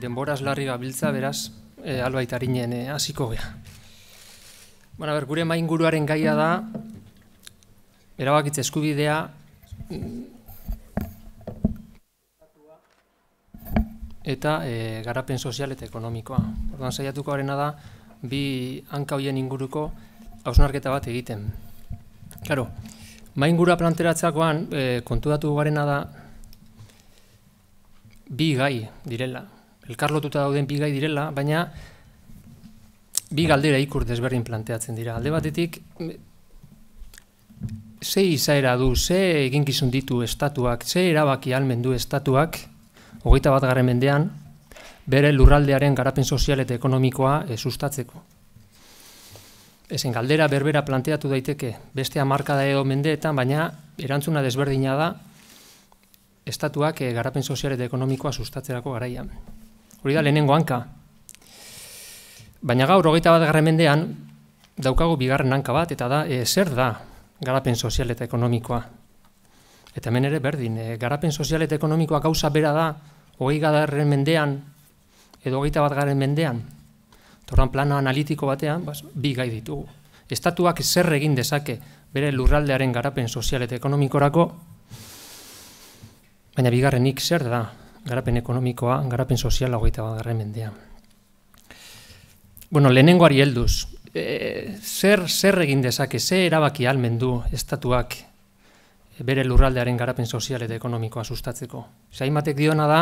denboraz larri gabiltza beraz, e, eh, albaitari nien e, eh, aziko geha. Bona, ber, gure main guruaren gaia da, erabakitze eskubidea, eta e, garapen sozial eta ekonomikoa. Ordan saiatuko arena da bi hanka hoien inguruko ausnarketa bat egiten. Claro. Maingura planteratzakoan e, kontu datu garena da bi gai direla elkarlotuta dauden bigai direla, baina bi bai. galdera ikur desberdin planteatzen dira. Alde batetik, ze izaera du, ze eginkizun ditu estatuak, ze erabaki almen du estatuak, hogeita bat garen mendean, bere lurraldearen garapen sozial eta ekonomikoa eh, sustatzeko. Ezen galdera berbera planteatu daiteke, beste markada da edo mendeetan, baina erantzuna desberdina da, Estatuak eh, garapen sozial eta ekonomikoa sustatzerako garaian. Hori da lehenengo hanka. Baina gaur, hogeita bat garren mendean, daukagu bigarren hanka bat, eta da, eh, zer da garapen sozial eta ekonomikoa. Eta hemen ere berdin, e, garapen sozial eta ekonomikoa gauza bera da, hogei garren mendean, edo hogeita bat garren mendean, torran plana analitiko batean, bas, bi gai ditugu. Estatuak zer egin dezake bere lurraldearen garapen sozial eta ekonomikorako, baina bigarrenik zer da garapen ekonomikoa, garapen soziala hogeita bat garren mendea. Bueno, lehenengoari helduz, e, zer, zer egin dezake, zer erabaki almen du estatuak bere lurraldearen garapen sozial eta ekonomikoa sustatzeko. Zainmatek diona da,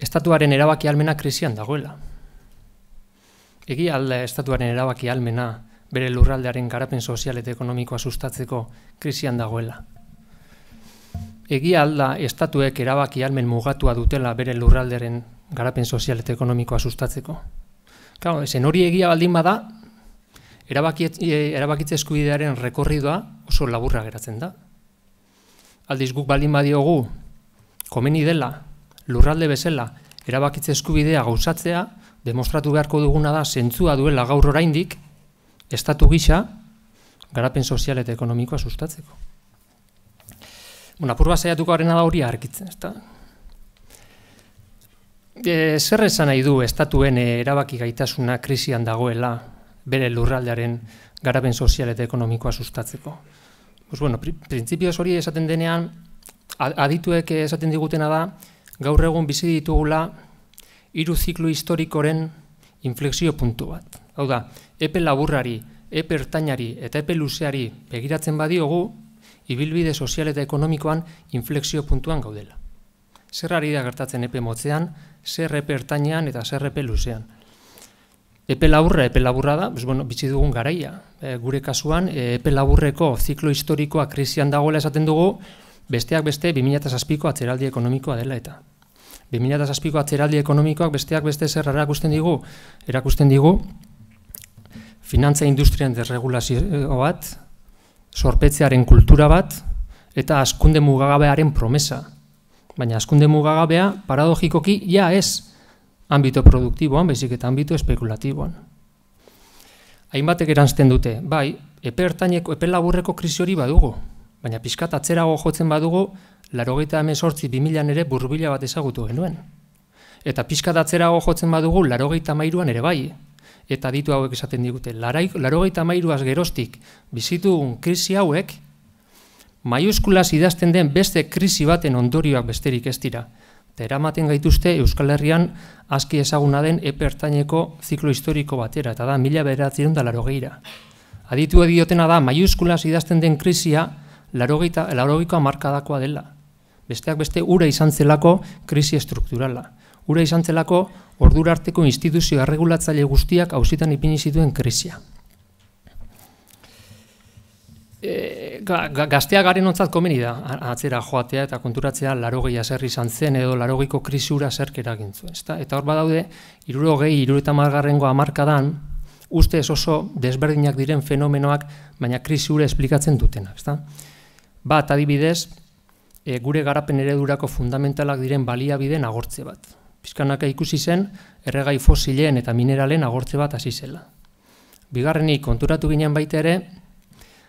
estatuaren erabaki almena krisian dagoela. Egi alda estatuaren erabaki almena bere lurraldearen garapen sozial eta ekonomikoa sustatzeko krisian dagoela egia alda estatuek erabaki almen mugatua dutela bere lurralderen garapen sozial eta ekonomikoa sustatzeko. Claro, zen hori egia baldin bada, e, erabakitze eskubidearen rekorridoa oso laburra geratzen da. Aldiz guk baldin badiogu, komeni dela, lurralde bezala, erabakitze eskubidea gauzatzea, demostratu beharko duguna da, zentzua duela gaur oraindik, estatu gisa, garapen sozial eta ekonomikoa sustatzeko. Bueno, apur bat zaiatuko da hori argitzen, ezta? E, zer esan nahi du estatuen erabaki gaitasuna krisian dagoela bere lurraldearen garaben sozial eta ekonomikoa sustatzeko? Pues bueno, pri, hori esaten denean, adituek esaten digutena da, gaur egun bizi ditugula hiru historikoren inflexio puntu bat. Hau da, epe laburrari, epe ertainari eta epe luzeari begiratzen badiogu, ibilbide sozial eta ekonomikoan inflexio puntuan gaudela. Zer da gertatzen epe motzean, zer epe eta zer epe luzean. Epe laburra, epe laburra da, bez, bueno, bitzi dugun garaia. Eh, gure kasuan, e, epe laburreko ziklo historikoa krizian dagoela esaten dugu, besteak beste 2008ko atzeraldi ekonomikoa dela eta. 2008ko atzeraldi ekonomikoak besteak beste zer erakusten digu, erakusten digu, finantza industrian desregulazioa eh, bat, sorpetzearen kultura bat eta askunde mugagabearen promesa. Baina askunde mugagabea paradogikoki ja ez ambito produktiboan, bezik eta ambito espekulatiboan. Hainbatek eranzten dute, bai, epertaineko, epelaburreko krisi hori badugu, baina pixkat atzerago jotzen badugu, laro gaita hemen bimilan ere burbila bat ezagutu genuen. Eta pixkat atzerago jotzen badugu, laro gaita mairuan ere bai, eta ditu hauek esaten digute. Larogeita mairuaz gerostik bizitugun krisi hauek, maiuskulaz idazten den beste krisi baten ondorioak besterik ez dira. Teramaten gaituzte Euskal Herrian aski ezaguna den epertaineko ziklo historiko batera, eta da mila beratzen da larogeira. Aditu ediotena da, maiuskulaz idazten den krisia larogeikoa markadakoa dela. Besteak beste ura izan zelako krisi estrukturala ura izan zelako ordura arteko instituzioa regulatzaile guztiak hausitan ipini zituen krisia. E, ga, ga, gaztea garen ontzat komeni da, atzera joatea eta konturatzea laro gehi azerri izan zen edo laro gehiko krisiura zerk Ezta? Eta hor badaude, iruro gehi, irureta margarrengo amarkadan, uste ez oso desberdinak diren fenomenoak, baina krisiura esplikatzen dutenak. Ezta? Bat, adibidez, e, gure garapen eredurako fundamentalak diren baliabide agortze bat pizkanaka ikusi zen erregai fosileen eta mineralen agortze bat hasi zela. Bigarrenik konturatu ginen baita ere,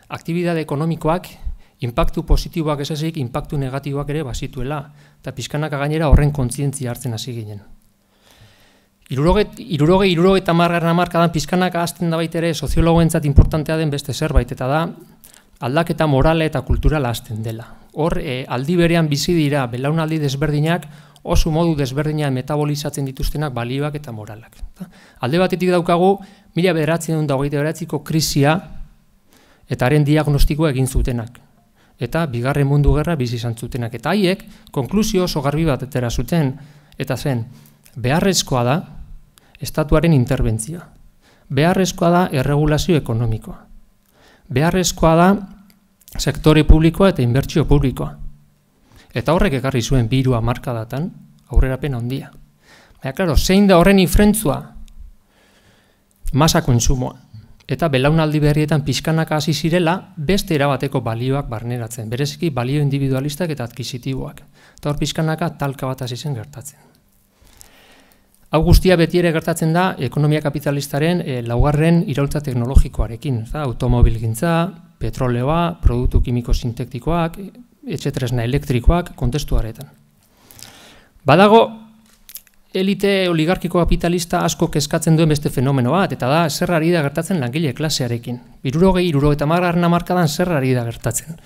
aktibitate ekonomikoak impactu positiboak esasik impactu negatiboak ere bazituela eta pizkanaka gainera horren kontzientzia hartzen hasi ginen. 60 60 70 marka dan, pizkanaka hasten da baita soziologoentzat importantea den beste zerbait eta da aldaketa morale eta kultura hasten dela. Hor, e, aldi berean bizi dira, belaunaldi desberdinak, oso modu desberdina metabolizatzen dituztenak balioak eta moralak. Alde batetik daukagu, mila beratzen dut beratziko krisia eta haren diagnostikoa egin zutenak. Eta bigarren mundu gerra bizi izan zutenak. Eta haiek, konklusio oso garbi bat etera zuten, eta zen, beharrezkoa da, estatuaren interbentzioa. Beharrezkoa da erregulazio ekonomikoa. Beharrezkoa da sektore publikoa eta inbertsio publikoa. Eta horrek ekarri zuen birua markadatan, aurrerapen handia. Baina, klaro, zein da horren ifrentzua, Masa konsumoa. Eta belaunaldi berrietan pixkanaka hasi zirela, beste erabateko balioak barneratzen. Bereziki balio individualistak eta adkizitiboak. Eta hor pixkanaka talka bat hasi zen gertatzen. Hau guztia beti gertatzen da ekonomia kapitalistaren e, laugarren iraultza teknologikoarekin. Eta automobil gintza, petroleoa, produktu kimiko sintetikoak, etxetresna elektrikoak kontestuaretan. Badago, elite oligarkiko kapitalista asko kezkatzen duen beste fenomeno bat, eta da, zerrari da gertatzen langile klasearekin. Birurogei, iruro eta margarren zer zerrari da gertatzen.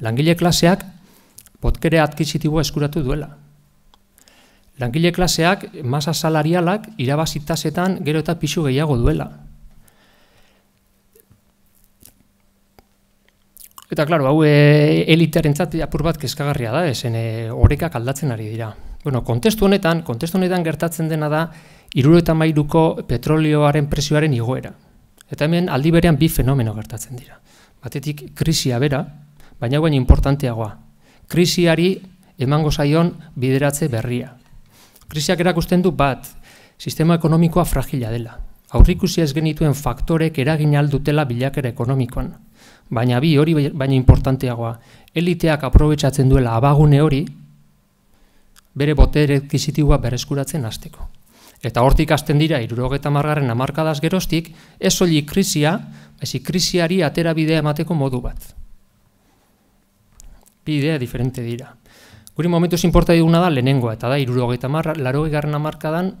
Langile klaseak potkere atkizitibua eskuratu duela. Langile klaseak masa salarialak irabazitazetan gero eta pixu gehiago duela. Eta, klaro, hau e, eh, elitearen apur bat kezkagarria da, esen e, horrekak aldatzen ari dira. Bueno, kontestu honetan, kontestu honetan gertatzen dena da, iruro eta mairuko petrolioaren presioaren igoera. Eta hemen aldi berean bi fenomeno gertatzen dira. Batetik krisia bera, baina guen importanteagoa. Krisiari emango zaion bideratze berria. Krisiak erakusten du bat, sistema ekonomikoa fragila dela. Aurrikusia ez genituen faktorek eragin aldutela bilakera ekonomikoan baina bi hori bai-, baina importanteagoa, eliteak aprobetsatzen duela abagune hori, bere botere kizitigua berreskuratzen hasteko. Eta hortik hasten dira, irurogeta margarren amarkadaz gerostik, ez hori krisia, ezi krisiari atera bidea emateko modu bat. Bi diferente dira. Guri momentu importa diguna da, lehenengoa, eta da, irurogeta margarren amarkadan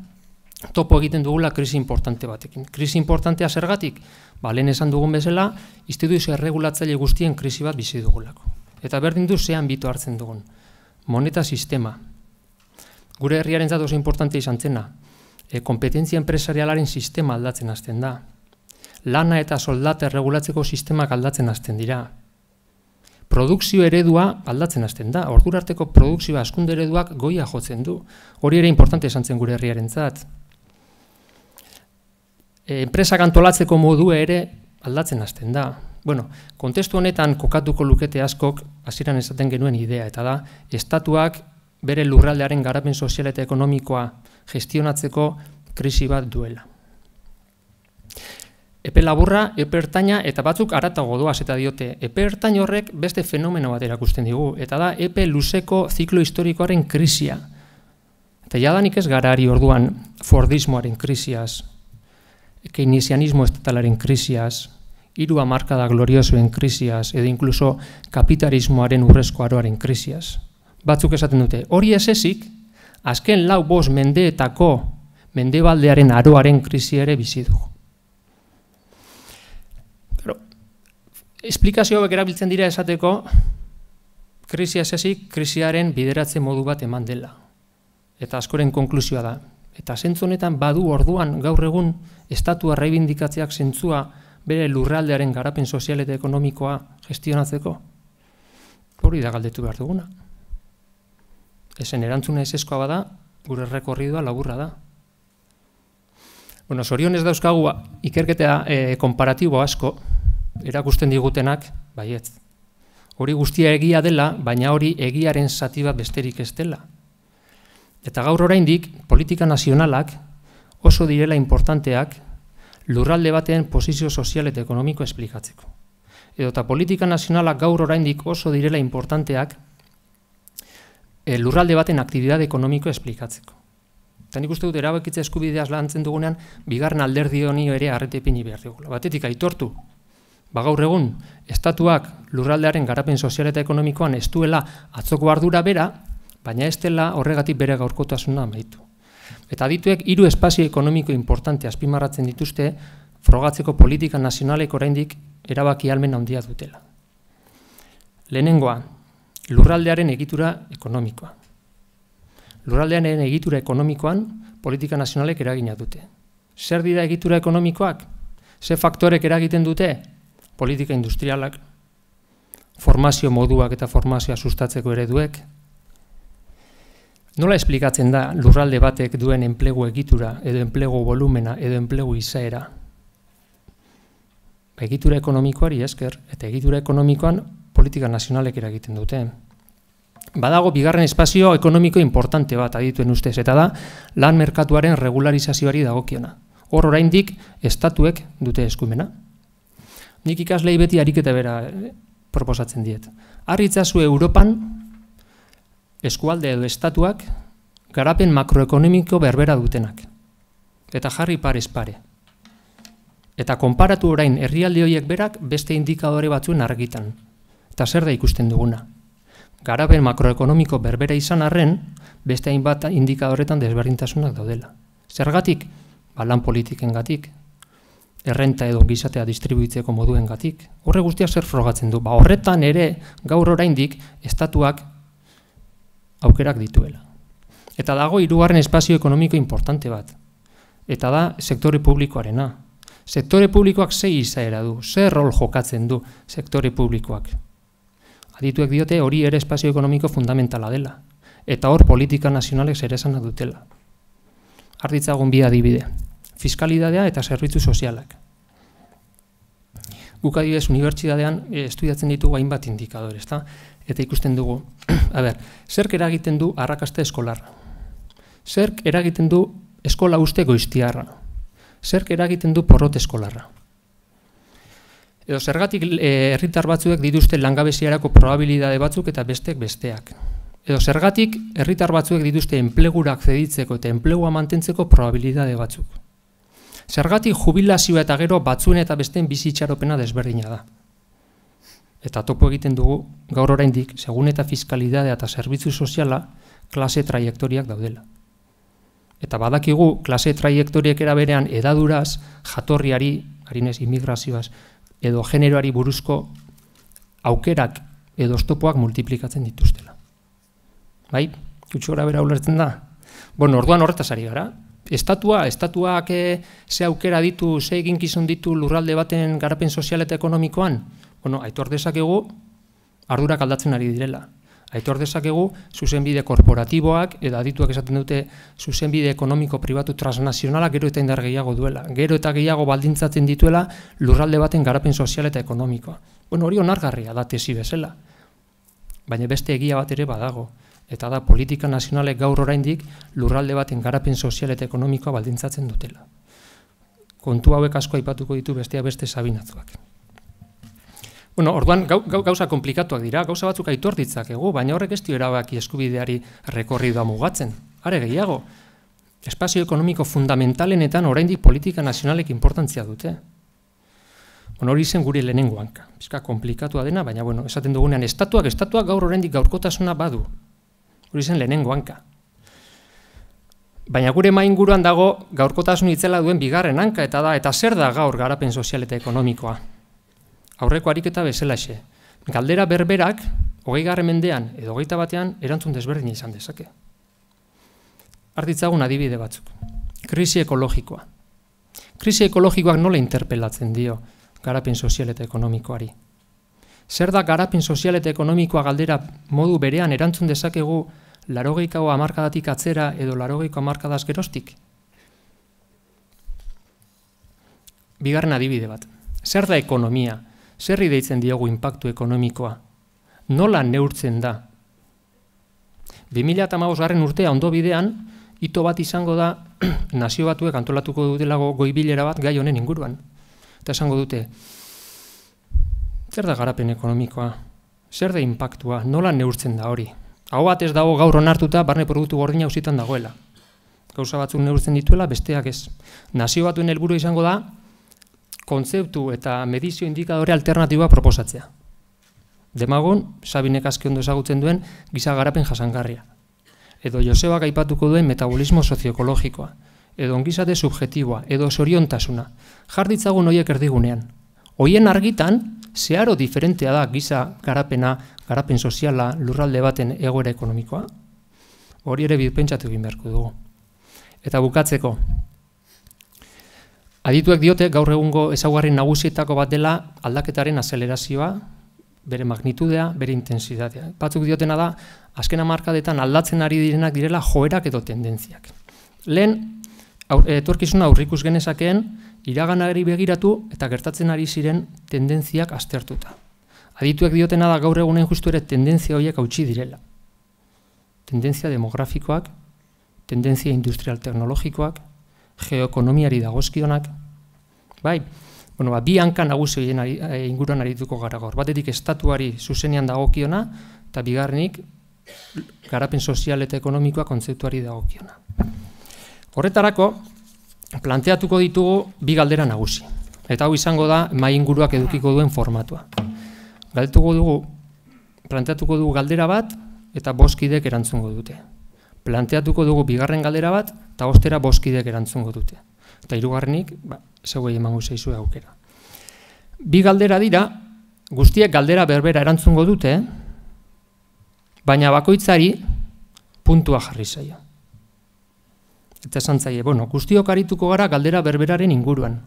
topo egiten dugula krisi importante batekin. Krisi importantea zergatik, ba, lehen esan dugun bezala, instituzio erregulatzaile guztien krisi bat bizi dugulako. Eta berdin du zean bitu hartzen dugun. Moneta sistema. Gure herriaren zatoz importante izan zena. E, kompetentzia empresarialaren sistema aldatzen hasten da. Lana eta soldata erregulatzeko sistemak aldatzen hasten dira. Produkzio eredua aldatzen hasten da. Ordura arteko produkzioa askunde ereduak goia jotzen du. Hori ere importante esan gure herriaren zat. E, enpresak antolatzeko modua ere aldatzen hasten da. Bueno, kontestu honetan kokatuko lukete askok hasieran esaten genuen idea eta da estatuak bere lurraldearen garapen sozial eta ekonomikoa gestionatzeko krisi bat duela. Epe laburra, epe ertaina eta batzuk aratago doaz eta diote. Epe ertain horrek beste fenomeno bat erakusten digu, eta da epe luzeko ziklo historikoaren krisia. Eta jadanik ez garari orduan fordismoaren krisias, keinizianismo estatalaren krisias, hiru hamarkada gloriosoen krisias, edo inkluso kapitalismoaren urrezko aroaren krisias. Batzuk esaten dute, hori ez ezik, azken lau bost mendeetako mendebaldearen aroaren krisi ere bizi dugu. Pero, esplikazio bek erabiltzen dira esateko, krisia krisiaren bideratze modu bat eman dela. Eta askoren konklusioa da, Eta zentzu badu orduan gaur egun estatua reibindikatziak zentzua bere lurraldearen garapen sozial eta ekonomikoa gestionatzeko. Hori da galdetu behar duguna. Ezen erantzuna eseskoa bada, gure rekorridua laburra da. Bueno, sorion ez dauzkagua ikerketea e, konparatibo asko, erakusten digutenak, baietz. Hori guztia egia dela, baina hori egiaren zati bat besterik ez dela. Eta gaur oraindik politika nazionalak oso direla importanteak lurralde batean posizio sozial eta ekonomiko esplikatzeko. Edo eta politika nazionalak gaur oraindik oso direla importanteak e, eh, lurralde baten aktibidade ekonomiko esplikatzeko. Eta nik uste dut erabakitza eskubidea lantzen dugunean, bigarren alderdi honi ere arrete pini behar Batetik aitortu, ba gaur egun, estatuak lurraldearen garapen sozial eta ekonomikoan ez atzoko ardura bera, baina ez dela horregatik bere gaurkotasuna amaitu. Eta dituek hiru espazio ekonomiko importante azpimarratzen dituzte frogatzeko politika nazionalek oraindik erabaki almen handia dutela. Lehenengoa, lurraldearen egitura ekonomikoa. Lurraldearen egitura ekonomikoan politika nazionalek eragina dute. Zer dira egitura ekonomikoak? Ze faktorek eragiten dute? Politika industrialak, formazio moduak eta formazioa sustatzeko ereduek, Nola esplikatzen da lurralde batek duen enplegu egitura, edo enplegu volumena, edo enplegu izaera? Egitura ekonomikoari esker, eta egitura ekonomikoan politika nazionalek eragiten dute. Badago, bigarren espazio ekonomiko importante bat adituen ustez, eta da lan merkatuaren regularizazioari dagokiona. Hor oraindik estatuek dute eskumena. Nik ikaslei beti ariketa bera eh, proposatzen diet. Arritzazu Europan eskualde edo estatuak garapen makroekonomiko berbera dutenak. Eta jarri pare Eta konparatu orain herrialde horiek berak beste indikadore batzuen argitan. Eta zer da ikusten duguna. Garapen makroekonomiko berbera izan arren, beste hainbat indikadoretan desberdintasunak daudela. Zergatik, balan politiken gatik, errenta edo gizatea distribuitzeko moduen gatik, horre guztia zer frogatzen du. Ba, horretan ere, gaur oraindik estatuak aukerak dituela. Eta dago hirugarren espazio ekonomiko importante bat. Eta da sektore publikoarena. Sektore publikoak ze izaera du, ze rol jokatzen du sektore publikoak. Adituek diote hori ere espazio ekonomiko fundamentala dela. Eta hor politika nazionalek zer esan adutela. Arditzagun bi adibide. Fiskalidadea eta zerbitzu sozialak. Gukadibes unibertsidadean eh, estudiatzen ditu hainbat indikadorez eta ikusten dugu. A ber, zerk eragiten du arrakaste eskolarra? Zerk eragiten du eskola uste goiztiarra? Zerk eragiten du porrot eskolarra? Edo zergatik e, herritar batzuek dituzte langabeziarako probabilidade batzuk eta bestek besteak. Edo zergatik herritar batzuek dituzte enplegurak zeditzeko eta enplegua mantentzeko probabilidade batzuk. Zergatik jubilazioa eta gero batzuen eta besteen bizitzaropena desberdina da eta topo egiten dugu gaur oraindik segun eta fiskalidadea eta zerbitzu soziala klase traiektoriak daudela. Eta badakigu klase traiektoriak eraberean edaduraz, jatorriari, harinez imigrazioaz, edo generoari buruzko aukerak edo stopoak multiplikatzen dituztela. Bai, kutsu gara bera ulertzen da. Bon, orduan horretaz ari gara. Estatua, estatuak eh, ze aukera ditu, ze egin ditu lurralde baten garapen sozial eta ekonomikoan, Bueno, aitor dezakegu ardurak aldatzen ari direla. Aitor dezakegu zuzenbide korporatiboak eta adituak esaten dute zuzenbide ekonomiko pribatu transnazionalak gero eta indar gehiago duela. Gero eta gehiago baldintzatzen dituela lurralde baten garapen sozial eta ekonomikoa. Bueno, hori onargarria da tesi bezala. Baina beste egia bat ere badago. Eta da politika nazionalek gaur oraindik lurralde baten garapen sozial eta ekonomikoa baldintzatzen dutela. Kontu hauek asko aipatuko ditu bestea beste sabinatuak. Bueno, orduan gauza komplikatuak dira, gauza batzuk aitor ditzakegu, baina horrek ez erabaki eskubideari rekorridoa mugatzen. Are gehiago, espazio ekonomiko fundamentalenetan oraindik politika nazionalek importantzia dute. Bueno, hori zen gure lehenengoanka. Bizka komplikatua dena, baina bueno, esaten dugunean estatuak, estatuak gaur oraindik gaurkotasuna badu. Hori zen lehenengoanka. Baina gure main guruan dago gaurkotasun itzela duen bigarren hanka eta da, eta zer da gaur garapen sozial eta ekonomikoa aurreko ariketa bezalaxe. Galdera berberak, hogei mendean edo hogei batean erantzun desberdin izan dezake. Arditzagun adibide batzuk. Krisi ekologikoa. Krisi ekologikoak nola interpelatzen dio garapen sozial eta ekonomikoari. Zer da garapen sozial eta ekonomikoa galdera modu berean erantzun dezakegu larogeikago amarkadatik atzera edo larogeiko amarkadaz gerostik? Bigarren adibide bat. Zer da Ekonomia. Zerri deitzen diogu impactu ekonomikoa? Nola neurtzen da? 2008 garren urtea ondo bidean, ito bat izango da nazio batuek antolatuko dutelago goibilera bat gai honen inguruan. Eta esango dute, zer da garapen ekonomikoa? Zer da inpaktua, Nola neurtzen da hori? Hau bat ez dago gaur onartuta barne produktu gordina ausitan dagoela. Gauza batzuk neurtzen dituela, besteak ez. Nazio batuen helburu izango da, kontzeptu eta medizio indikadore alternatiba proposatzea. Demagon, Sabinek aski ondo ezagutzen duen giza garapen jasangarria. Edo Josebak aipatuko duen metabolismo sozioekologikoa, edo ongizate subjetiboa, edo soriontasuna, jarditzagun hoiek erdigunean. Hoien argitan, zeharo diferentea da giza garapena, garapen soziala, lurralde baten egoera ekonomikoa? Hori ere bidpentsatu egin dugu. Eta bukatzeko, Adituek diote gaur egungo ezaugarri nagusietako bat dela aldaketaren azelerazioa, bere magnitudea, bere intensitatea. Batzuk diotena da azken hamarkadetan aldatzen ari direnak direla joerak edo tendentziak. Lehen aur, etorkizuna aurrikus genezakeen iraganari begiratu eta gertatzen ari ziren tendentziak aztertuta. Adituek diotena da gaur egunen justu ere tendentzia horiek hautsi direla. Tendentzia demografikoak, tendentzia industrial teknologikoak, geoekonomiari dagozkionak. Bai, bueno, ba, bi hanka nagusi eh, inguruan arituko gara gaur. Batetik estatuari zuzenean dagokiona, eta bigarnik garapen sozial eta ekonomikoa kontzeptuari dagokiona. Horretarako, planteatuko ditugu bi galdera nagusi. Eta hau izango da, mai inguruak edukiko duen formatua. Galdetuko dugu, planteatuko dugu galdera bat, eta boskidek erantzungo dute planteatuko dugu bigarren galdera bat eta ostera boskidek erantzungo dute. Eta hirugarrenik, ba, zeuei emango zaizu aukera. Bi galdera dira, guztiek galdera berbera erantzungo dute, baina bakoitzari puntua jarri zaio. Eta santzaile, bueno, guztiok arituko gara galdera berberaren inguruan.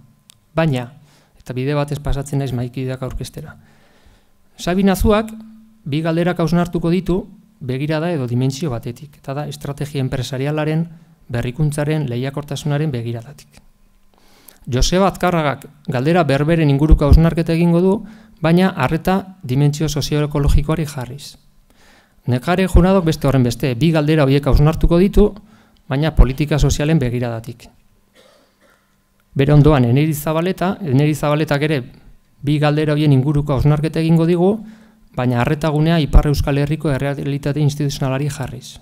Baina, eta bide bat ez pasatzen naiz maikideak aurkestera. Sabinazuak bi galderak kausnartuko ditu begirada edo dimentsio batetik, eta da estrategia enpresarialaren, berrikuntzaren, lehiakortasunaren begiradatik. Joseba Azkarragak galdera berberen inguruka ausnarketa egingo du, baina harreta dimentsio sozioekologikoari jarriz. Nekare junadok beste horren beste, bi galdera horiek ausnartuko ditu, baina politika sozialen begiradatik. Bere ondoan, eneri zabaleta, eneri zabaletak ere bi galdera horien inguruko ausnarketa egingo digu, baina harretagunea Ipar Euskal Herriko errealitate instituzionalari jarriz.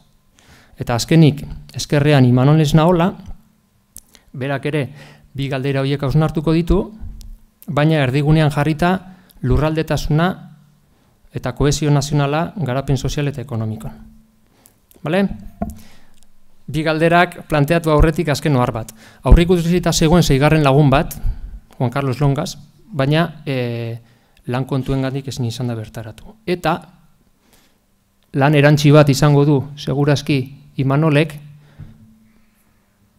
Eta azkenik, eskerrean imanon ez berak ere, bi galdera horiek hausnartuko ditu, baina erdigunean jarrita lurraldetasuna eta koesio nazionala garapen sozial eta ekonomikoan. Bale? Bi galderak planteatu aurretik azken ohar bat. Aurrikuz zita zegoen zeigarren lagun bat, Juan Carlos Longas, baina... Eh, lan kontuen gandik ezin izan da bertaratu. Eta lan erantzi bat izango du, segurazki, imanolek,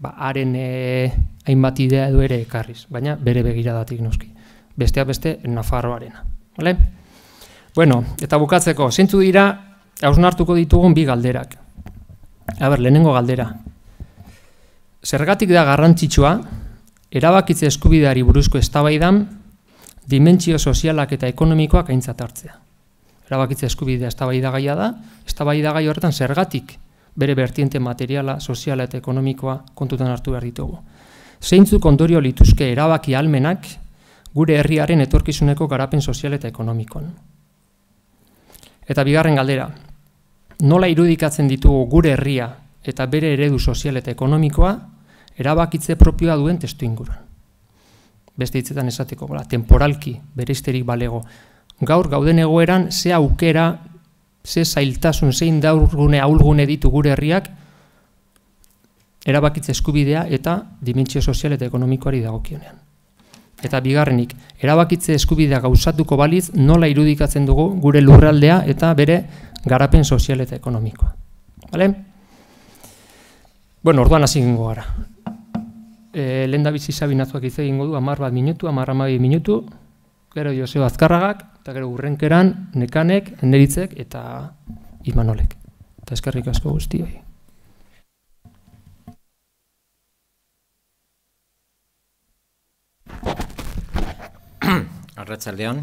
ba, haren e, hainbat du idea edo ere ekarriz, baina bere begiradatik noski. Bestea beste, Nafarroarena. Vale? Bueno, eta bukatzeko, zintzu dira, hausnartuko ditugun bi galderak. Aber, lehenengo galdera. Zergatik da garrantzitsua, erabakitze eskubideari buruzko eztabaidan dimentsio sozialak eta ekonomikoak aintzat hartzea. Erabakitza eskubidea eztabaidagaia da, eztabaidagai horretan zergatik bere bertiente materiala, soziala eta ekonomikoa kontutan hartu behar ditugu. Zeintzuk ondorio lituzke erabaki almenak gure herriaren etorkizuneko garapen sozial eta ekonomikon. Eta bigarren galdera, nola irudikatzen ditugu gure herria eta bere eredu sozial eta ekonomikoa erabakitze propioa duen testu inguruan beste hitzetan esateko, bera, temporalki, beresterik balego. Gaur gauden egoeran, ze aukera, ze zailtasun, zein daurgune, ahulgune ditu gure herriak, erabakitze eskubidea eta dimentsio sozial eta ekonomikoari dagokionean. Eta bigarrenik, erabakitze eskubidea gauzatuko baliz, nola irudikatzen dugu gure lurraldea eta bere garapen sozial eta ekonomikoa. Bale? Bueno, orduan hasi gara e, lehen da bizi sabinazuak godu, amar bat minutu, amar amabi minutu, gero Joseo Azkarragak, eta gero urrenkeran, nekanek, eneritzek, eta imanolek. Eta eskerrik asko guzti hori. Arratxaldeon.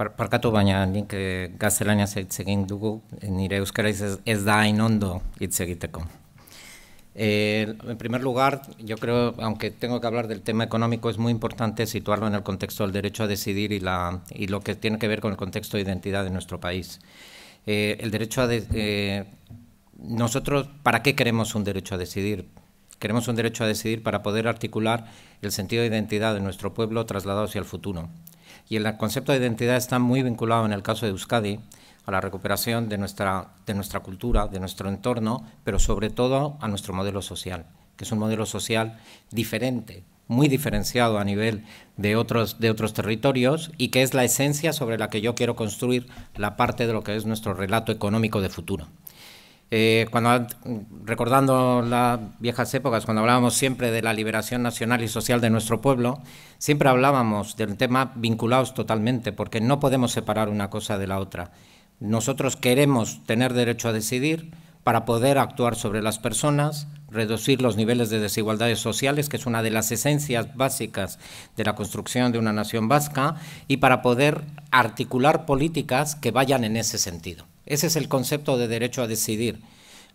Parkatu baina nik eh, zaitz egin dugu, nire euskara ez da hain ondo hitz egiteko. Eh, en primer lugar, yo creo, aunque tengo que hablar del tema económico, es muy importante situarlo en el contexto del derecho a decidir y, lo que tiene que ver con el contexto de identidad de nuestro país. Eh, el derecho a eh, nosotros, ¿para qué queremos un derecho a decidir? Queremos un derecho a decidir para poder articular el sentido de identidad de nuestro pueblo trasladado hacia el futuro. Y el concepto de identidad está muy vinculado en el caso de Euskadi a la recuperación de nuestra, de nuestra cultura, de nuestro entorno, pero sobre todo a nuestro modelo social, que es un modelo social diferente, muy diferenciado a nivel de otros, de otros territorios y que es la esencia sobre la que yo quiero construir la parte de lo que es nuestro relato económico de futuro. Eh, cuando, recordando las viejas épocas, cuando hablábamos siempre de la liberación nacional y social de nuestro pueblo, siempre hablábamos del tema vinculados totalmente, porque no podemos separar una cosa de la otra. Nosotros queremos tener derecho a decidir para poder actuar sobre las personas, reducir los niveles de desigualdades sociales, que es una de las esencias básicas de la construcción de una nación vasca, y para poder articular políticas que vayan en ese sentido. Ese es el concepto de derecho a decidir.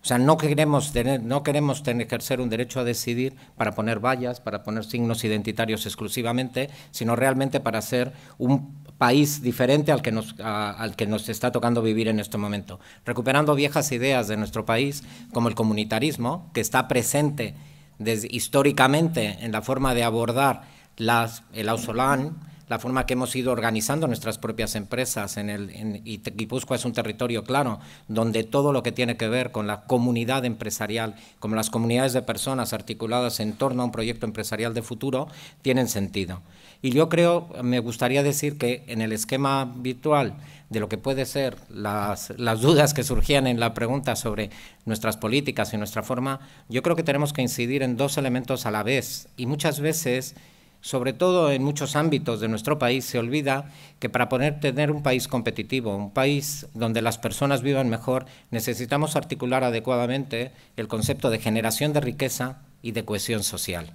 O sea, no queremos, tener, no queremos tener, ejercer un derecho a decidir para poner vallas, para poner signos identitarios exclusivamente, sino realmente para hacer un país diferente al que, nos, al que nos está tocando vivir en este momento, recuperando viejas ideas de nuestro país, como el comunitarismo, que está presente desde, históricamente en la forma de abordar las, el ausolán, la forma que hemos ido organizando nuestras propias empresas. En el, y Guipúzcoa es un territorio claro, donde todo lo que tiene que ver con la comunidad empresarial, como las comunidades de personas articuladas en torno a un proyecto empresarial de futuro, tienen sentido. Y yo creo, me gustaría decir que en el esquema virtual de lo que puede ser las, las dudas que surgían en la pregunta sobre nuestras políticas y nuestra forma, yo creo que tenemos que incidir en dos elementos a la vez. Y muchas veces sobre todo en muchos ámbitos de nuestro país, se olvida que para poder tener un país competitivo, un país donde las personas vivan mejor, necesitamos articular adecuadamente el concepto de generación de riqueza y de cohesión social.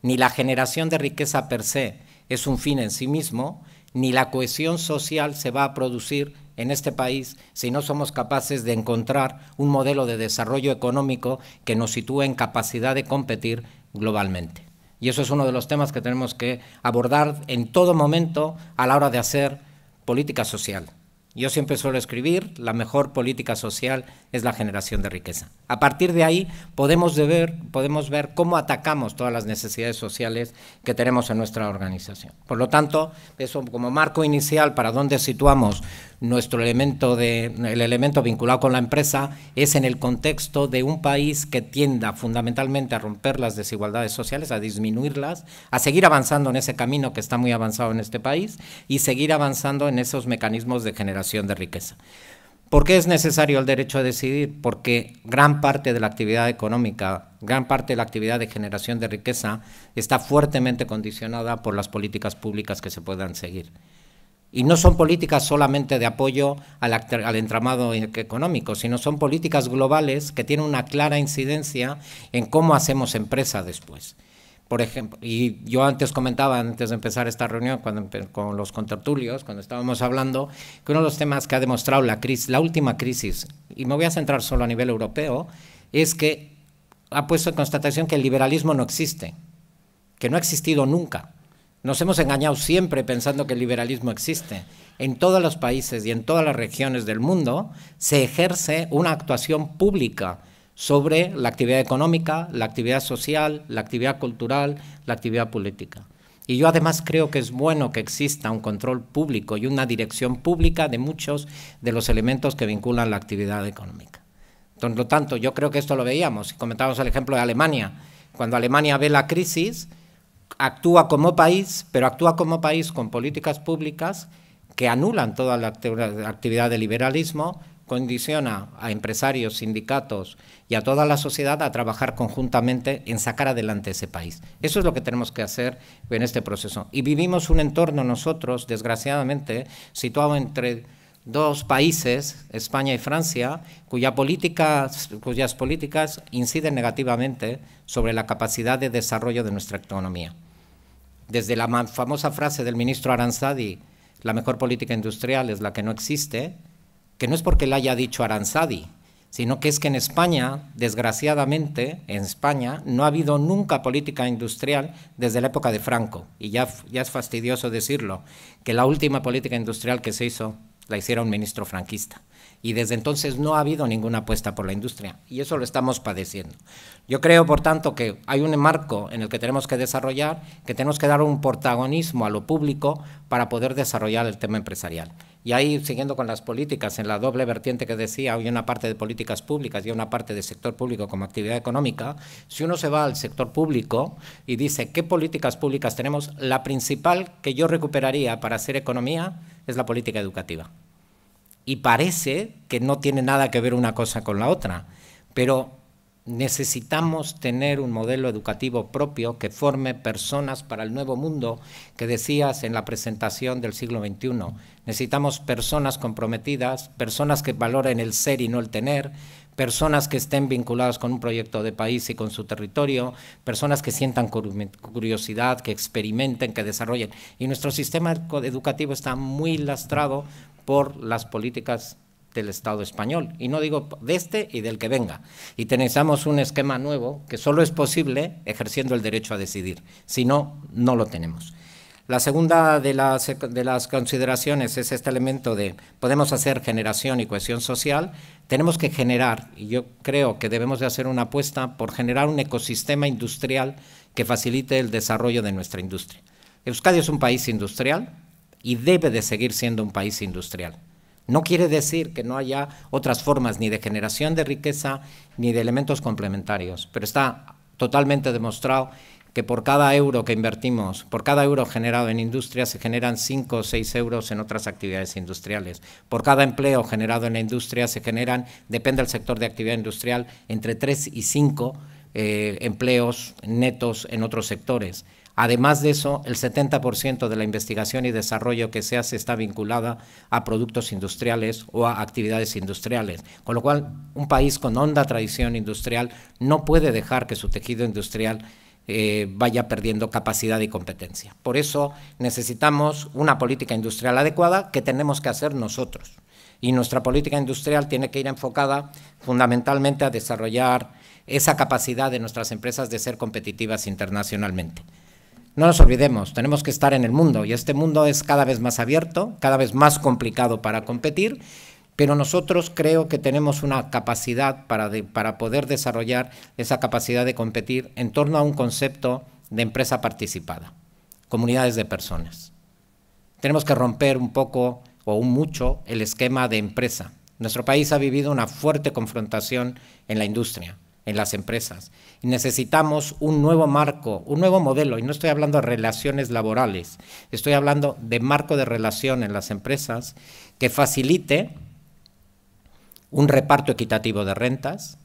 Ni la generación de riqueza per se, es un fin en sí mismo, ni la cohesión social se va a producir en este país si no somos capaces de encontrar un modelo de desarrollo económico que nos sitúe en capacidad de competir globalmente. Y eso es uno de los temas que tenemos que abordar en todo momento a la hora de hacer política social. Yo siempre suelo escribir, la mejor política social es la generación de riqueza. A partir de ahí podemos, ver cómo atacamos todas las necesidades sociales que tenemos en nuestra organización. Por lo tanto, eso como marco inicial para dónde situamos nuestro elemento el elemento vinculado con la empresa es en el contexto de un país que tienda fundamentalmente a romper las desigualdades sociales, a disminuirlas, a seguir avanzando en ese camino que está muy avanzado en este país y seguir avanzando en esos mecanismos de generación de riqueza. ¿Por qué es necesario el derecho a decidir? Porque gran parte de la actividad económica, gran parte de la actividad de generación de riqueza está fuertemente condicionada por las políticas públicas que se puedan seguir. Y no son políticas solamente de apoyo al, entramado e-, económico, sino son políticas globales que tienen una clara incidencia en cómo hacemos empresa después. Por ejemplo, y yo antes comentaba, antes de empezar esta reunión con los contertulios, cuando estábamos hablando, que uno de los temas que ha demostrado la, crisis, la última crisis, y me voy a centrar solo a nivel europeo, es que ha puesto en constatación que el liberalismo no existe, que no ha existido nunca nos hemos engañado siempre pensando que el liberalismo existe. En todos los países y en todas las regiones del mundo se ejerce una actuación pública sobre la actividad económica, la actividad social, la actividad cultural, la actividad política. Y yo además creo que es bueno que exista un control público y una dirección pública de muchos de los elementos que vinculan la actividad económica. Por lo tanto, yo creo que esto lo veíamos. comentábamos el ejemplo de Alemania, cuando Alemania ve la crisis, actúa como país, pero actúa como país con políticas públicas que anulan toda la actividad del liberalismo, condiciona a empresarios, sindicatos y a toda la sociedad a trabajar conjuntamente en sacar adelante ese país. Eso es lo que tenemos que hacer en este proceso. Y vivimos un entorno nosotros, desgraciadamente, situado entre dos países, España y Francia, cuya política, cuyas políticas inciden negativamente sobre la capacidad de desarrollo de nuestra economía. Desde la famosa frase del ministro Aranzadi, la mejor política industrial es la que no existe, que no es porque la haya dicho Aranzadi, sino que es que en España, desgraciadamente, en España no ha habido nunca política industrial desde la época de Franco. Y ya, ya es fastidioso decirlo, que la última política industrial que se hizo la hiciera un ministro franquista. Y desde entonces no ha habido ninguna apuesta por la industria y eso lo estamos padeciendo. Yo creo, por tanto, que hay un marco en el que tenemos que desarrollar, que tenemos que dar un protagonismo a lo público para poder desarrollar el tema empresarial. Y ahí, siguiendo con las políticas, en la doble vertiente que decía, hay una parte de políticas públicas y una parte de sector público como actividad económica, si uno se va al sector público y dice qué políticas públicas tenemos, la principal que yo recuperaría para hacer economía es la política educativa. Y parece que no tiene nada que ver una cosa con la otra, pero Necesitamos tener un modelo educativo propio que forme personas para el nuevo mundo que decías en la presentación del siglo XXI. Necesitamos personas comprometidas, personas que valoren el ser y no el tener, personas que estén vinculadas con un proyecto de país y con su territorio, personas que sientan curiosidad, que experimenten, que desarrollen. Y nuestro sistema educativo está muy lastrado por las políticas del Estado español, y no digo de este y del que venga. Y tenemos un esquema nuevo que solo es posible ejerciendo el derecho a decidir, si no, no lo tenemos. La segunda de las, consideraciones es este elemento de podemos hacer generación y cohesión social, tenemos que generar, y yo creo que debemos de hacer una apuesta por generar un ecosistema industrial que facilite el desarrollo de nuestra industria. Euskadi es un país industrial y debe de seguir siendo un país industrial. No quiere decir que no haya otras formas ni de generación de riqueza ni de elementos complementarios, pero está totalmente demostrado que por cada euro que invertimos, por cada euro generado en industria, se generan 5 o 6 euros en otras actividades industriales. Por cada empleo generado en la industria se generan, depende del sector de actividad industrial, entre 3 y 5 eh, empleos netos en otros sectores. Además de eso, el 70% de la investigación y desarrollo que se hace está vinculada a productos industriales o a actividades industriales, con lo cual un país con honda tradición industrial no puede dejar que su tejido industrial eh, vaya perdiendo capacidad y competencia. Por eso necesitamos una política industrial adecuada que tenemos que hacer nosotros. Y nuestra política industrial tiene que ir enfocada fundamentalmente a desarrollar esa capacidad de nuestras empresas de ser competitivas internacionalmente. No nos olvidemos, tenemos que estar en el mundo y este mundo es cada vez más abierto, cada vez más complicado para competir, pero nosotros creo que tenemos una capacidad para, poder desarrollar esa capacidad de competir en torno a un concepto de empresa participada, comunidades de personas. Tenemos que romper un poco o un mucho el esquema de empresa. Nuestro país ha vivido una fuerte confrontación en la industria en las empresas. necesitamos un nuevo marco, un nuevo modelo, y no estoy hablando de relaciones laborales, estoy hablando de marco de relación en las empresas que facilite un reparto equitativo de rentas,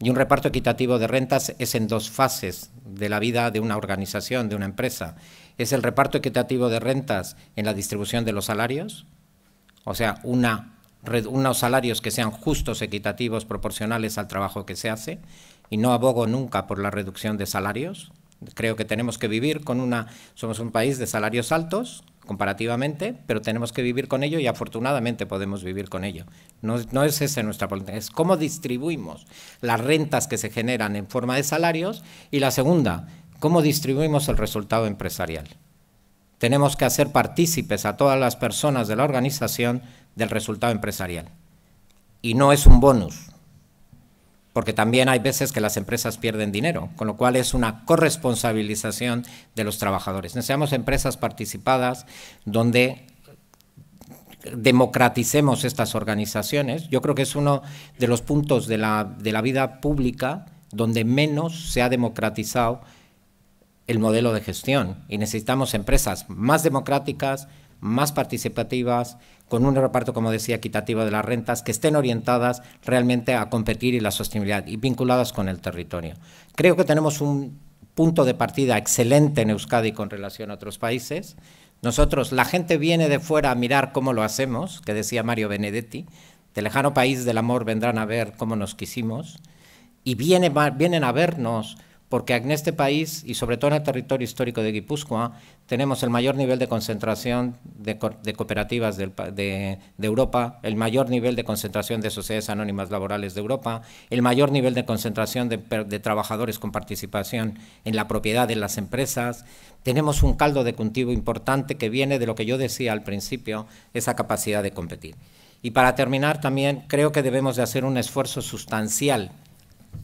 y un reparto equitativo de rentas es en dos fases de la vida de una organización, de una empresa. Es el reparto equitativo de rentas en la distribución de los salarios, o sea, una unos salarios que sean justos, equitativos, proporcionales al trabajo que se hace, y no abogo nunca por la reducción de salarios. Creo que tenemos que vivir con una, somos un país de salarios altos comparativamente, pero tenemos que vivir con ello y afortunadamente podemos vivir con ello. No, es esa nuestra política, es cómo distribuimos las rentas que se generan en forma de salarios y la segunda, cómo distribuimos el resultado empresarial. Tenemos que hacer partícipes a todas las personas de la organización del resultado empresarial. Y no es un bonus, porque también hay veces que las empresas pierden dinero, con lo cual es una corresponsabilización de los trabajadores. Necesitamos empresas participadas donde democraticemos estas organizaciones. Yo creo que es uno de los puntos de la, de la vida pública donde menos se ha democratizado el modelo de gestión y necesitamos empresas más democráticas, más participativas, con un reparto, como decía, equitativo de las rentas, que estén orientadas realmente a competir y la sostenibilidad y vinculadas con el territorio. Creo que tenemos un punto de partida excelente en Euskadi con relación a otros países. Nosotros, la gente viene de fuera a mirar cómo lo hacemos, que decía Mario Benedetti, de lejano país del amor vendrán a ver cómo nos quisimos, y viene, vienen a vernos porque en este país y sobre todo en el territorio histórico de Guipúzcoa tenemos el mayor nivel de concentración de, cooperativas de, Europa, el mayor nivel de concentración de sociedades anónimas laborales de Europa, el mayor nivel de concentración de, de trabajadores con participación en la propiedad de las empresas. Tenemos un caldo de cultivo importante que viene de lo que yo decía al principio, esa capacidad de competir. Y para terminar también creo que debemos de hacer un esfuerzo sustancial,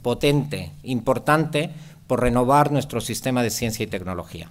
potente, importante, por renovar nuestro sistema de ciencia y tecnología.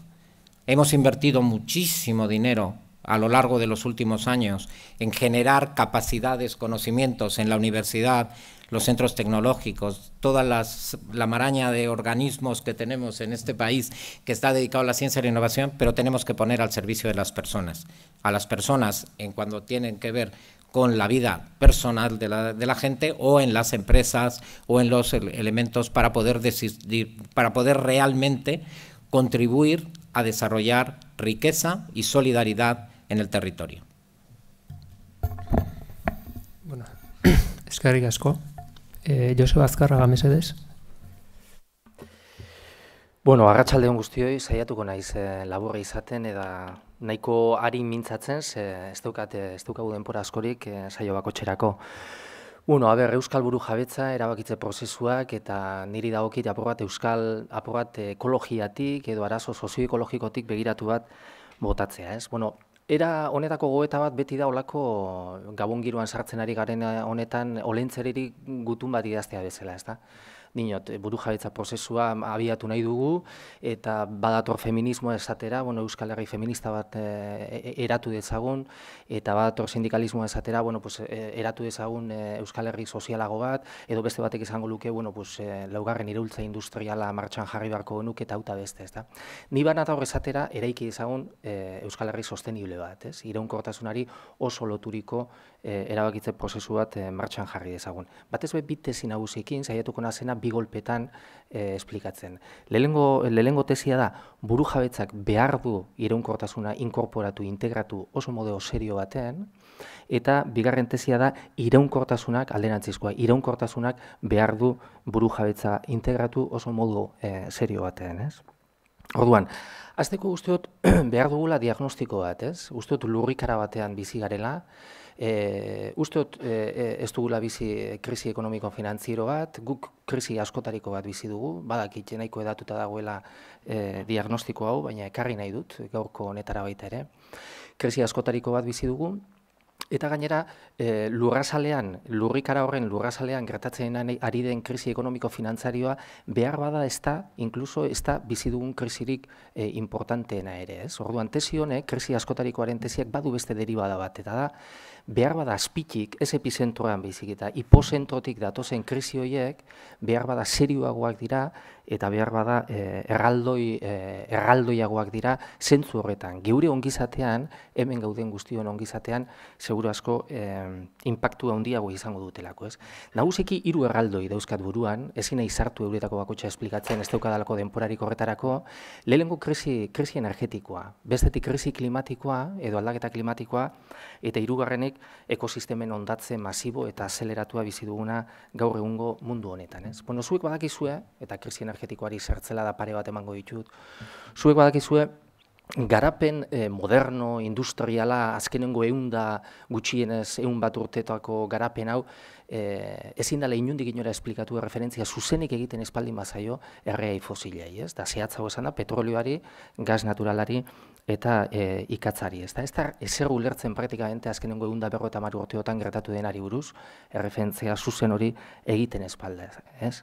Hemos invertido muchísimo dinero a lo largo de los últimos años en generar capacidades, conocimientos en la universidad, los centros tecnológicos, toda la maraña de organismos que tenemos en este país que está dedicado a la ciencia y la innovación, pero tenemos que poner al servicio de las personas. A las personas, en cuando tienen que ver con la vida personal de la, gente o en las empresas o en los elementos para poder, decidir para poder realmente contribuir a desarrollar riqueza y solidaridad en el territorio. Bueno, eskerrik asko. Eh, Joseba la MESEDES. Bueno, arratsaldeon guztioi saiatuko naiz eh, laburra izaten eta nahiko ari mintzatzen, ze ez daukat ez daukagu denpora askorik e, saio bakotserako. Bueno, a ber Euskal Buru Jabetza erabakitze prozesuak eta niri dagokit apur euskal apur ekologiatik edo arazo sozioekologikotik begiratu bat botatzea, ez? Bueno, Era honetako goeta bat beti da olako gabungiruan sartzen ari garen honetan olentzeririk gutun bat idaztea bezala, ez dinot, buru jabetza prozesua mm, abiatu nahi dugu, eta badator feminismoa esatera, bueno, Euskal Herri feminista bat eh, e, e, eratu dezagun, eta badator sindikalismoa esatera, bueno, pues, e, eratu dezagun e, Euskal Herri sozialago bat, edo beste batek izango luke, bueno, pues, eh, laugarren irultza industriala martxan jarri barko genuk eta auta beste, ez da. Ni baina esatera, horrezatera, eraiki dezagun e, Euskal Herri sostenible bat, ez? Iraunkortasunari oso loturiko e, erabakitze prozesu bat e, martxan jarri dezagun. Batez be bit nagusiekin saiatuko na zena bi golpetan e, esplikatzen. Lelengo lelengo tesia da burujabetzak behar du iraunkortasuna inkorporatu integratu oso modeo serio batean eta bigarren tesia da iraunkortasunak alderantzizkoa iraunkortasunak behar du burujabetza integratu oso modu e, serio batean, ez? Orduan Azteko guztiot behar dugula diagnostiko bat, ez? Guztiot lurrikara batean bizi garela, E, ez dugula bizi krisi ekonomiko finantziero bat, guk krisi askotariko bat bizi dugu, badakit nahiko edatuta dagoela e, diagnostiko hau, baina ekarri nahi dut, gaurko honetara baita ere. Krisi askotariko bat bizi dugu, Eta gainera, e, lurrazalean, lurrikara horren lurrazalean gertatzen ari den krisi ekonomiko finantzarioa behar bada ez da, inkluso ez da bizi dugun krisirik e, importanteena ere. Ez? Orduan, tesi honek, krisi askotarikoaren tesiak badu beste da bat, eta da, behar bada azpitik, ez epizentroan bizik eta hipozentrotik datozen krizioiek horiek, behar bada serioagoak dira, eta behar bada eh, erraldoi, eh, erraldoiagoak dira zentzu horretan. Geure ongizatean, hemen gauden guztion ongizatean, seguru asko eh, handiago izango dutelako. Ez? Nagusiki hiru erraldoi dauzkat buruan, ezin nahi zartu euretako bakotxa esplikatzen ez daukadalako denporarik horretarako, lehenengo krisi, krisi energetikoa, bestetik krisi klimatikoa edo aldaketa klimatikoa, eta hirugarrenik ekosistemen ondatze masibo eta azeleratua duguna gaur egungo mundu honetan. Ez? Bueno, zuek badakizue, eta krisi energetikoa, energetikoari sartzela da pare bat emango ditut. Zuek badakizue, garapen eh, moderno, industriala, azkenengo eunda gutxienez eun bat urtetako garapen hau, e, ezin dela inundik inora esplikatu referentzia zuzenik egiten espaldin bazaio erreai fosilei, ez? Da zehatzago esan da, petrolioari, gaz naturalari eta e, ikatzari, ez da? Ez da, ezer ulertzen praktikamente azkenengo eunda berro eta urteotan gertatu denari buruz, erreferentzia zuzen hori egiten espalda, ez?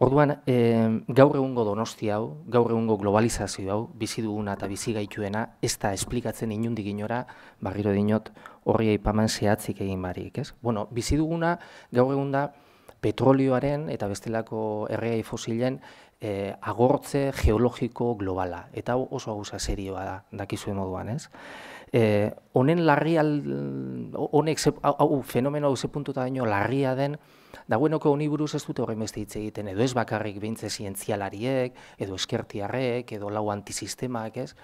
Orduan, e, gaur egungo donosti hau, gaur egungo globalizazio hau, bizi duguna eta bizi gaituena, ez da esplikatzen inundik inora, barriro dinot, horri aipaman zehatzik egin barik, ez? Bueno, bizi duguna gaur egun da petrolioaren eta bestelako erregai fosilen e, agortze geologiko globala. Eta oso agusa serioa da, dakizuen moduan, ez? E, honen larri, al, honek, hau fenomeno hau ze puntuta larria den, dauenoko honi buruz ez dute beste hitz egiten, edo ez bakarrik behintze zientzialariek, edo eskertiarrek, edo lau antisistemak, ez?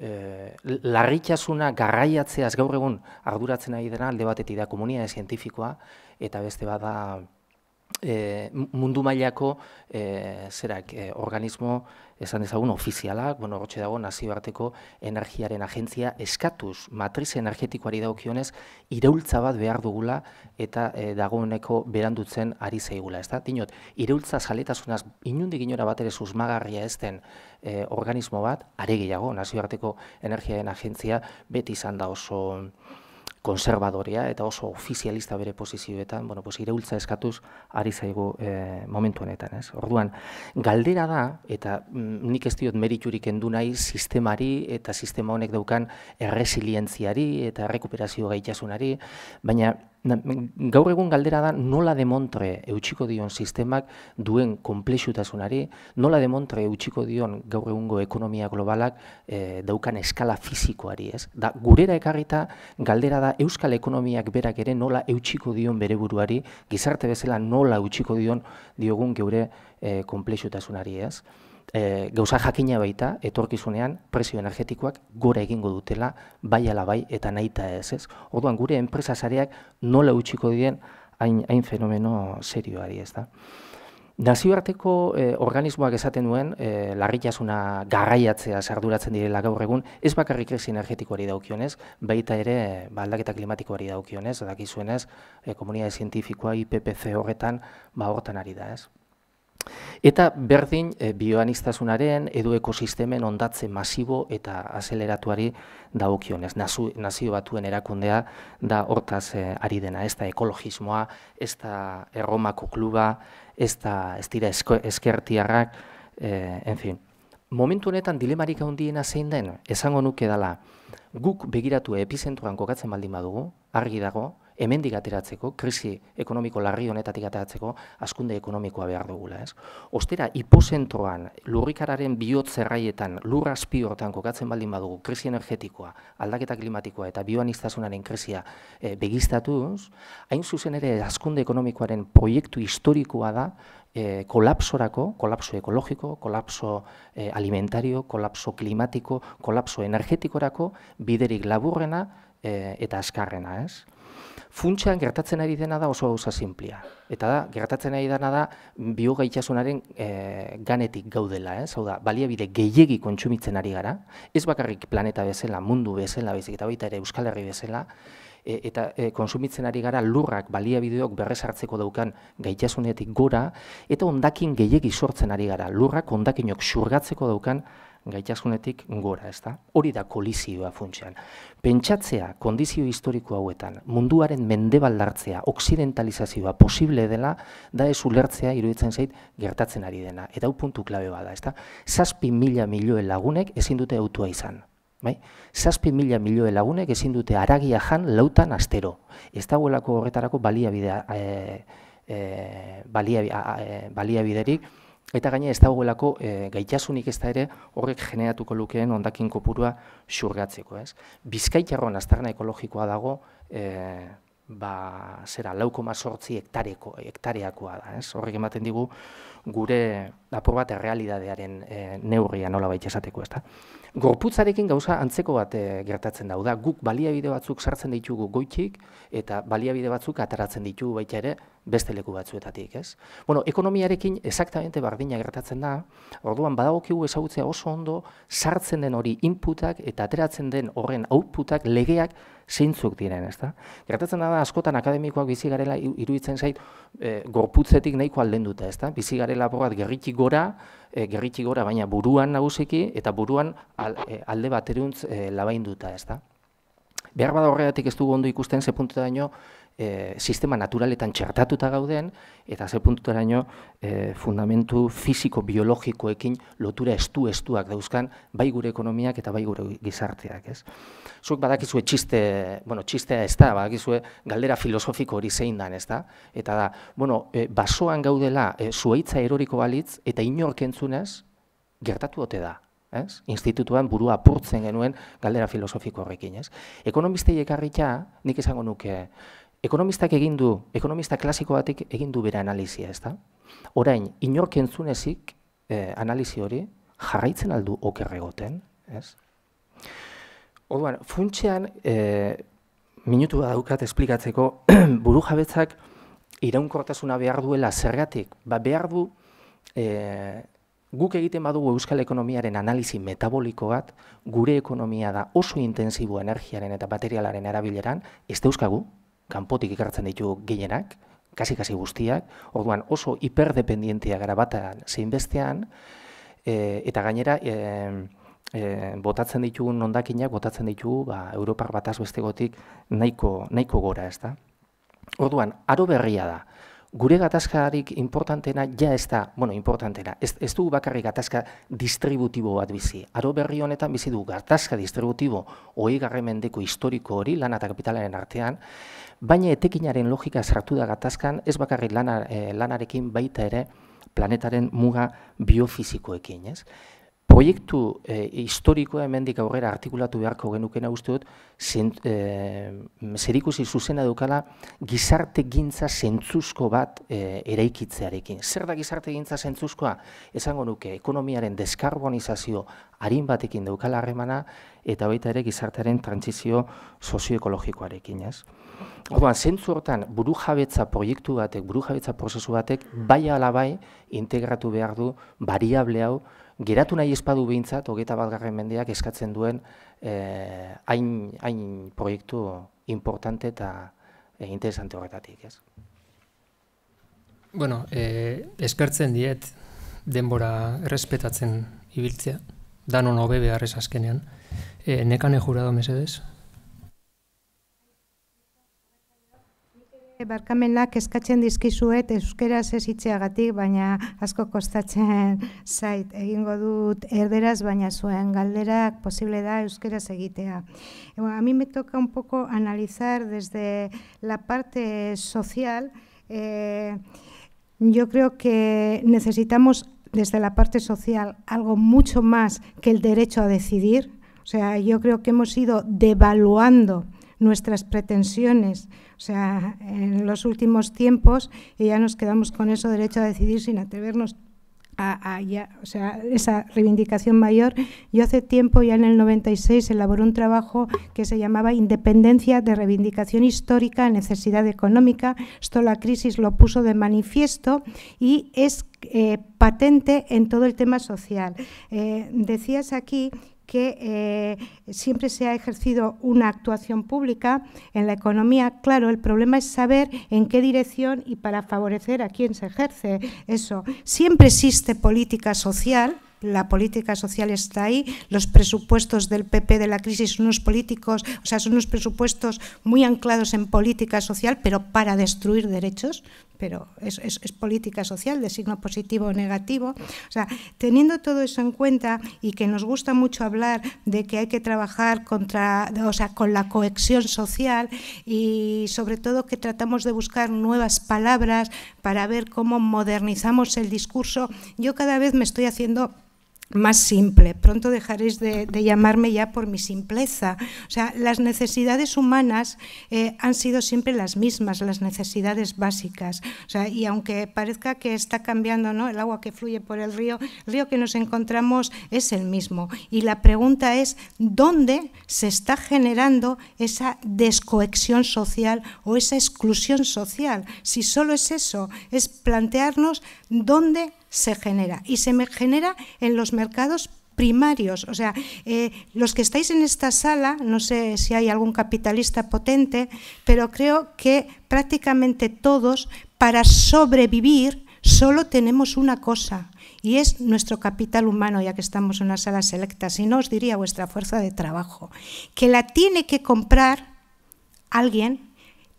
E, larritasuna garraiatzeaz gaur egun arduratzen ari dena alde batetik da komunia zientifikoa eta beste bada e, mundu mailako e, zerak eh, organismo esan dezagun ofizialak, bueno, hortxe dago nazioarteko energiaren agentzia eskatuz matriz energetikoari dagokionez iraultza bat behar dugula eta e, dagoeneko berandutzen ari zaigula, ezta? Dinot, iraultza saletasunaz inundi ginora bat ere susmagarria ezten organismo bat aregiago nazioarteko energiaren agentzia beti izan da oso konservadorea eta oso ofizialista bere posizioetan, bueno, pues ireultza eskatuz ari zaigu e, momentu honetan, ez? Orduan, galdera da eta mm, nik ez diot meriturik kendu nahi sistemari eta sistema honek daukan erresilientziari eta errekuperazio gaitasunari, baina Gaur egun galdera da nola demontre eutsiko dion sistemak duen konplexutasunari, nola demontre eutxiko dion gaur egungo ekonomia globalak e, daukan eskala fizikoari, ez? Da, gurera ekarrita galdera da euskal ekonomiak berak ere nola eutsiko dion bere buruari, gizarte bezala nola eutxiko dion diogun geure e, konplexutasunari, ez? e, gauza jakina baita, etorkizunean, presio energetikoak gora egingo dutela, bai ala bai, eta nahi ez ez. Orduan, gure enpresa nola utxiko dien hain, hain fenomeno serioari ez da. Nazioarteko eh, organismoak esaten duen, e, larritasuna garraiatzea sarduratzen direla gaur egun, ez bakarrik krisi energetikoari daukionez, baita ere ba, aldaketa klimatikoari daukionez, dakizuenez, e, komunitate zientifikoa IPPC horretan, ba hortan ari da ez. Eta berdin e, edo ekosistemen ondatze masibo eta azeleratuari dagokionez. Nazio batuen erakundea da hortaz eh, ari dena, ez da ekologismoa, ez da erromako kluba, ez da ez dira eskertiarrak, e, eh, en fin. Momentu honetan dilemarik handiena zein den, esango nuke dela, guk begiratu epizentroan kokatzen baldin badugu, argi dago, hemendik ateratzeko, krisi ekonomiko larri honetatik ateratzeko, askunde ekonomikoa behar dugula, ez? Ostera, ipozentroan, lurrikararen bihotzerraietan, lurraspi hortan kokatzen baldin badugu, krisi energetikoa, aldaketa klimatikoa eta bioaniztasunaren krisia e, begiztatuz, hain zuzen ere, askunde ekonomikoaren proiektu historikoa da, eh, kolapsorako, kolapso ekologiko, kolapso e, alimentario, kolapso klimatiko, kolapso energetikorako biderik laburrena eta askarrena, ez? Funtxean gertatzen ari dena da oso gauza simplia. Eta da, gertatzen ari dena da biogaitasunaren e, ganetik gaudela, ez? Hau da, baliabide gehiegi kontsumitzen ari gara, ez bakarrik planeta bezala, mundu bezala, bezik eta baita ere Euskal Herri bezala, e, eta e, ari gara lurrak baliabideok berrez hartzeko daukan gaitasunetik gora, eta ondakin gehiegi sortzen ari gara, lurrak ondakinok xurgatzeko daukan gaitasunetik gora, ez da? Hori da kolizioa funtsian. Pentsatzea, kondizio historiko hauetan, munduaren mendebaldartzea, oksidentalizazioa posible dela, da ez ulertzea iruditzen zait gertatzen ari dena. Eta hau puntu klabe bada, ez da? Zazpi mila milioen lagunek ezin dute autua izan. Bai? Zazpi mila milioen lagunek ezin dute aragia jan lautan astero. Ez dagoelako horretarako baliabidea, e, e, baliabiderik, Eta gaine ez dagoelako eh, gaitasunik ez da ere horrek generatuko lukeen ondakin kopurua xurgatzeko, ez? Bizkaitarroan aztarna ekologikoa dago, e, ba, zera, lauko mazortzi hektareko, hektareakoa da, ez? Horrek ematen digu gure apur bat errealidadearen e, eh, neurria nola baita esateko, ez da? Gorputzarekin gauza antzeko bat gertatzen da, da, guk baliabide batzuk sartzen ditugu goitik eta baliabide batzuk ataratzen ditugu baita ere beste leku batzuetatik, ez? Bueno, ekonomiarekin exactamente bardina gertatzen da. Orduan badagokigu ezagutzea oso ondo sartzen den hori inputak eta ateratzen den horren outputak legeak zeintzuk diren, ezta? Gertatzen da askotan akademikoak bizi garela iruditzen zait e, gorputzetik nahiko ez ezta? Bizi garela borrat gerritik gora, e, gora baina buruan nagusiki eta buruan eh, alde bateruntz e, labainduta, ezta? Behar bada horregatik ez dugu ondo ikusten ze puntu e, sistema naturaletan txertatuta gauden, eta ze puntutara nio, eh, fundamentu fisiko-biologikoekin lotura estu-estuak dauzkan, bai gure ekonomiak eta bai gure gizarteak, ez? Zuek badakizue txiste, bueno, txistea ez da, badakizue galdera filosofiko hori zein dan, ez da? Eta da, bueno, e, basoan gaudela, e, zuaitza eroriko balitz, eta inorkentzunez, gertatu ote da. Ez? institutuan burua apurtzen genuen galdera filosofiko horrekin, ez? Ekonomistei ekarrita, nik esango nuke, ekonomistak egin du, ekonomista klasiko batik egin du bere analizia, ez da? Orain, inork entzunezik eh, analizi hori jarraitzen aldu okerregoten, ez? Orduan, funtsean eh, minutu bat daukat esplikatzeko buru jabetzak iraunkortasuna behar duela zergatik, ba behar du eh, guk egiten badugu euskal ekonomiaren analizi metaboliko bat, gure ekonomia da oso intensibo energiaren eta materialaren erabileran, ez euskagu, kanpotik ikartzen ditu gehienak, kasi-kasi guztiak, orduan oso hiperdependientia gara bat zein bestean, eh, eta gainera e, botatzen ditu nondakinak, botatzen ditu ba, Europar bataz bestegotik nahiko, nahiko gora, ez da? Orduan, aro berria da, gure gatazkarik importantena ja ez da, bueno, importantena, ez, ez du bakarrik gatazka distributibo bat bizi. Aro berri honetan bizi du gatazka distributibo hori garremendeko historiko hori lana eta kapitalaren artean, baina etekinaren logika zartu da gatazkan ez bakarrik lana, eh, lanarekin baita ere planetaren muga biofizikoekin, ez? proiektu eh, historikoa hemendik aurrera artikulatu beharko genukena uste dut, e, zerikusi zuzena dukala gizarte gintza zentzuzko bat e, eraikitzearekin. Zer da gizarte gintza zentzuzkoa? Esango nuke, ekonomiaren deskarbonizazio harin batekin daukalarremana harremana eta baita ere gizartearen trantzizio sozioekologikoarekin. Ez? Orduan, zentzu hortan, buru jabetza proiektu batek, buru jabetza prozesu batek, bai alabai integratu behar du, variable hau, geratu nahi espadu behintzat, hogeita bat garren mendeak eskatzen duen eh, hain proiektu importante eta eh, interesante horretatik, ez? Bueno, eh, eskertzen diet denbora errespetatzen ibiltzea, danon hobe behar azkenean. Eh, nekane jurado mesedez, Barkamenak eskatzen dizkizuet euskeraz ez hitzeagatik, baina asko kostatzen zait. Egingo dut erderaz, baina zuen galderak posible da euskeraz egitea. a mí me toca un poco analizar desde la parte social. Eh, yo creo que necesitamos desde la parte social algo mucho más que el derecho a decidir. O sea, yo creo que hemos ido devaluando nuestras pretensiones. O sea, en los últimos tiempos y ya nos quedamos con eso derecho a decidir sin atrevernos a, sea, esa reivindicación mayor. Yo hace tiempo, ya en el 96, elaboró un trabajo que se llamaba Independencia de Reivindicación Histórica, Necesidad Económica. Esto la crisis lo puso de manifiesto y es eh, patente en todo el tema social. Eh, decías aquí que eh, siempre se ha ejercido una actuación pública en la economía. Claro, el problema es saber en qué dirección y para favorecer a quién se ejerce eso. Siempre existe política social la política social está ahí, los presupuestos del PP de la crisis son unos políticos, o sea, son unos presupuestos muy anclados en política social, pero para destruir derechos, pero es, política social de signo positivo o negativo. O sea, teniendo todo eso en cuenta y que nos gusta mucho hablar de que hay que trabajar contra, con la cohesión social y sobre todo que tratamos de buscar nuevas palabras para ver cómo modernizamos el discurso, yo cada vez me estoy haciendo más simple. Pronto dejaréis de, llamarme ya por mi simpleza. O sea, las necesidades humanas eh, han sido siempre las mismas, las necesidades básicas. O sea, y aunque parezca que está cambiando ¿no? el agua que fluye por el río, el río que nos encontramos es el mismo. Y la pregunta es, ¿dónde se está generando esa descoexión social o esa exclusión social? Si solo es eso, es plantearnos dónde se genera y se genera en los mercados primarios. O sea, eh, los que estáis en esta sala, no sé si hay algún capitalista potente, pero creo que prácticamente todos, para sobrevivir, solo tenemos una cosa, y es nuestro capital humano, ya que estamos en una sala selecta, si no os diría vuestra fuerza de trabajo, que la tiene que comprar alguien,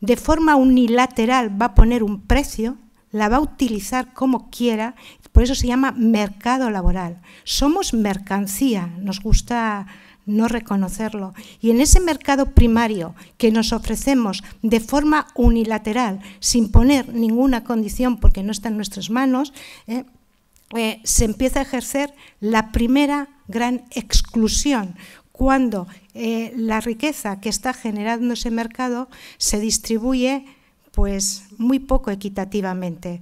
de forma unilateral va a poner un precio, la va a utilizar como quiera por eso se llama mercado laboral. Somos mercancía, nos gusta no reconocerlo. Y en ese mercado primario que nos ofrecemos de forma unilateral, sin poner ninguna condición porque no está en nuestras manos, eh, eh, se empieza a ejercer la primera gran exclusión, cuando eh, la riqueza que está generando ese mercado se distribuye pues muy poco equitativamente.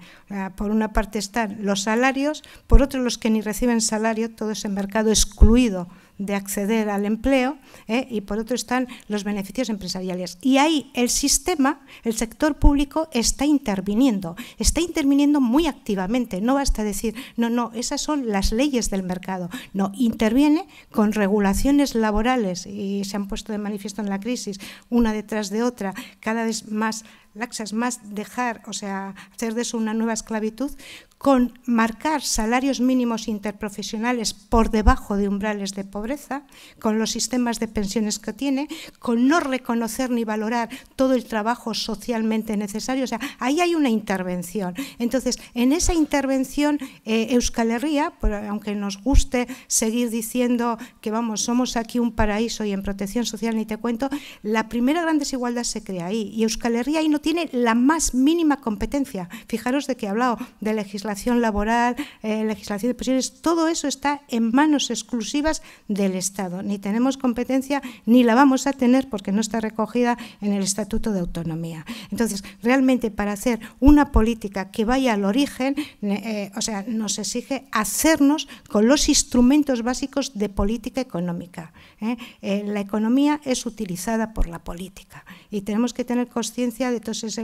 Por una parte están los salarios, por otro los que ni reciben salario, todo ese mercado excluido de acceder al empleo, ¿eh? y por otro están los beneficios empresariales. Y ahí el sistema, el sector público, está interviniendo, está interviniendo muy activamente. No basta decir, no, no, esas son las leyes del mercado. No, interviene con regulaciones laborales, y se han puesto de manifiesto en la crisis, una detrás de otra, cada vez más laxas, más dejar, o sea, hacer de eso una nueva esclavitud, con marcar salarios mínimos interprofesionales por debajo de umbrales de pobreza, con los sistemas de pensiones que tiene, con no reconocer ni valorar todo el trabajo socialmente necesario. O sea, ahí hay una intervención. Entonces, en esa intervención, eh, Euskal Herria, aunque nos guste seguir diciendo que vamos, somos aquí un paraíso y en protección social ni te cuento, la primera gran desigualdad se crea ahí. Y Euskal Herria ahí no tiene tiene la más mínima competencia. Fijaros de que he hablado de legislación laboral, eh, legislación de posibles, todo eso está en manos exclusivas del Estado. Ni tenemos competencia ni la vamos a tener porque no está recogida en el Estatuto de Autonomía. Entonces, realmente para hacer una política que vaya al origen, eh, o sea, nos exige hacernos con los instrumentos básicos de política económica. ¿eh? la economía es utilizada por la política y tenemos que tener conciencia de estos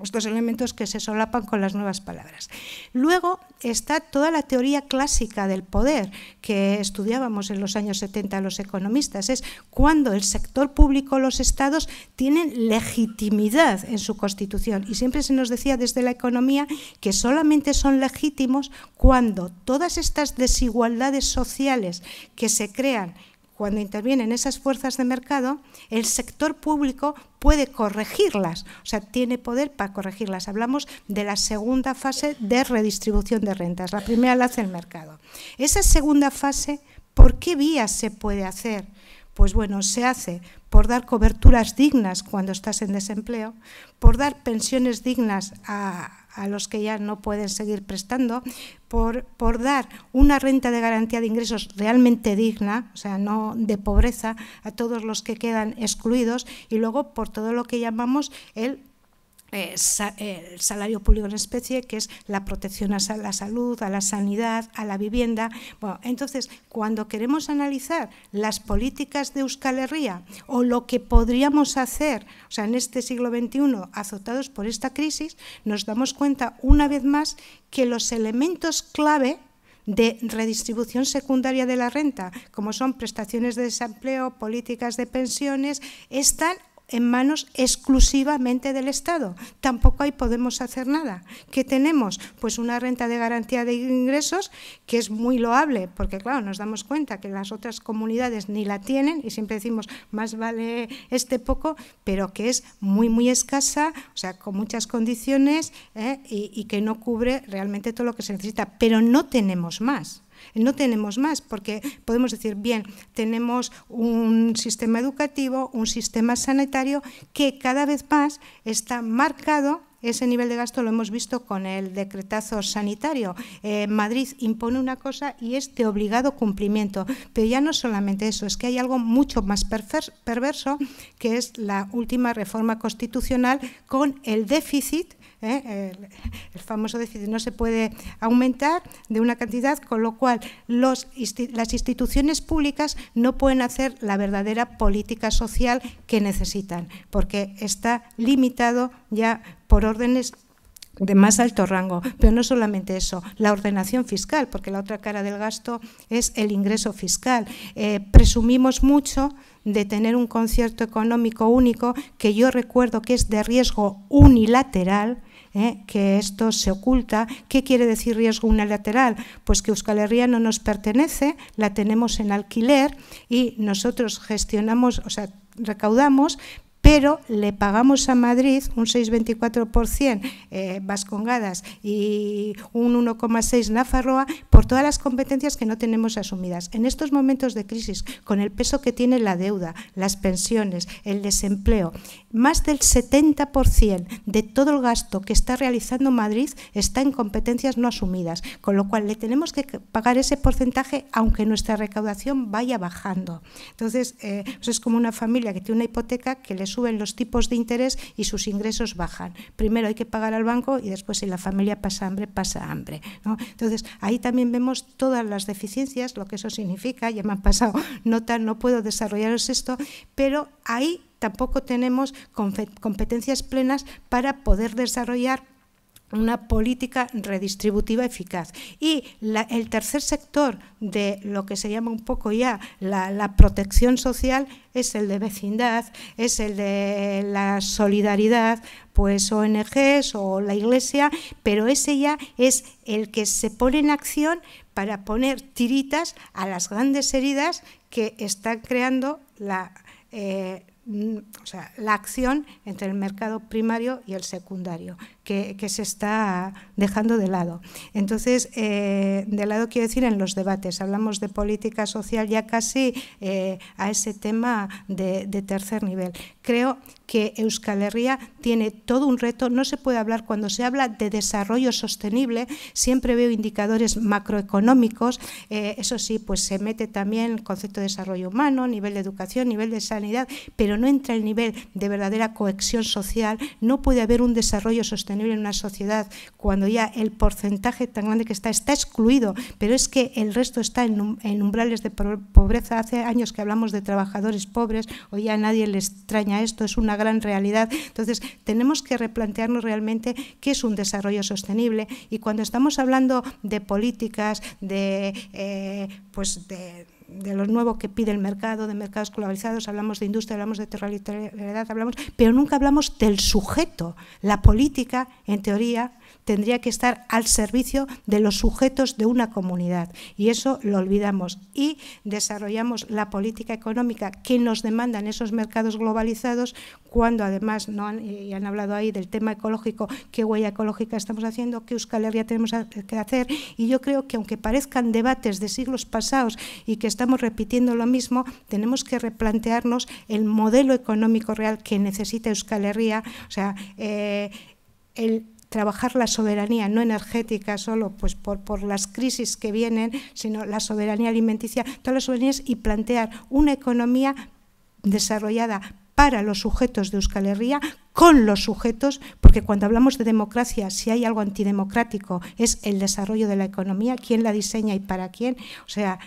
estos elementos que se solapan con las nuevas palabras. Luego está toda la teoría clásica del poder que estudiábamos en los años 70 los economistas, es cuando el sector público, los estados, tienen legitimidad en su constitución. Y siempre se nos decía desde la economía que solamente son legítimos cuando todas estas desigualdades sociales que se crean cuando intervienen esas fuerzas de mercado, el sector público puede corregirlas, o sea, tiene poder para corregirlas. Hablamos de la segunda fase de redistribución de rentas, la primera la hace el mercado. Esa segunda fase, ¿por qué vías se puede hacer? Pues bueno, se hace por dar coberturas dignas cuando estás en desempleo, por dar pensiones dignas a, a los que ya no pueden seguir prestando, por, por, dar una renta de garantía de ingresos realmente digna, o sea, no de pobreza, a todos los que quedan excluidos y luego por todo lo que llamamos el eh, el salario público en especie, que es la protección a la salud, a la sanidad, a la vivienda. Bueno, entonces, cuando queremos analizar las políticas de Euskal Herria o lo que podríamos hacer, o sea, en este siglo XXI, azotados por esta crisis, nos damos cuenta una vez más que los elementos clave de redistribución secundaria de la renta, como son prestaciones de desempleo, políticas de pensiones, están en manos exclusivamente del Estado. Tampoco ahí podemos hacer nada. ¿Qué tenemos? Pues una renta de garantía de ingresos que es muy loable, porque claro, nos damos cuenta que las otras comunidades ni la tienen y siempre decimos más vale este poco, pero que es muy, muy escasa, o sea, con muchas condiciones ¿eh? y que no cubre realmente todo lo que se necesita. Pero no tenemos más. No tenemos más, porque podemos decir, bien, tenemos un sistema educativo, un sistema sanitario que cada vez más está marcado ese nivel de gasto lo hemos visto con el decretazo sanitario. Eh, Madrid impone una cosa y es de obligado cumplimiento. Pero ya no solamente eso, es que hay algo mucho más perverso, que es la última reforma constitucional con el déficit ¿eh? el, famoso decir no se puede aumentar de una cantidad, con lo cual las instituciones públicas no pueden hacer la verdadera política social que necesitan, porque está limitado ya por órdenes de más alto rango. Pero no solamente eso, la ordenación fiscal, porque la otra cara del gasto es el ingreso fiscal. Eh, presumimos mucho de tener un concierto económico único que yo recuerdo que es de riesgo unilateral ¿eh? que esto se oculta. ¿Qué quiere decir riesgo unilateral? Pues que Euskal Herria no nos pertenece, la tenemos en alquiler y nosotros gestionamos, o sea, recaudamos, pero le pagamos a Madrid un 6,24% eh, Vascongadas y un 1,6% Nafarroa por todas las competencias que no tenemos asumidas. En estos momentos de crisis, con el peso que tiene la deuda, las pensiones, el desempleo, más del 70% de todo el gasto que está realizando Madrid está en competencias no asumidas, con lo cual le tenemos que pagar ese porcentaje aunque nuestra recaudación vaya bajando. Entonces, eh, pues es como una familia que tiene una hipoteca que le sube suben los tipos de interés y sus ingresos bajan. Primero hay que pagar al banco y después si la familia pasa hambre, pasa hambre. Entonces ahí también vemos todas las deficiencias, lo que eso significa, ya me han pasado notas, no puedo desarrollaros esto, pero ahí tampoco tenemos competencias plenas para poder desarrollar una política redistributiva eficaz. Y el tercer sector de lo que se llama un poco ya la, protección social es el de vecindad, es el de la solidaridad, pues ONGs o la Iglesia, pero ese ya es el que se pone en acción para poner tiritas a las grandes heridas que están creando la... Eh, mm, o la acción entre el mercado primario y el secundario que, se está dejando de lado. Entonces, eh, de lado quiero decir en los debates, hablamos de política social ya casi eh, a ese tema de, tercer nivel. Creo que Euskal Herria tiene todo un reto. No se puede hablar cuando se habla de desarrollo sostenible, siempre veo indicadores macroeconómicos. Eh, eso sí, pues se mete también el concepto de desarrollo humano, nivel de educación, nivel de sanidad, pero no entra el nivel de verdadera cohesión social. No puede haber un desarrollo sostenible en una sociedad cuando ya el porcentaje tan grande que está está excluido, pero es que el resto está en, umbrales de pobreza. Hace años que hablamos de trabajadores pobres, hoy a nadie le extraña esto, es una gran realidad. Entonces, tenemos que replantearnos realmente qué es un desarrollo sostenible y cuando estamos hablando de políticas, de... Eh, pues de de lo nuevo que pide el mercado, de mercados globalizados, hablamos de industria, hablamos de territorialidad, hablamos, pero nunca hablamos del sujeto. La política, en teoría, tendría que estar al servicio de los sujetos de una comunidad. Y eso lo olvidamos. Y desarrollamos la política económica que nos demandan esos mercados globalizados cuando además, no han, eh, hablado ahí del tema ecológico, qué huella ecológica estamos haciendo, qué Euskal tenemos que hacer. Y yo creo que aunque parezcan debates de siglos pasados y que estamos repitiendo lo mismo, tenemos que replantearnos el modelo económico real que necesita Euskal O sea, eh, el trabajar la soberanía, no energética solo, pues por, por las crisis que vienen, sino la soberanía alimenticia, todas las soberanías y plantear una economía desarrollada para los sujetos de Euskal Herria, con los sujetos, porque cuando hablamos de democracia, si hay algo antidemocrático, es el desarrollo de la economía, quién la diseña y para quién. O sea,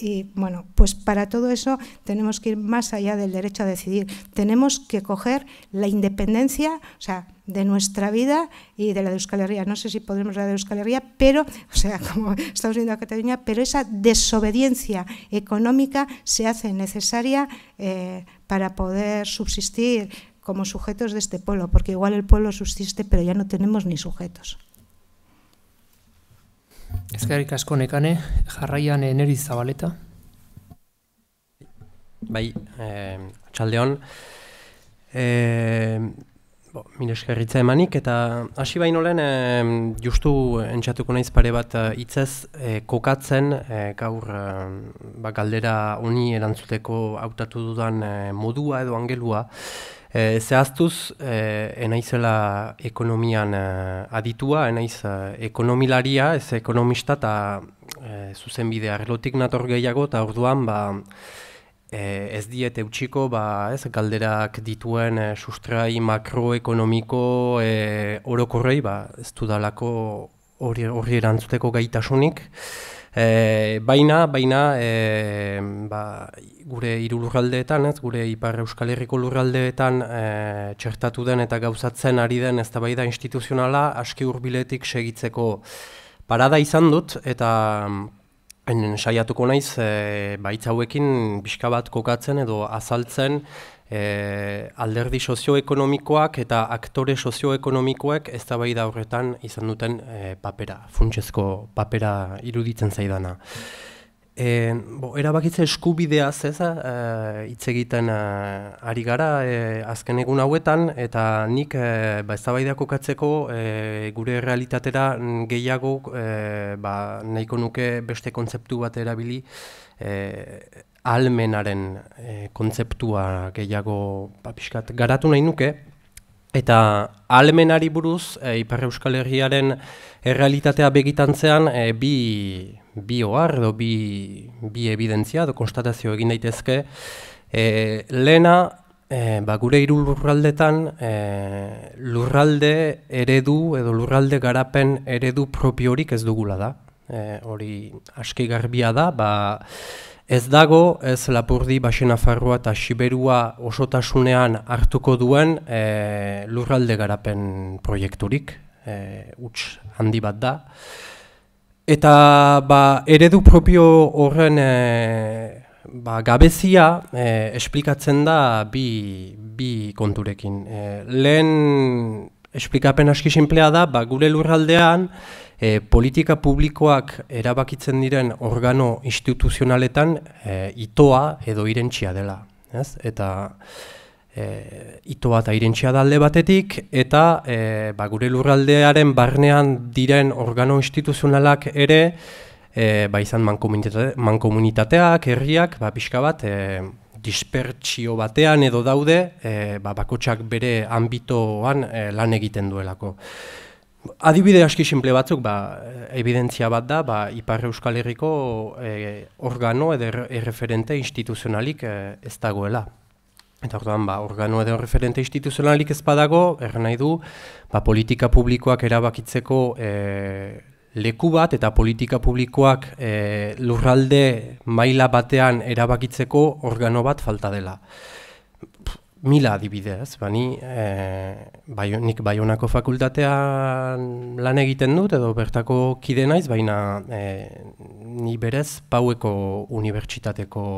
y bueno, pues para todo eso tenemos que ir más allá del derecho a decidir. Tenemos que coger la independencia, o sea, de nuestra vida y de la de No sé si podremos la de Euskal pero, o sea, como estamos viendo a Cataluña, pero esa desobediencia económica se hace necesaria eh, para poder subsistir como sujetos de este pueblo, porque igual el pueblo subsiste, pero ya no tenemos ni sujetos. asko nekane, jarraian zabaleta. Bai, eh, Bo, eskerritza emanik, eta hasi baino lehen, justu entxatuko naiz pare bat eh, hitzez e, kokatzen, eh, gaur e, ba, galdera honi erantzuteko hautatu dudan modua edo angelua, zehaztuz, e, enaizela ekonomian aditua, enaiz e, ekonomilaria, ez ekonomista, eta e, zuzen bidea, nator gehiago, eta orduan, ba, E, ez diet eutxiko, ba, ez, galderak dituen e, sustrai makroekonomiko e, orokorrei, ba, ez dudalako horri erantzuteko gaitasunik. E, baina, baina, e, ba, gure hiru lurraldeetan, ez, gure Ipar Euskal Herriko lurraldeetan e, txertatu den eta gauzatzen ari den ez da bai da instituzionala aski hurbiletik segitzeko parada izan dut, eta saiatuko naiz e, baitz hauekin bat kokatzen edo azaltzen e, alderdi sozioekonomikoak eta aktore sozioekonomikoak ez da bai da horretan izan duten eh, papera, funtsezko papera iruditzen zaidana eh erabakitze eskubidea zeza eh egiten eh, ari gara e, azken egun hauetan eta nik e, ba eztabaida kokatzeko e, gure realitatera gehiago e, ba, nahiko nuke beste kontzeptu bat erabili e, almenaren e, kontzeptua gehiago ba pixkat, garatu nahi nuke Eta almenari buruz, e, Ipar Euskal Herriaren errealitatea begitantzean, e, bi, bi ohar edo bi, bi evidentzia edo konstatazio egin daitezke. E, lehena, e, ba, gure hiru lurraldetan e, lurralde eredu edo lurralde garapen eredu propiorik ez dugula da. E, hori aski garbia da, ba, ez dago ez Lapurdi, basenafarroa Farroa eta Siberua osotasunean hartuko duen lurralde garapen proiekturik, e, huts handi bat da. Eta ba, eredu propio horren e, ba, gabezia e, esplikatzen da bi, bi konturekin. E, lehen esplikapen aski sinplea da, ba, gure lurraldean e, politika publikoak erabakitzen diren organo instituzionaletan e, itoa edo irentxia dela. Ez? Eta, e, ito bat airentxea da alde batetik, eta e, ba, gure lurraldearen barnean diren organo instituzionalak ere, e, ba, izan mankomunitate, mankomunitateak, herriak, ba, pixka bat, e, dispertsio batean edo daude, e, ba, bere ambitoan e, lan egiten duelako. Adibide aski simple batzuk, ba, evidentzia bat da, ba, Ipar Euskal Herriko e, organo edo erreferente instituzionalik ez dagoela. Eta orduan, ba, organo edo referente instituzionalik ez badago, erren nahi du, ba, politika publikoak erabakitzeko e, leku bat eta politika publikoak eh, lurralde maila batean erabakitzeko organo bat falta dela. Mila adibidez, bani, e, eh, bai, nik baionako fakultatean lan egiten dut edo bertako kide naiz, baina e, ni berez paueko unibertsitateko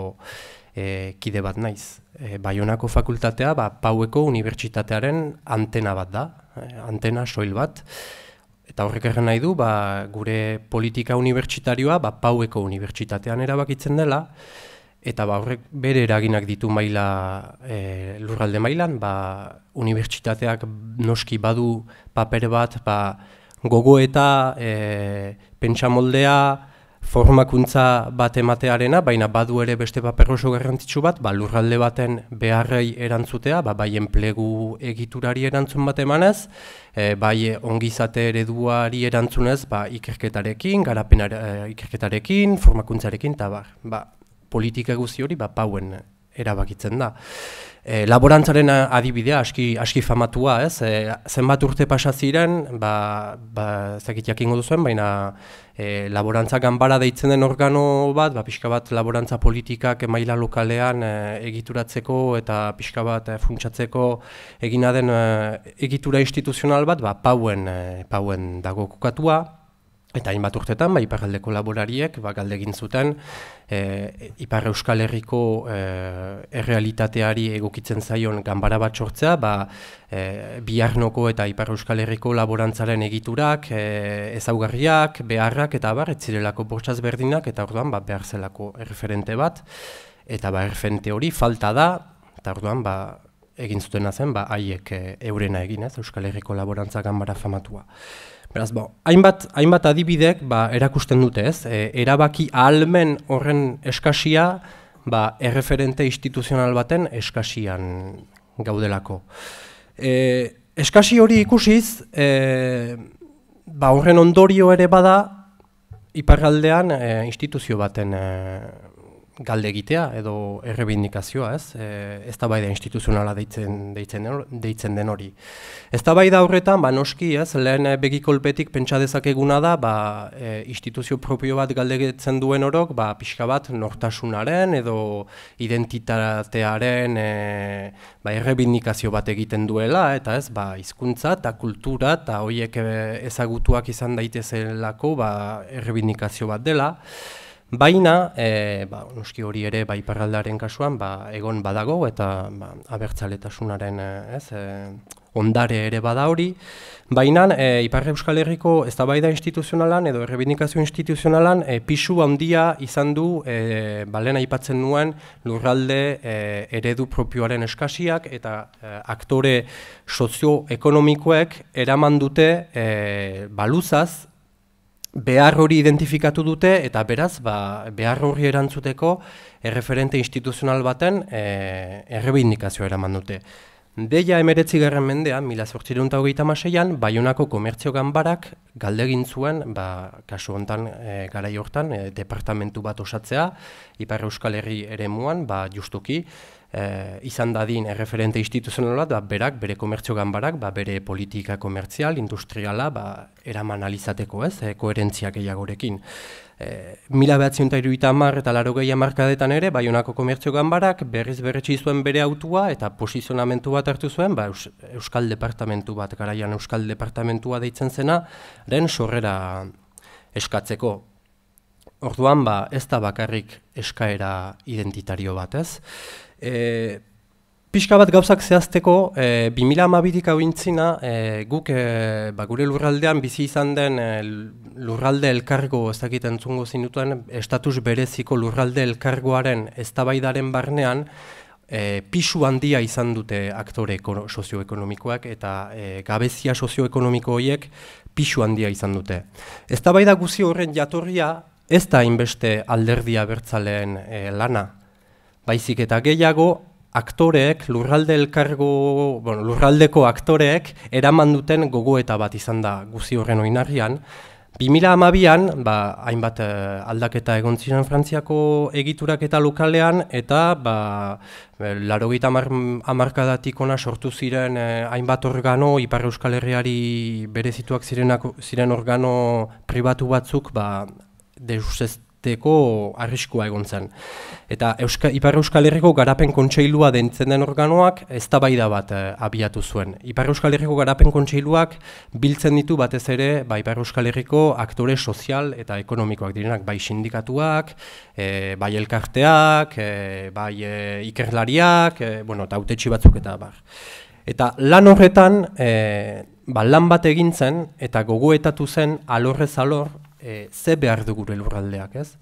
kide bat naiz e, Baionako fakultatea ba, paueko unibertsitatearen antena bat da, e, antena soil bat, eta horrek erren nahi du, ba, gure politika unibertsitarioa ba, paueko unibertsitatean erabakitzen dela, eta ba, horrek bere eraginak ditu maila e, lurralde mailan, ba, unibertsitateak noski badu paper bat, ba, gogo eta e, pentsamoldea, formakuntza bat ematearena, baina badu ere beste paper garrantzitsu bat, ba, lurralde baten beharrei erantzutea, ba, bai enplegu egiturari erantzun bat emanez, e, bai ongizate ereduari erantzunez, ba, ikerketarekin, garapena e, ikerketarekin, formakuntzarekin, eta ba, politika guzi hori, ba, pauen erabakitzen da e, laborantzaren adibidea aski aski famatua, ez? E, zenbat urte pasa ziren, ba ba ezagik jakingo duzuen, baina E, laborantza ganbara deitzen den organo bat, ba, pixka bat laborantza politikak maila lokalean egituratzeko eta pixka bat e, funtsatzeko egina den egitura instituzional bat, ba, pauen, e, pauen dago kokatua, Eta hainbat urtetan, ba, iparraldeko laborariek, ba, galde zuten e, ipar euskal herriko e, errealitateari egokitzen zaion ganbara bat sortzea, ba, e, biharnoko eta ipar euskal herriko laborantzaren egiturak, e, ezaugarriak, beharrak eta bar, etzirelako bortzaz berdinak, eta orduan ba, behar zelako erreferente bat, eta ba, erfente hori falta da, eta orduan ba, egin zutena zen, ba, haiek e, eurena eginez, euskal herriko laborantza ganbara famatua. Beraz, bo, hainbat, hainbat adibidek ba, erakusten dute ez, e, erabaki ahalmen horren eskasia ba, erreferente instituzional baten eskasian gaudelako. E, eskasi hori ikusiz, e, ba, horren ondorio ere bada, iparraldean e, instituzio baten e, galde egitea edo errebindikazioa, ez? Eh, eztabaida instituzionala deitzen deitzen deitzen den hori. Eztabaida horretan, ba noski, ez, lehen eh, begikolpetik pentsa dezakeguna da, ba, e, instituzio propio bat galdegetzen duen orok, ba pixka bat nortasunaren edo identitatearen e, ba, errebindikazio bat egiten duela eta, ez? Ba, hizkuntza eta kultura eta hoiek e, ezagutuak izan daitezelako, ba errebindikazio bat dela. Baina, e, ba, noski hori ere bai kasuan, ba, egon badago eta ba, abertzaletasunaren e, ez, e, ondare ere bada hori. Baina, e, Ipar Euskal Herriko ez da instituzionalan edo errebindikazio instituzionalan e, pisu handia izan du, e, balen aipatzen nuen, lurralde e, eredu propioaren eskasiak eta e, aktore sozioekonomikoek eraman dute baluzaz behar hori identifikatu dute eta beraz ba, behar hori erantzuteko erreferente instituzional baten e, errebindikazioa eraman dute. Deia emeretzi garren mendean mila zortzireunta hogeita maseian, baiunako komertzio ganbarak egin zuen, ba, kasu honetan, e, eh, gara jortan, eh, departamentu bat osatzea, Ipar Euskal Herri eremuan, ba, justuki, e, izan dadin erreferente instituzionala, da, berak, bere komertzio ganbarak, ba, bere politika komertzial, industriala, ba, eraman alizateko, ez, e, eh, koherentziak eiagorekin. E, eh, mila eta iruita amar eta laro ere, baionako komertzio ganbarak berriz berretxi zuen bere autua eta posizionamentu bat hartu zuen, ba, Euskal Departamentu bat, garaian Euskal Departamentua deitzen zena, den sorrera eskatzeko. Orduan, ba, ez da bakarrik eskaera identitario bat, ez? E, eh, Piska bat gauzak zehazteko, e, eh, 2012-ik hau intzina, eh, guk e, ba, gure lurraldean bizi izan den lurralde elkargo, ez dakit entzungo zinutuen, estatus bereziko lurralde elkargoaren eztabaidaren barnean, e, pisu handia izan dute aktore sozioekonomikoak eta e, gabezia sozioekonomiko horiek pisu handia izan dute. Eztabaida guzi horren jatorria, Ez da inbeste alderdia bertzaleen lana, baizik eta gehiago aktoreek lurralde elkargo, bueno, lurraldeko aktoreek eraman duten gogoeta bat izan da guzi horren oinarrian. 2012an, ba, hainbat eh, aldaketa egon ziren Frantziako egiturak eta lokalean eta ba eh, Larogeita hamarkadatik ona sortu ziren eh, hainbat organo Ipar Euskal Herriari berezituak zirenak ziren organo pribatu batzuk ba, egiteko arriskua egon zen. Eta Euska, Ipar Euskal Herriko garapen kontseilua dentzen den organoak eztabaida bat eh, abiatu zuen. Ipar Euskal Herriko garapen kontseiluak biltzen ditu batez ere ba, Ipar Euskal Herriko aktore sozial eta ekonomikoak direnak bai sindikatuak, e, bai elkarteak, e, bai e, ikerlariak, bueno, eta batzuk eta bar. Eta lan horretan, e, ba, lan bat egintzen eta gogoetatu zen alorrez alor e, ze behar dugu lurraldeak, ez?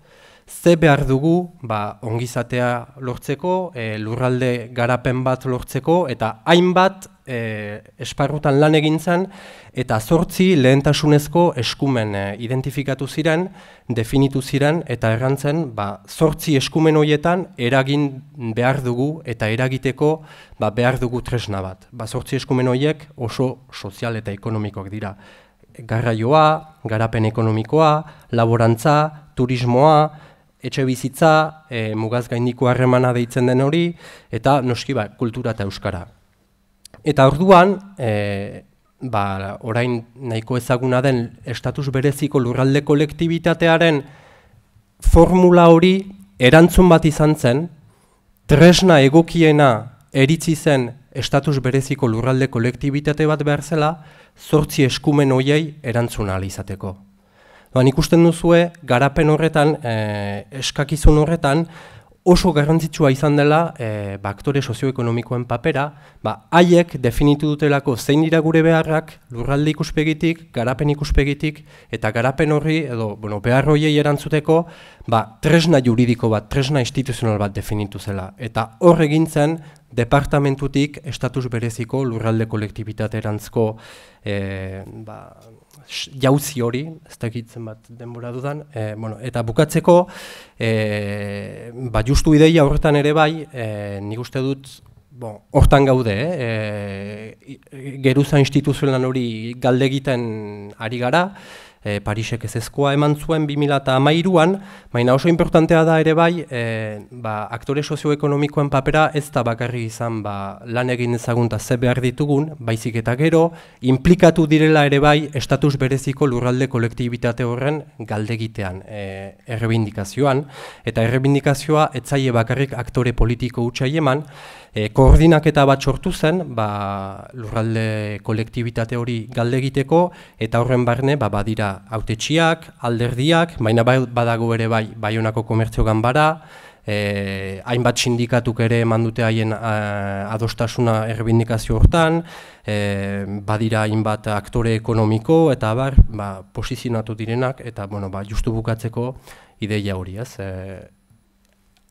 Ze behar dugu ba, ongizatea lortzeko, eh, lurralde garapen bat lortzeko, eta hainbat e, esparrutan lan egin eta zortzi lehentasunezko eskumen identifikatu ziren, definitu ziren, eta errantzen ba, zortzi eskumen hoietan eragin behar dugu eta eragiteko ba, behar dugu tresna bat. Ba, zortzi eskumen horiek oso sozial eta ekonomikoak dira garraioa, garapen ekonomikoa, laborantza, turismoa, etxe bizitza, e, mugaz gaindiko harremana deitzen den hori, eta noski ba, kultura eta euskara. Eta orduan, e, ba, orain nahiko ezaguna den estatus bereziko lurralde kolektibitatearen formula hori erantzun bat izan zen, tresna egokiena eritzi zen estatus bereziko lurralde kolektibitate bat behar zela, zortzi eskumen hoiei erantzuna alizateko. Doan ba, ikusten duzue, garapen horretan, e, eskakizun horretan, oso garrantzitsua izan dela e, baktore ba, sozioekonomikoen papera, ba, haiek definitu dutelako zein dira gure beharrak lurralde ikuspegitik, garapen ikuspegitik, eta garapen horri, edo bueno, behar horiei erantzuteko, ba, tresna juridiko bat, tresna instituzional bat definitu zela. Eta hor egin departamentutik estatus bereziko lurralde kolektibitaterantzko e, ba, jauzi hori, ez dakitzen bat denbora dudan, eh, bueno, eta bukatzeko, e, ba, justu ideia horretan ere bai, e, nik uste dut, Bon, hortan gaude, eh? geruza instituzioan hori galdegiten ari gara, e, Parisek ez ezkoa eman zuen 2008an, baina oso importantea da ere bai, e, ba, aktore sozioekonomikoen papera ez da bakarri izan ba, lan egin ezagunta ze behar ditugun, baizik eta gero, implikatu direla ere bai, estatus bereziko lurralde kolektibitate horren galdegitean, e, errebindikazioan, eta errebindikazioa etzaile bakarrik aktore politiko utxai eman, e, koordinaketa bat sortu zen ba, lurralde kolektibitate hori galde egiteko eta horren barne ba, badira autetxiak, alderdiak, baina ba, badago ere bai baionako komertzio ganbara, e, hainbat sindikatuk ere eman haien eh, adostasuna erbindikazio hortan, e, badira hainbat aktore ekonomiko eta bar ba, posizionatu direnak eta bueno, ba, justu bukatzeko ideia hori ez. E,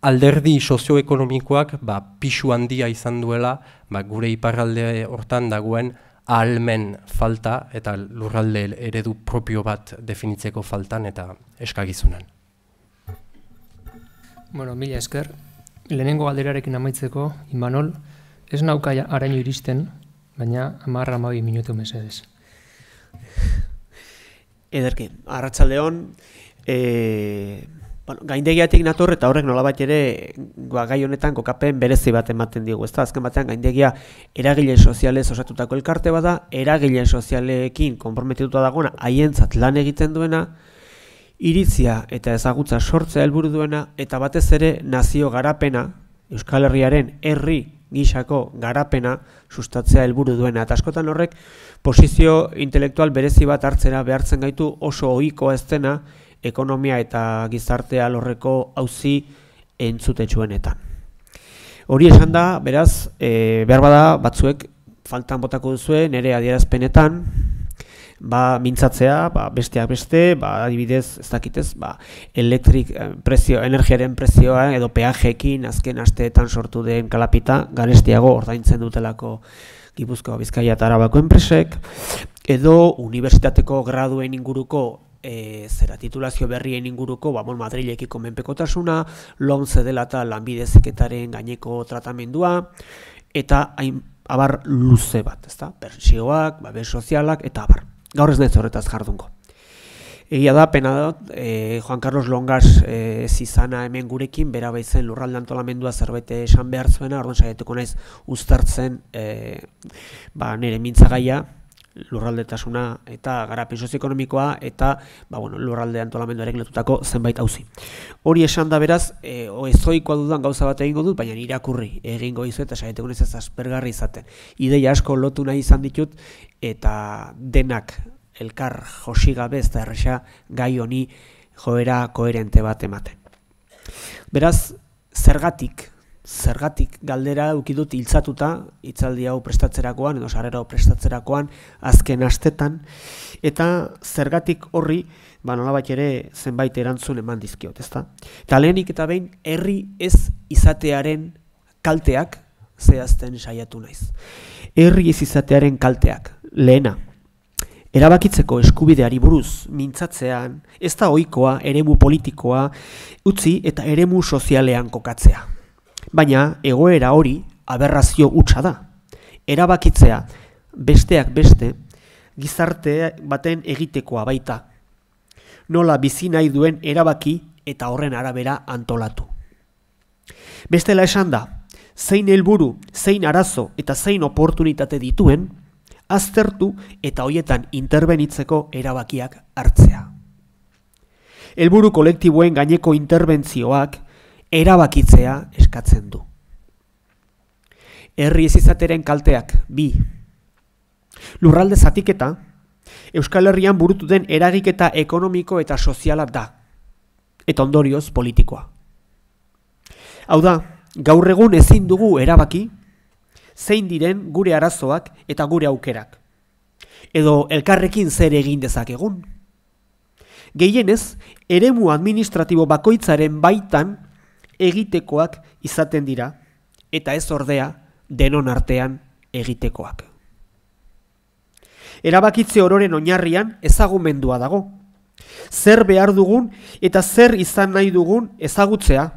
alderdi sozioekonomikoak ba, pisu handia izan duela ba, gure iparralde hortan dagoen ahalmen falta eta lurralde eredu propio bat definitzeko faltan eta eskagizunan. Bueno, mila esker, lehenengo galderarekin amaitzeko, Imanol, ez nauka araino iristen, baina amarra amabi minutu mesedez. Ederke, arratsaldeon, eh Bueno, ba, gaindegiatik nator eta horrek nolabait ere ba, gai honetan kokapen berezi bat ematen digu. Ezta azken batean gaindegia eragile sozialez osatutako elkarte bada, eragile sozialeekin konprometituta dagoena, haientzat lan egiten duena, iritzia eta ezagutza sortzea helburu duena eta batez ere nazio garapena, Euskal Herriaren herri gisako garapena sustatzea helburu duena. Eta askotan horrek posizio intelektual berezi bat hartzera behartzen gaitu oso ohikoa eztena, ekonomia eta gizartea lorreko hauzi entzutetsuenetan. Hori esan da, beraz, e, behar bada batzuek faltan botako duzue nire adierazpenetan, ba, mintzatzea, ba, besteak beste, ba, adibidez, ez dakitez, ba, elektrik, eh, prezio, energiaren prezioa edo peajekin azken asteetan sortu den kalapita, garestiago ordaintzen dutelako Gipuzkoa Bizkaia eta Arabako enpresek, edo unibertsitateko graduen inguruko e, zera titulazio berrien inguruko ba, bon, madrilekiko menpekotasuna, lontze dela eta lanbideziketaren gaineko tratamendua, eta hain abar luze bat, ez da, persioak, babes sozialak, eta abar. Gaur ez da ez horretaz jardungo. Egia da, pena da, e, Juan Carlos Longas e, eh, zizana hemen gurekin, bera baitzen lurralde antolamendua zerbait esan behar zuena, orduan saietuko naiz ustartzen e, ba, nire mintzagaia, lurraldetasuna eta garapen sozioekonomikoa eta ba, bueno, lurralde antolamenduarekin lotutako zenbait hauzi. Hori esan da beraz, e, oezoikoa dudan gauza bat egingo dut, baina irakurri egingo izu eta saietekun ez azpergarri izaten. Ideia asko lotu nahi izan ditut eta denak elkar josi gabe ez da erresa gai honi joera koherente bat ematen. Beraz, zergatik, zergatik galdera uki dut hiltzatuta hitzaldi hau prestatzerakoan edo sarrera prestatzerakoan azken astetan eta zergatik horri ba nolabait ere zenbait erantzun eman dizkiot, ezta? Ta lehenik eta behin herri ez izatearen kalteak zehazten saiatu naiz. Herri ez izatearen kalteak. Lehena Erabakitzeko eskubideari buruz mintzatzean ez da ohikoa eremu politikoa utzi eta eremu sozialean kokatzea. Baina egoera hori aberrazio hutsa da. Erabakitzea besteak beste gizarte baten egitekoa baita. Nola bizi nahi duen erabaki eta horren arabera antolatu. Bestela esan da, zein helburu, zein arazo eta zein oportunitate dituen, aztertu eta hoietan interbenitzeko erabakiak hartzea. Helburu kolektiboen gaineko interbentzioak erabakitzea eskatzen du. Herri ez izateren kalteak, bi. Lurralde zatiketa, Euskal Herrian burutu den eragiketa ekonomiko eta soziala da, eta ondorioz politikoa. Hau da, gaur egun ezin dugu erabaki, zein diren gure arazoak eta gure aukerak. Edo elkarrekin zer egin egun. Gehienez, eremu administratibo bakoitzaren baitan egitekoak izaten dira eta ez ordea denon artean egitekoak. Erabakitze ororen oinarrian ezagumendua dago. Zer behar dugun eta zer izan nahi dugun ezagutzea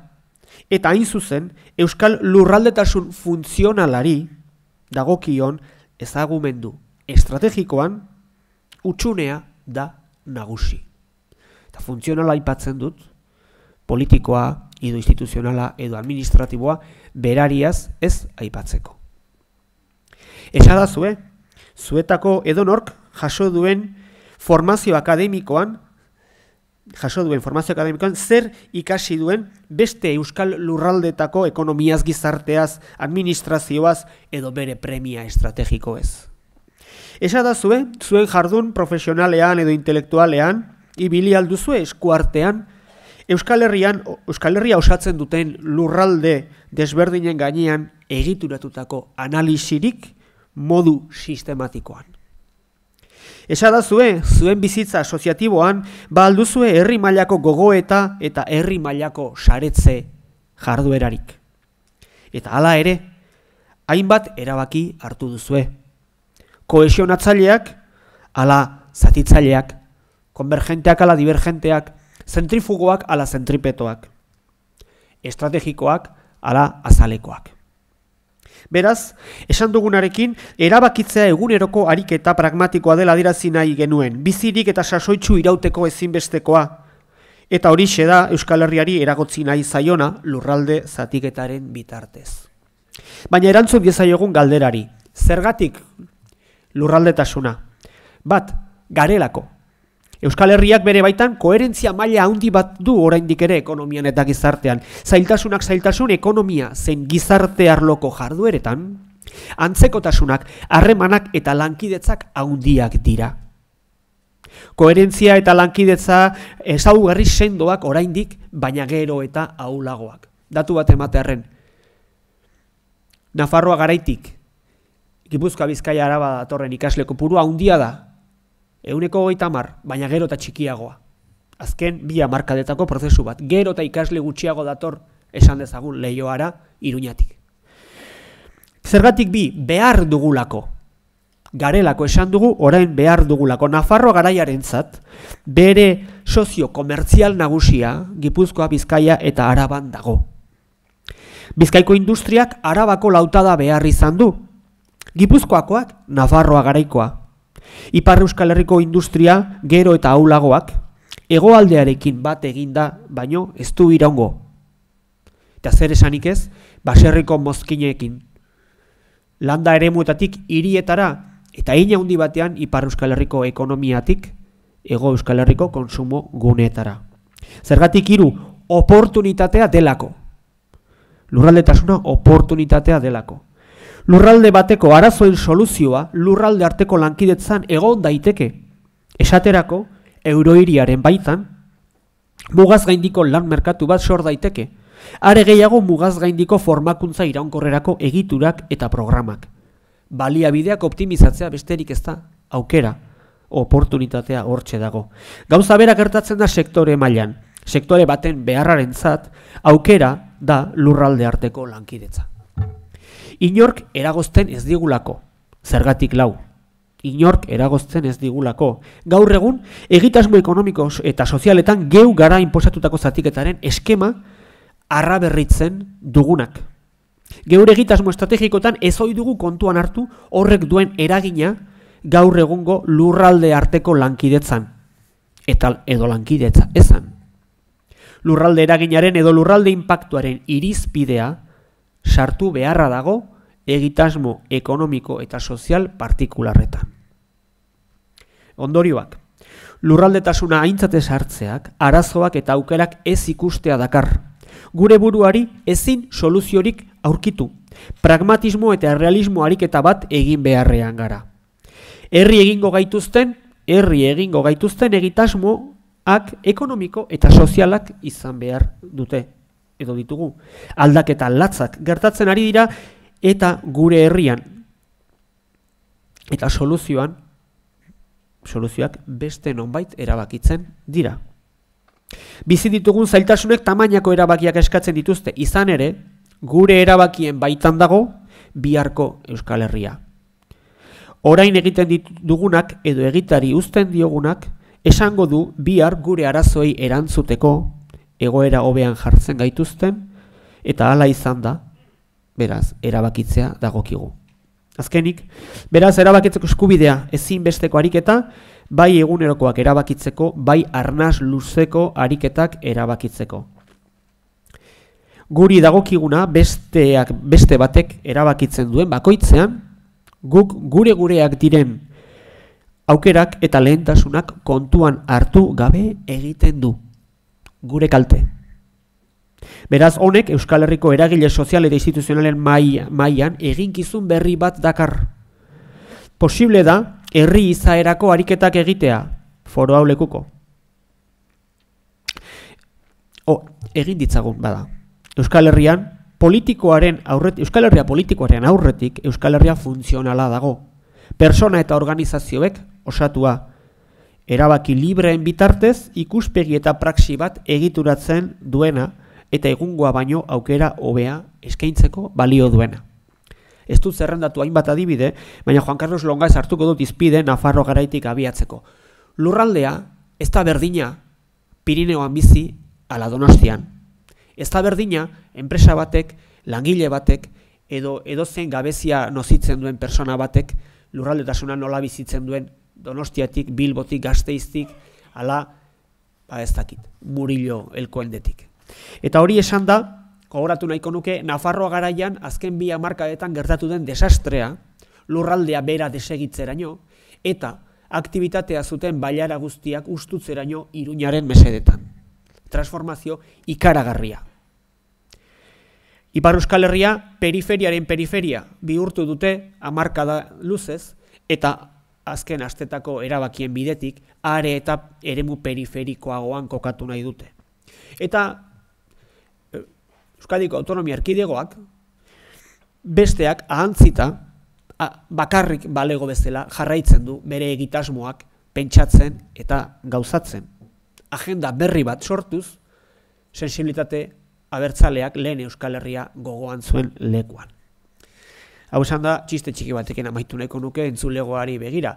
eta hain zuzen Euskal Lurraldetasun funtzionalari dagokion ezagumendu estrategikoan utxunea da nagusi. Eta funtzionala ipatzen dut, politikoa, edo instituzionala edo administratiboa berariaz ez aipatzeko. Esa da zue, zuetako edonork jaso duen formazio akademikoan jaso duen formazio akademikoan zer ikasi duen beste euskal lurraldetako ekonomiaz gizarteaz, administrazioaz edo bere premia estrategiko ez. Esa da zue, zuen jardun profesionalean edo intelektualean ibili alduzue eskuartean Euskal Herrian, Euskal Herria osatzen duten lurralde desberdinen gainean egituratutako analizirik modu sistematikoan. Esa da zue, zuen bizitza asoziatiboan, ba alduzue herri mailako gogoeta eta herri mailako saretze jarduerarik. Eta hala ere, hainbat erabaki hartu duzue. Kohesionatzaileak, ala zatitzaileak, konbergenteak ala divergenteak, zentrifugoak ala zentripetoak, estrategikoak ala azalekoak. Beraz, esan dugunarekin, erabakitzea eguneroko ariketa pragmatikoa dela dirazi nahi genuen, bizirik eta sasoitzu irauteko ezinbestekoa, eta hori da Euskal Herriari eragotzi nahi zaiona lurralde zatiketaren bitartez. Baina erantzun diezaiogun galderari, zergatik lurraldetasuna, bat, garelako, Euskal Herriak bere baitan koherentzia maila handi bat du oraindik ere ekonomian eta gizartean. Zailtasunak zailtasun ekonomia zen gizarte arloko jardueretan, antzekotasunak, harremanak eta lankidetzak handiak dira. Koherentzia eta lankidetza ezaugarri sendoak oraindik, baina gero eta aulagoak. Datu bat ematearren. Nafarroa garaitik Gipuzkoa Bizkaia Araba datorren ikasle kopurua handia da. Euneko goita mar, baina gero eta txikiagoa. Azken, bi amarkadetako prozesu bat. Gero eta ikasle gutxiago dator esan dezagun lehioara iruñatik. Zergatik bi, behar dugulako. Garelako esan dugu, orain behar dugulako. Nafarroa garaiaren zat, bere sozio komertzial nagusia, Gipuzkoa, Bizkaia eta Araban dago. Bizkaiko industriak Arabako lautada behar izan du. Gipuzkoakoak, Nafarroa garaikoa, Ipar Euskal Herriko industria gero eta aulagoak, hegoaldearekin bat eginda, baino ez du iraungo. Eta zer esanik ez, baserriko mozkineekin. Landa eremuetatik hirietara eta ina handi batean Ipar Euskal Herriko ekonomiatik, ego Euskal Herriko konsumo guneetara. Zergatik hiru oportunitatea delako. Lurraldetasuna oportunitatea delako lurralde bateko arazoen soluzioa lurralde arteko lankidetzan egon daiteke. Esaterako, euroiriaren baitan, mugaz gaindiko lan merkatu bat sor daiteke, are gehiago mugaz gaindiko formakuntza iraunkorrerako egiturak eta programak. Baliabideak optimizatzea besterik ez da aukera, oportunitatea hortxe dago. Gauza berak gertatzen da sektore mailan, sektore baten beharrarentzat aukera da lurralde arteko lankidetza. Inork eragozten ez digulako. Zergatik lau. Inork eragozten ez digulako. Gaur egun, egitasmo ekonomiko eta sozialetan geu gara inposatutako zatiketaren eskema arraberritzen dugunak. Geure egitasmo estrategikotan ez hoi dugu kontuan hartu horrek duen eragina gaur egungo lurralde arteko lankidetzan. Eta edo lankidetza ezan. Lurralde eraginaren edo lurralde impactuaren irizpidea, sartu beharra dago egitasmo ekonomiko eta sozial partikularretan. Ondorioak, lurraldetasuna aintzate sartzeak, arazoak eta aukerak ez ikustea dakar. Gure buruari ezin soluziorik aurkitu, pragmatismo eta realismo ariketa bat egin beharrean gara. Herri egingo gaituzten, herri egingo gaituzten egitasmoak ekonomiko eta sozialak izan behar dute edo ditugu aldaketa latzak gertatzen ari dira eta gure herrian eta soluzioan soluzioak beste nonbait erabakitzen dira. Bizi ditugun zailtasunek tamainako erabakiak eskatzen dituzte izan ere, gure erabakien baitan dago biharko Euskal Herria. Orain egiten ditugunak edo egitari uzten diogunak esango du bihar gure arazoi erantzuteko egoera hobean jartzen gaituzten eta hala izan da, beraz, erabakitzea dagokigu. Azkenik, beraz, erabakitzeko eskubidea ezin besteko ariketa, bai egunerokoak erabakitzeko, bai arnaz luzeko ariketak erabakitzeko. Guri dagokiguna besteak, beste batek erabakitzen duen bakoitzean, guk gure gureak diren aukerak eta lehentasunak kontuan hartu gabe egiten du gure kalte. Beraz, honek Euskal Herriko eragile sozial eta instituzionalen maia, maian eginkizun berri bat dakar. Posible da, herri izaerako ariketak egitea, foro hau O, egin ditzagun, bada. Euskal Herrian, politikoaren aurretik, Euskal Herria politikoaren aurretik, Euskal Herria funtzionala dago. Persona eta organizazioek osatua, erabaki libreen bitartez ikuspegi eta praxi bat egituratzen duena eta egungoa baino aukera hobea eskaintzeko balio duena. Ez dut zerrendatu hainbat adibide, baina Juan Carlos Longaez hartuko dut izpide Nafarro garaitik abiatzeko. Lurraldea, ez da berdina Pirineoan bizi ala donostian. Ez da berdina enpresa batek, langile batek, edo edozen gabezia nozitzen duen persona batek, lurraldetasuna nola bizitzen duen Donostiatik, Bilbotik, Gasteiztik, ala, ba ez dakit, Murillo elkoendetik. Eta hori esan da, kogoratu nahiko nuke, Nafarroa garaian azken bi hamarkadetan gertatu den desastrea, lurraldea bera desegitzeraino, eta aktivitatea zuten baiara guztiak nio iruñaren mesedetan. Transformazio ikaragarria. Ipar Euskal Herria periferiaren periferia bihurtu dute hamarkada luzez, eta azken astetako erabakien bidetik, are eta eremu periferikoagoan kokatu nahi dute. Eta eh, Euskadiko autonomia erkidegoak, besteak ahantzita, bakarrik balego bezala jarraitzen du bere egitasmoak pentsatzen eta gauzatzen. Agenda berri bat sortuz, sensibilitate abertzaleak lehen Euskal Herria gogoan zuen lekuan. Hau esan da, txiste txiki batekin amaitu nahiko nuke entzulegoari begira.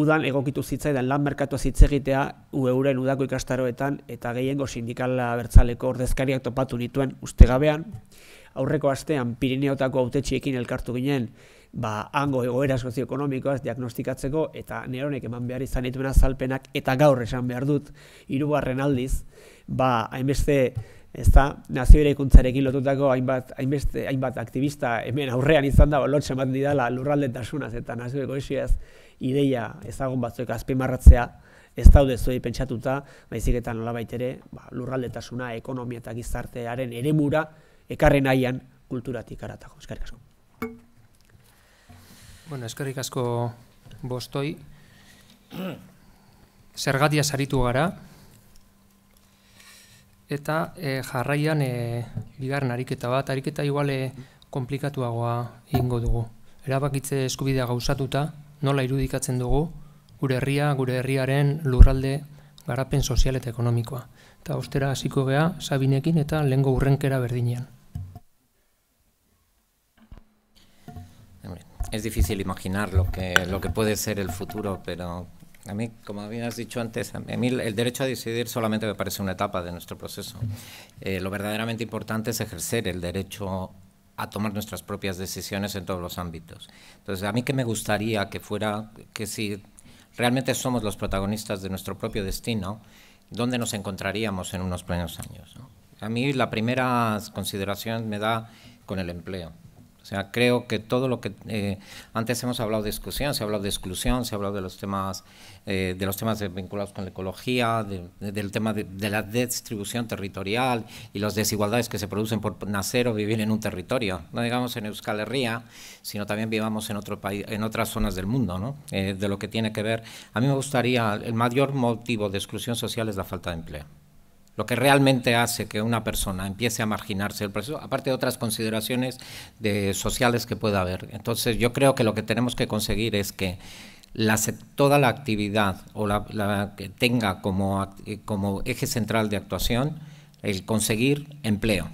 Udan egokitu zitzaidan lan merkatu azitze egitea ueuren udako ikastaroetan eta gehiengo sindikala bertzaleko ordezkariak topatu nituen ustegabean. Aurreko astean Pirineotako autetxiekin elkartu ginen ba, ango egoera sozioekonomikoaz diagnostikatzeko eta neronek eman behar izan dituena zalpenak eta gaur esan behar dut irugarren aldiz ba, hainbeste ezta nazio ikuntzarekin lotutako hainbat hainbeste hainbat aktivista hemen aurrean izan da lotxe bat didala lurraldetasunaz eta nazio ekoizioaz ideia ezagon batzuek azpimarratzea ez daude zuei pentsatuta, baizik eta nolabait ere, ba, lurraldetasuna, ekonomia eta gizartearen eremura ekarrenaian nahian kulturatik aratako, Eskerrik asko. Bueno, eskerrik asko bostoi. Zergatia saritu gara, eta eh, jarraian e, bigarren ariketa bat, ariketa iguale eh, komplikatuagoa ingo dugu. Erabakitze eskubidea gauzatuta, nola irudikatzen dugu, gure herria, gure herriaren lurralde garapen sozial eta ekonomikoa. Eta ostera hasiko geha, sabinekin eta lehengo urrenkera berdinean. Es difícil imaginar lo que, lo que puede ser el futuro, pero A mí, como habías dicho antes, a mí el derecho a decidir solamente me parece una etapa de nuestro proceso. Eh, lo verdaderamente importante es ejercer el derecho a tomar nuestras propias decisiones en todos los ámbitos. Entonces, a mí que me gustaría que fuera que si realmente somos los protagonistas de nuestro propio destino, ¿dónde nos encontraríamos en unos plenos años? A mí la primera consideración me da con el empleo. O sea, creo que todo lo que eh, antes hemos hablado de exclusión, se ha hablado de exclusión, se ha hablado de los temas eh, de los temas vinculados con la ecología, del tema de, la distribución territorial y las desigualdades que se producen por nacer o vivir en un territorio. No digamos en Euskal Herria, sino también vivamos en otro país, en otras zonas del mundo, ¿no? Eh, de lo que tiene que ver. A mí me gustaría el mayor motivo de exclusión social es la falta de empleo lo que realmente hace que una persona empiece a marginarse el proceso, aparte de otras consideraciones de, sociales que pueda haber. Entonces yo creo que lo que tenemos que conseguir es que toda la actividad o la, que tenga como, eh, como eje central de actuación el conseguir empleo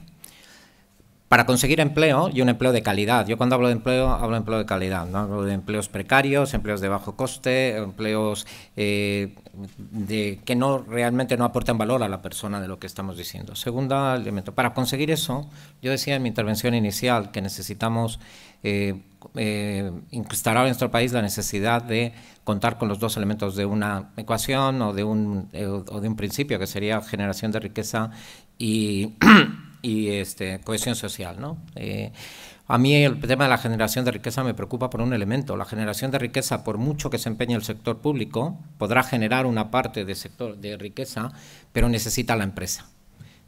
para conseguir empleo y un empleo de calidad. Yo cuando hablo de empleo, hablo de empleo de calidad, no hablo de empleos precarios, empleos de bajo coste, empleos eh, de, que no realmente no aportan valor a la persona de lo que estamos diciendo. Segundo elemento, para conseguir eso, yo decía en mi intervención inicial que necesitamos eh, eh, en nuestro país la necesidad de contar con los dos elementos de una ecuación o de un, eh, o de un principio que sería generación de riqueza y y este, cohesión social. ¿no? Eh, a mí el tema de la generación de riqueza me preocupa por un elemento. La generación de riqueza, por mucho que se empeñe el sector público, podrá generar una parte de, sector, de riqueza, pero necesita la empresa.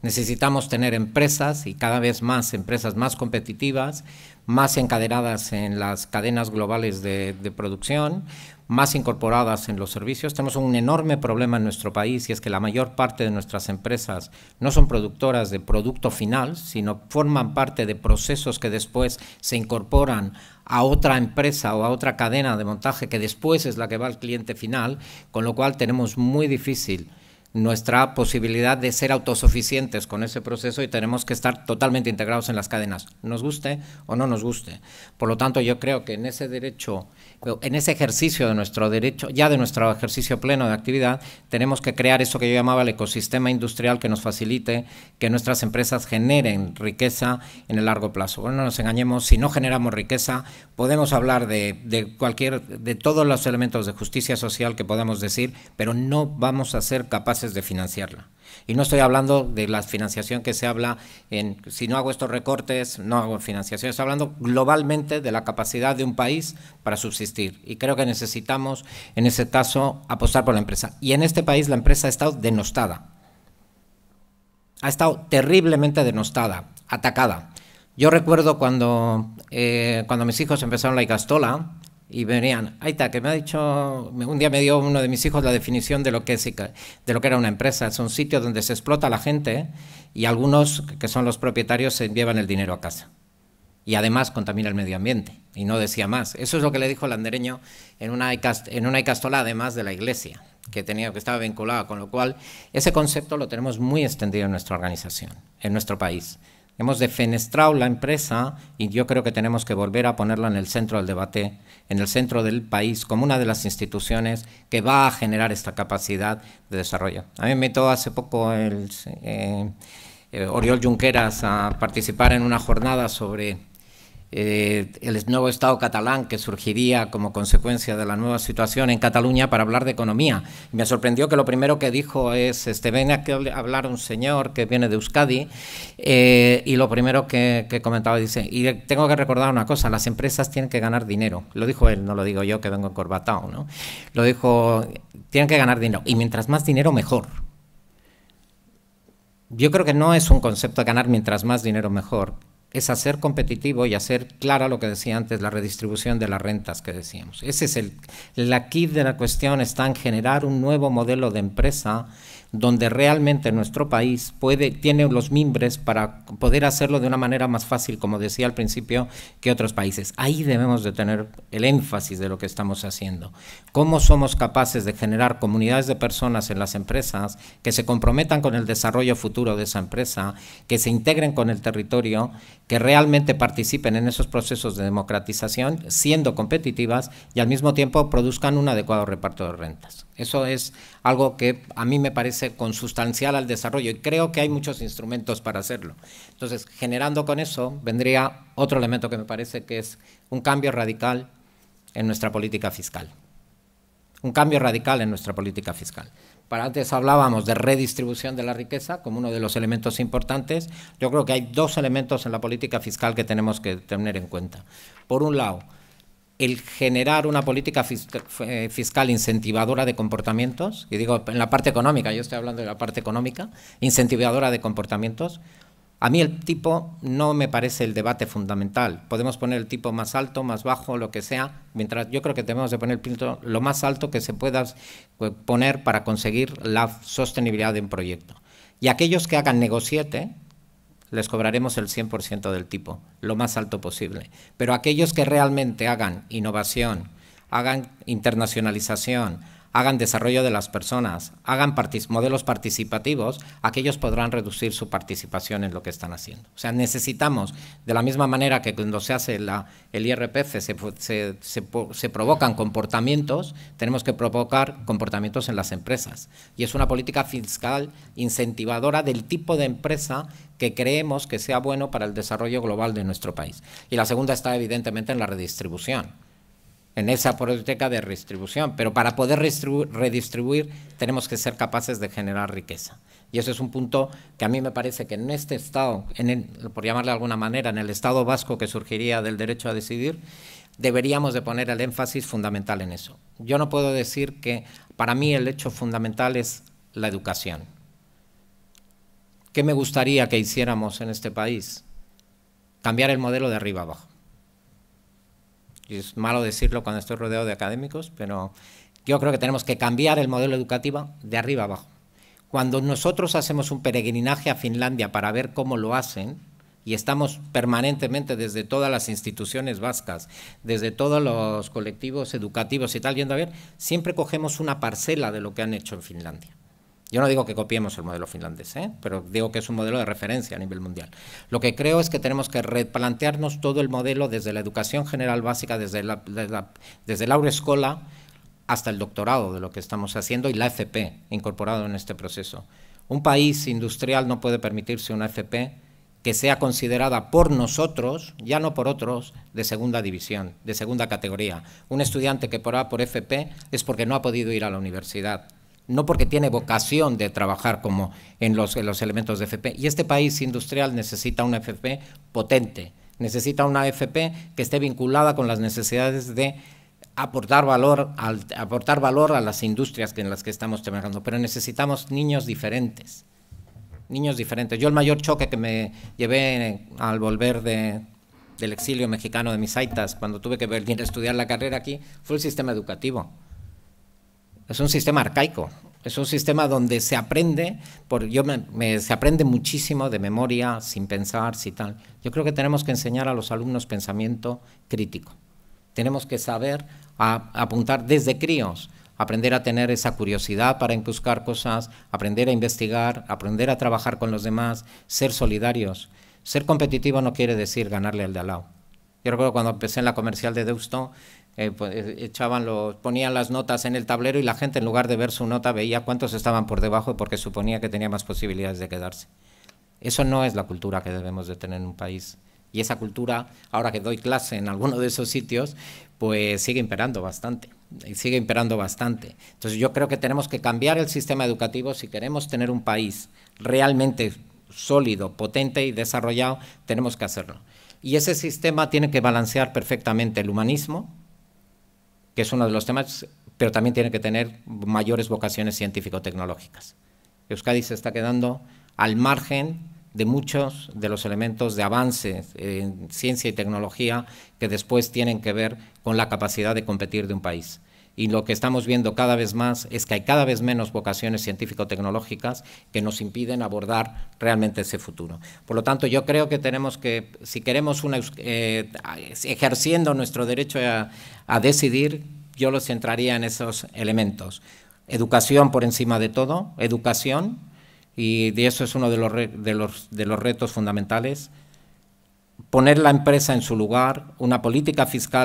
Necesitamos tener empresas y cada vez más empresas más competitivas, más encadenadas en las cadenas globales de producción, más incorporadas en los servicios. Tenemos un enorme problema en nuestro país y es que la mayor parte de nuestras empresas no son productoras de producto final, sino forman parte de procesos que después se incorporan a otra empresa o a otra cadena de montaje que después es la que va al cliente final, con lo cual tenemos muy difícil nuestra posibilidad de ser autosuficientes con ese proceso y tenemos que estar totalmente integrados en las cadenas, nos guste o no nos guste. Por lo tanto, yo creo que en ese derecho, en ese ejercicio de nuestro derecho, ya de nuestro ejercicio pleno de actividad, tenemos que crear eso que yo llamaba el ecosistema industrial que nos facilite que nuestras empresas generen riqueza en el largo plazo. Bueno, no nos engañemos, si no generamos riqueza, podemos hablar de, cualquier, de todos los elementos de justicia social que podemos decir, pero no vamos a ser capaces de financiarla. Y no estoy hablando de la financiación que se habla en, si no hago estos recortes, no hago financiación, estoy hablando globalmente de la capacidad de un país para subsistir. Y creo que necesitamos, en ese caso, apostar por la empresa. Y en este país la empresa ha estado denostada. Ha estado terriblemente denostada, atacada. Yo recuerdo cuando, eh, cuando mis hijos empezaron la Igastola, y venían, ahí está, que me ha dicho, un día me dio uno de mis hijos la definición de lo que, es, de lo que era una empresa. Es un sitio donde se explota la gente ¿eh? y algunos, que son los propietarios, se llevan el dinero a casa. Y además contamina el medio ambiente. Y no decía más. Eso es lo que le dijo el andereño en una, en una icastola, además de la iglesia, que, tenía, que estaba vinculada. Con lo cual, ese concepto lo tenemos muy extendido en nuestra organización, en nuestro país. Hemos defenestrado la empresa y yo creo que tenemos que volver a ponerla en el centro del debate, en el centro del país, como una de las instituciones que va a generar esta capacidad de desarrollo. A mí me invitó hace poco el eh, eh, Oriol Junqueras a participar en una jornada sobre eh, el nuevo Estado catalán que surgiría como consecuencia de la nueva situación en Cataluña para hablar de economía. Me sorprendió que lo primero que dijo es, este, ven a hablar un señor que viene de Euskadi eh, y lo primero que, comentaba dice, y tengo que recordar una cosa, las empresas tienen que ganar dinero. Lo dijo él, no lo digo yo que vengo encorbatado, ¿no? Lo dijo, tienen que ganar dinero y mientras más dinero mejor. Yo creo que no es un concepto de ganar mientras más dinero mejor es hacer competitivo y hacer clara lo que decía antes, la redistribución de las rentas que decíamos. Ese es el, la key de la cuestión, está en generar un nuevo modelo de empresa donde realmente nuestro país puede, tiene los mimbres para poder hacerlo de una manera más fácil, como decía al principio, que otros países. Ahí debemos de tener el énfasis de lo que estamos haciendo. ¿Cómo somos capaces de generar comunidades de personas en las empresas que se comprometan con el desarrollo futuro de esa empresa, que se integren con el territorio, que realmente participen en esos procesos de democratización, siendo competitivas y al mismo tiempo produzcan un adecuado reparto de rentas? Eso es algo que a mí me parece consustancial al desarrollo y creo que hay muchos instrumentos para hacerlo. Entonces, generando con eso, vendría otro elemento que me parece que es un cambio radical en nuestra política fiscal. Un cambio radical en nuestra política fiscal. Para antes hablábamos de redistribución de la riqueza como uno de los elementos importantes. Yo creo que hay dos elementos en la política fiscal que tenemos que tener en cuenta. Por un lado, el generar una política eh, fiscal, incentivadora de comportamientos, y digo en la parte económica, yo estoy hablando de la parte económica, incentivadora de comportamientos, a mí el tipo no me parece el debate fundamental. Podemos poner el tipo más alto, más bajo, lo que sea, mientras yo creo que tenemos que poner el tipo lo más alto que se pueda eh, poner para conseguir la sostenibilidad de un proyecto. Y aquellos que hagan negociete, les cobraremos el 100% del tipo, lo más alto posible. Pero aquellos que realmente hagan innovación, hagan internacionalización, hagan desarrollo de las personas, hagan modelos participativos, aquellos podrán reducir su participación en lo que están haciendo. O sea, necesitamos, de la misma manera que cuando se hace el IRPF se provocan comportamientos, tenemos que provocar comportamientos en las empresas. Y es una política fiscal incentivadora del tipo de empresa que creemos que sea bueno para el desarrollo global de nuestro país. Y la segunda está evidentemente en la redistribución en esa política de redistribución. Pero para poder redistribuir tenemos que ser capaces de generar riqueza. Y ese es un punto que a mí me parece que en este Estado, en por llamarle de alguna manera, en el Estado vasco que surgiría del derecho a decidir, deberíamos de poner el énfasis fundamental en eso. Yo no puedo decir que para mí el hecho fundamental es la educación. ¿Qué me gustaría que hiciéramos en este país? Cambiar el modelo de arriba abajo es malo decirlo cuando estoy rodeado de académicos, pero yo creo que tenemos que cambiar el modelo educativo de arriba abajo. Cuando nosotros hacemos un peregrinaje a Finlandia para ver cómo lo hacen, y estamos permanentemente desde todas las instituciones vascas, desde todos los colectivos educativos y tal, yendo a ver, siempre cogemos una parcela de lo que han hecho en Finlandia. Yo no digo que copiemos el modelo finlandés, ¿eh? pero digo que es un modelo de referencia a nivel mundial. Lo que creo es que tenemos que replantearnos todo el modelo desde la educación general básica, desde la, desde la, hasta el doctorado de lo que estamos haciendo y la FP incorporado en este proceso. Un país industrial no puede permitirse una FP que sea considerada por nosotros, ya no por otros, de segunda división, de segunda categoría. Un estudiante que por por FP es porque no ha podido ir a la universidad no porque tiene vocación de trabajar como en los, elementos de FP. Y este país industrial necesita una FP potente, necesita una FP que esté vinculada con las necesidades de aportar valor, al, aportar valor a las industrias en las que estamos trabajando, pero necesitamos niños diferentes, niños diferentes. Yo el mayor choque que me llevé al volver del exilio mexicano de mis aitas, cuando tuve que venir a estudiar la carrera aquí, fue el sistema educativo. Es un sistema arcaico, es un sistema donde se aprende, por, yo se aprende muchísimo de memoria, sin pensar, si tal. Yo creo que tenemos que enseñar a los alumnos pensamiento crítico. Tenemos que saber apuntar desde críos, aprender a tener esa curiosidad para buscar cosas, aprender a investigar, aprender a trabajar con los demás, ser solidarios. Ser competitivo no quiere decir ganarle al de al lado. Yo recuerdo cuando empecé en la comercial de Deusto, eh, pues, eh, echaban los, ponían las notas en el tablero y la gente en lugar de ver su nota veía cuántos estaban por debajo porque suponía que tenía más posibilidades de quedarse. Eso no es la cultura que debemos de tener en un país. Y esa cultura, ahora que doy clase en alguno de esos sitios, pues sigue imperando bastante. Sigue imperando bastante. Entonces yo creo que tenemos que cambiar el sistema educativo si queremos tener un país realmente sólido, potente y desarrollado, tenemos que hacerlo. Y ese sistema tiene que balancear perfectamente el humanismo, que es uno de los temas, pero también tiene que tener mayores vocaciones científico-tecnológicas. Euskadi se está quedando al margen de muchos de los elementos de avance en ciencia y tecnología que después tienen que ver con la capacidad de competir de un país y lo que estamos viendo cada vez más es que hay cada vez menos vocaciones científico-tecnológicas que nos impiden abordar realmente ese futuro. Por lo tanto, yo creo que tenemos que, si queremos eh, ejerciendo nuestro derecho a, decidir, yo lo centraría en esos elementos. Educación por encima de todo, educación, y de eso es uno de los, de los retos fundamentales poner la empresa en su lugar, una política fiscal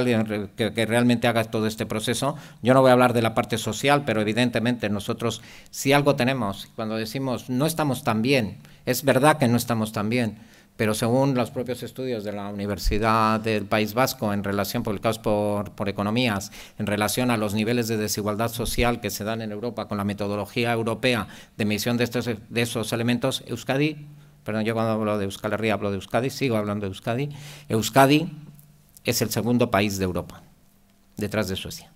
que, realmente haga todo este proceso. Yo no voy a hablar de la parte social, pero evidentemente nosotros si algo tenemos, cuando decimos no estamos tan bien, es verdad que no estamos tan bien, pero según los propios estudios de la Universidad del País Vasco en relación el por, por economías, en relación a los niveles de desigualdad social que se dan en Europa con la metodología europea de emisión de, estos, de esos elementos, Euskadi perdón, yo cuando hablo de Euskal Herria hablo de Euskadi, sigo hablando de Euskadi. Euskadi es el segundo país de Europa, detrás de Suecia.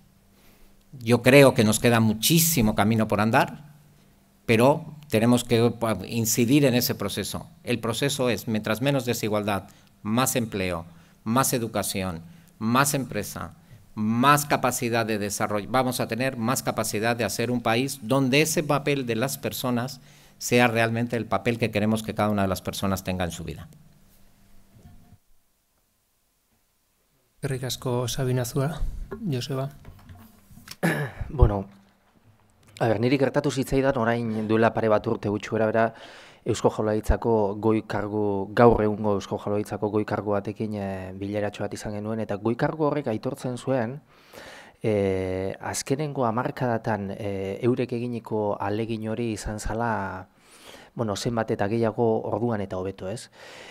Yo creo que nos queda muchísimo camino por andar, pero tenemos que incidir en ese proceso. El proceso es, mientras menos desigualdad, más empleo, más educación, más empresa, más capacidad de desarrollo, vamos a tener más capacidad de hacer un país donde ese papel de las personas sea realmente el papel que queremos que cada una de las personas tenga en su vida. Ricasco Sabina Joseba. Bueno, a ver, niri gertatu zitzaidan orain duela pare bat urte gutxuera bera Eusko Jaurlaritzako goi kargu gaur egungo Eusko Jaurlaritzako goi kargu batekin e, bat izan genuen eta goi kargu horrek aitortzen zuen e, azkenengo hamarkadatan e, eurek eginiko alegin hori izan zala bueno, zenbat eta gehiago orduan eta hobeto ez.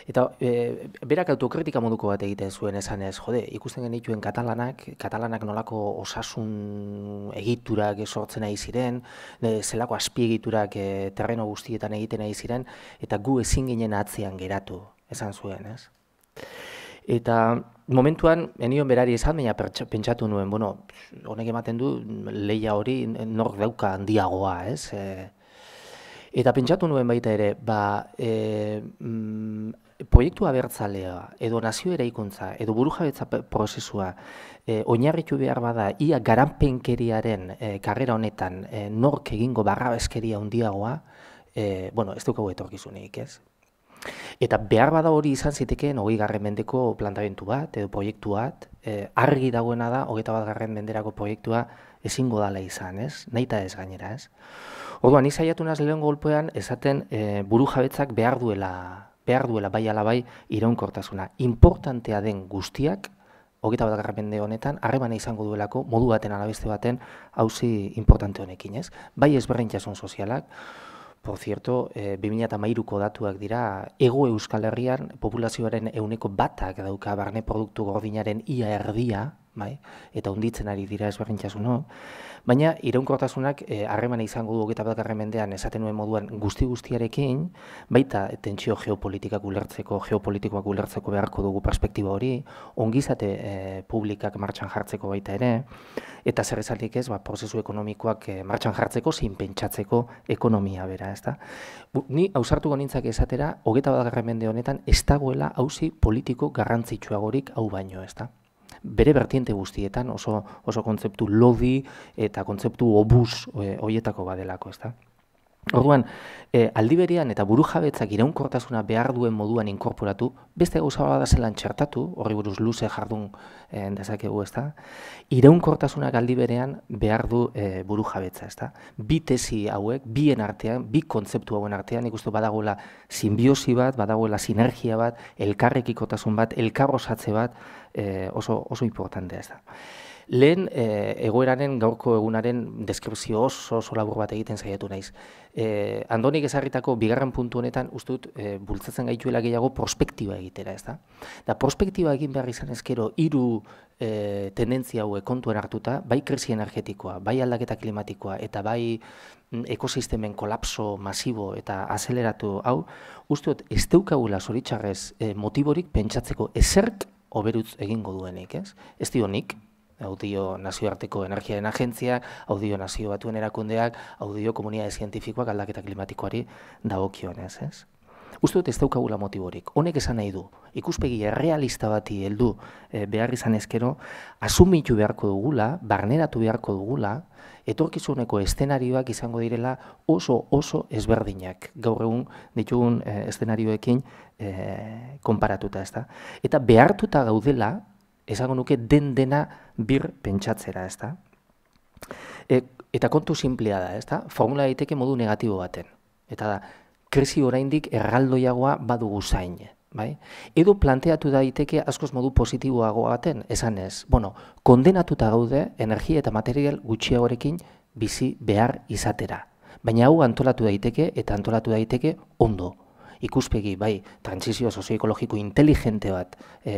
Eta e, berak autokritika moduko bat egiten zuen esan ez, jode, ikusten genituen katalanak, katalanak nolako osasun egiturak sortzen nahi ziren, e, zelako azpiegiturak e, terreno guztietan egiten nahi ziren, eta gu ezin ginen atzean geratu, esan zuen ez. Eta momentuan, enion berari esan, baina pentsatu nuen, bueno, honek ematen du, leia hori nork dauka handiagoa, ez? E, Eta pentsatu nuen baita ere, ba, e, mm, proiektua bertzalea, edo nazio ere ikuntza, edo buru jabetza prozesua, e, oinarritu behar bada, ia garanpenkeriaren e, karrera honetan e, nork egingo barra bezkeria undiagoa, e, bueno, ez dukagu etorkizunik, ez? Eta behar bada hori izan zitekeen hogei garren mendeko plantamentu bat edo proiektu bat, e, argi dagoena da hogeita bat garren menderako proiektua ezingo dala izan, ez? Nahita ez gainera, ez? Orduan, ni saiatu naz lehen golpean esaten e, eh, buru jabetzak behar duela, behar duela bai ala bai iraunkortasuna. Importantea den guztiak, hogeita bat honetan, harremana izango duelako, modu baten alabeste baten, hauzi importante honekin ez. Bai ezberrentasun sozialak, Por cierto, e, eh, 2008ko datuak dira, ego euskal herrian populazioaren euneko batak dauka barne produktu gordinaren ia erdia, bai? eta unditzen ari dira ezberdintasun no? Baina iraunkortasunak e, izango du 21. mendean esaten nuen moduan guzti guztiarekin, baita tentsio geopolitikak ulertzeko, geopolitikoak ulertzeko beharko dugu perspektiba hori, ongizate e, publikak martxan jartzeko baita ere, eta zer esaldik ez, ba, prozesu ekonomikoak eh, martxan jartzeko, zein pentsatzeko ekonomia bera, ez da? Ni hausartu gonintzak esatera, hogeita badagarren mende honetan, ez dagoela hauzi politiko garrantzitsuagorik hau baino, ez da? bere bertiente guztietan oso, oso kontzeptu lodi eta kontzeptu obus eh, horietako badelako, ez Orduan, e, eh, aldiberian eta buru iraunkortasuna behar duen moduan inkorporatu, beste gauza bada zelan txertatu, horri buruz luze jardun e, dezakegu, ez da? Iraunkortasuna galdiberean behar du e, ez da? Bi tesi hauek, bien artean, bi kontzeptu hauen artean, ikustu badagoela simbiosi bat, badagoela sinergia bat, elkarrekikotasun bat, elkarrosatze bat, e, oso, oso importantea ez da. Lehen, e, egoeraren gaurko egunaren deskripsio oso, oso labur bat egiten zaiatu naiz. E, andonik ezarritako bigarren puntu honetan ustut e, bultzatzen gaituela gehiago prospektiba egitera ez da. Da prospektiba egin behar izan ezkero hiru e, tendentzia haue kontuen hartuta, bai krisi energetikoa, bai aldaketa klimatikoa eta bai mm, ekosistemen kolapso masibo eta azeleratu hau, usteot, ez deukagula zoritxarrez motiborik pentsatzeko ezerk oberutz egingo duenik, ez? Ez dio audio nazioarteko energiaren agentzia, audio nazio batuen erakundeak, audio komunia zientifikoak aldaketa klimatikoari dagokionez, ez? Uste dut ez daukagula motiborik. Honek esan nahi du, ikuspegi realista bati heldu e, behar izan ezkero, asumitu beharko dugula, barneratu beharko dugula, etorkizuneko eszenarioak izango direla oso oso ezberdinak. Gaur egun ditugun e, e, konparatuta, ez da. Eta behartuta gaudela, ezagun nuke den dena bir pentsatzera, ez da. E, eta kontu simplea da, ez da, formula daiteke modu negatibo baten. Eta da, krisi oraindik erraldoiagoa badugu zain, bai? Edo planteatu daiteke askoz modu positiboagoa baten, esan ez. Bueno, kondenatuta gaude, energia eta material gutxiagorekin bizi behar izatera. Baina hau antolatu daiteke eta antolatu daiteke ondo ikuspegi bai transizio sozioekologiko inteligente bat e,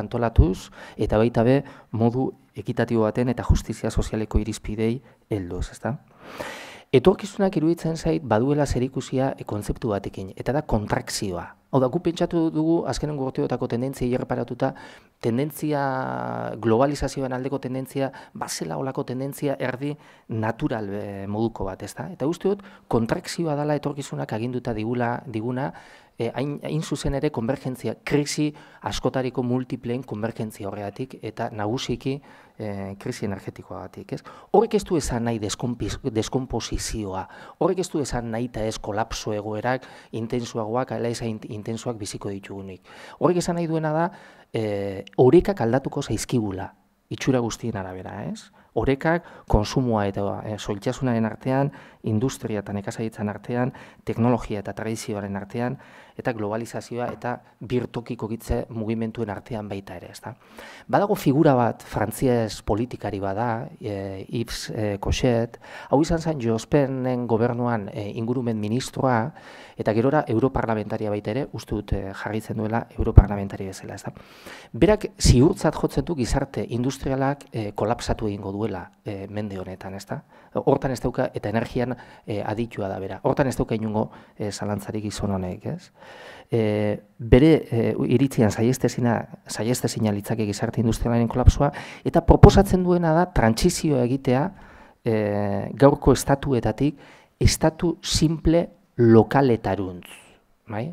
antolatuz eta baita be modu ekitatibo baten eta justizia sozialeko irizpidei helduz, ezta? Etorkizunak iruditzen zait baduela zerikusia e kontzeptu batekin eta da kontrakzioa. Hau da, gu pentsatu dugu, azkenen gurtiotako tendentzia irreparatuta, tendentzia globalizazioan aldeko tendentzia, bazela olako tendentzia erdi natural eh, moduko bat, ez da? Eta uste dut, kontrakzioa dela etorkizunak aginduta digula diguna Eh, hain, zuzen ere konvergentzia, krisi askotariko multipleen konvergentzia horreatik eta nagusiki eh, krisi energetikoa batik, ez? Horrek ez du esan nahi deskomposizioa, horrek ez du esan nahi eta ez kolapso egoerak, intensuagoak, ala eza intensuak biziko ditugunik. Horrek esan nahi duena da, horekak eh, aldatuko zaizkigula, itxura guztien arabera, ez? Horekak konsumua eta e, artean industria eta nekazaitzan artean, teknologia eta tradizioaren artean, eta globalizazioa eta birtokiko gitze mugimentuen artean baita ere. Ezta. Badago figura bat, frantziaz politikari bada, e, Yves e, Cochet, hau izan zen Jospenen gobernuan e, ingurumen ministroa, eta gerora europarlamentaria baita ere, uste dut e, jarritzen duela europarlamentari bezala. Ezta. Berak ziurtzat jotzen du gizarte industrialak e, kolapsatu egingo duela e, mende honetan, ezta? hortan ez dauka eta energian e, aditua da bera. Hortan ez dauka inungo e, eh, zalantzarik izon honek, ez? E, bere e, iritzian saiestezina saiestezina litzake gizarte industrialaren kolapsua eta proposatzen duena da trantsizio egitea e, gaurko estatuetatik estatu simple lokaletaruntz, bai?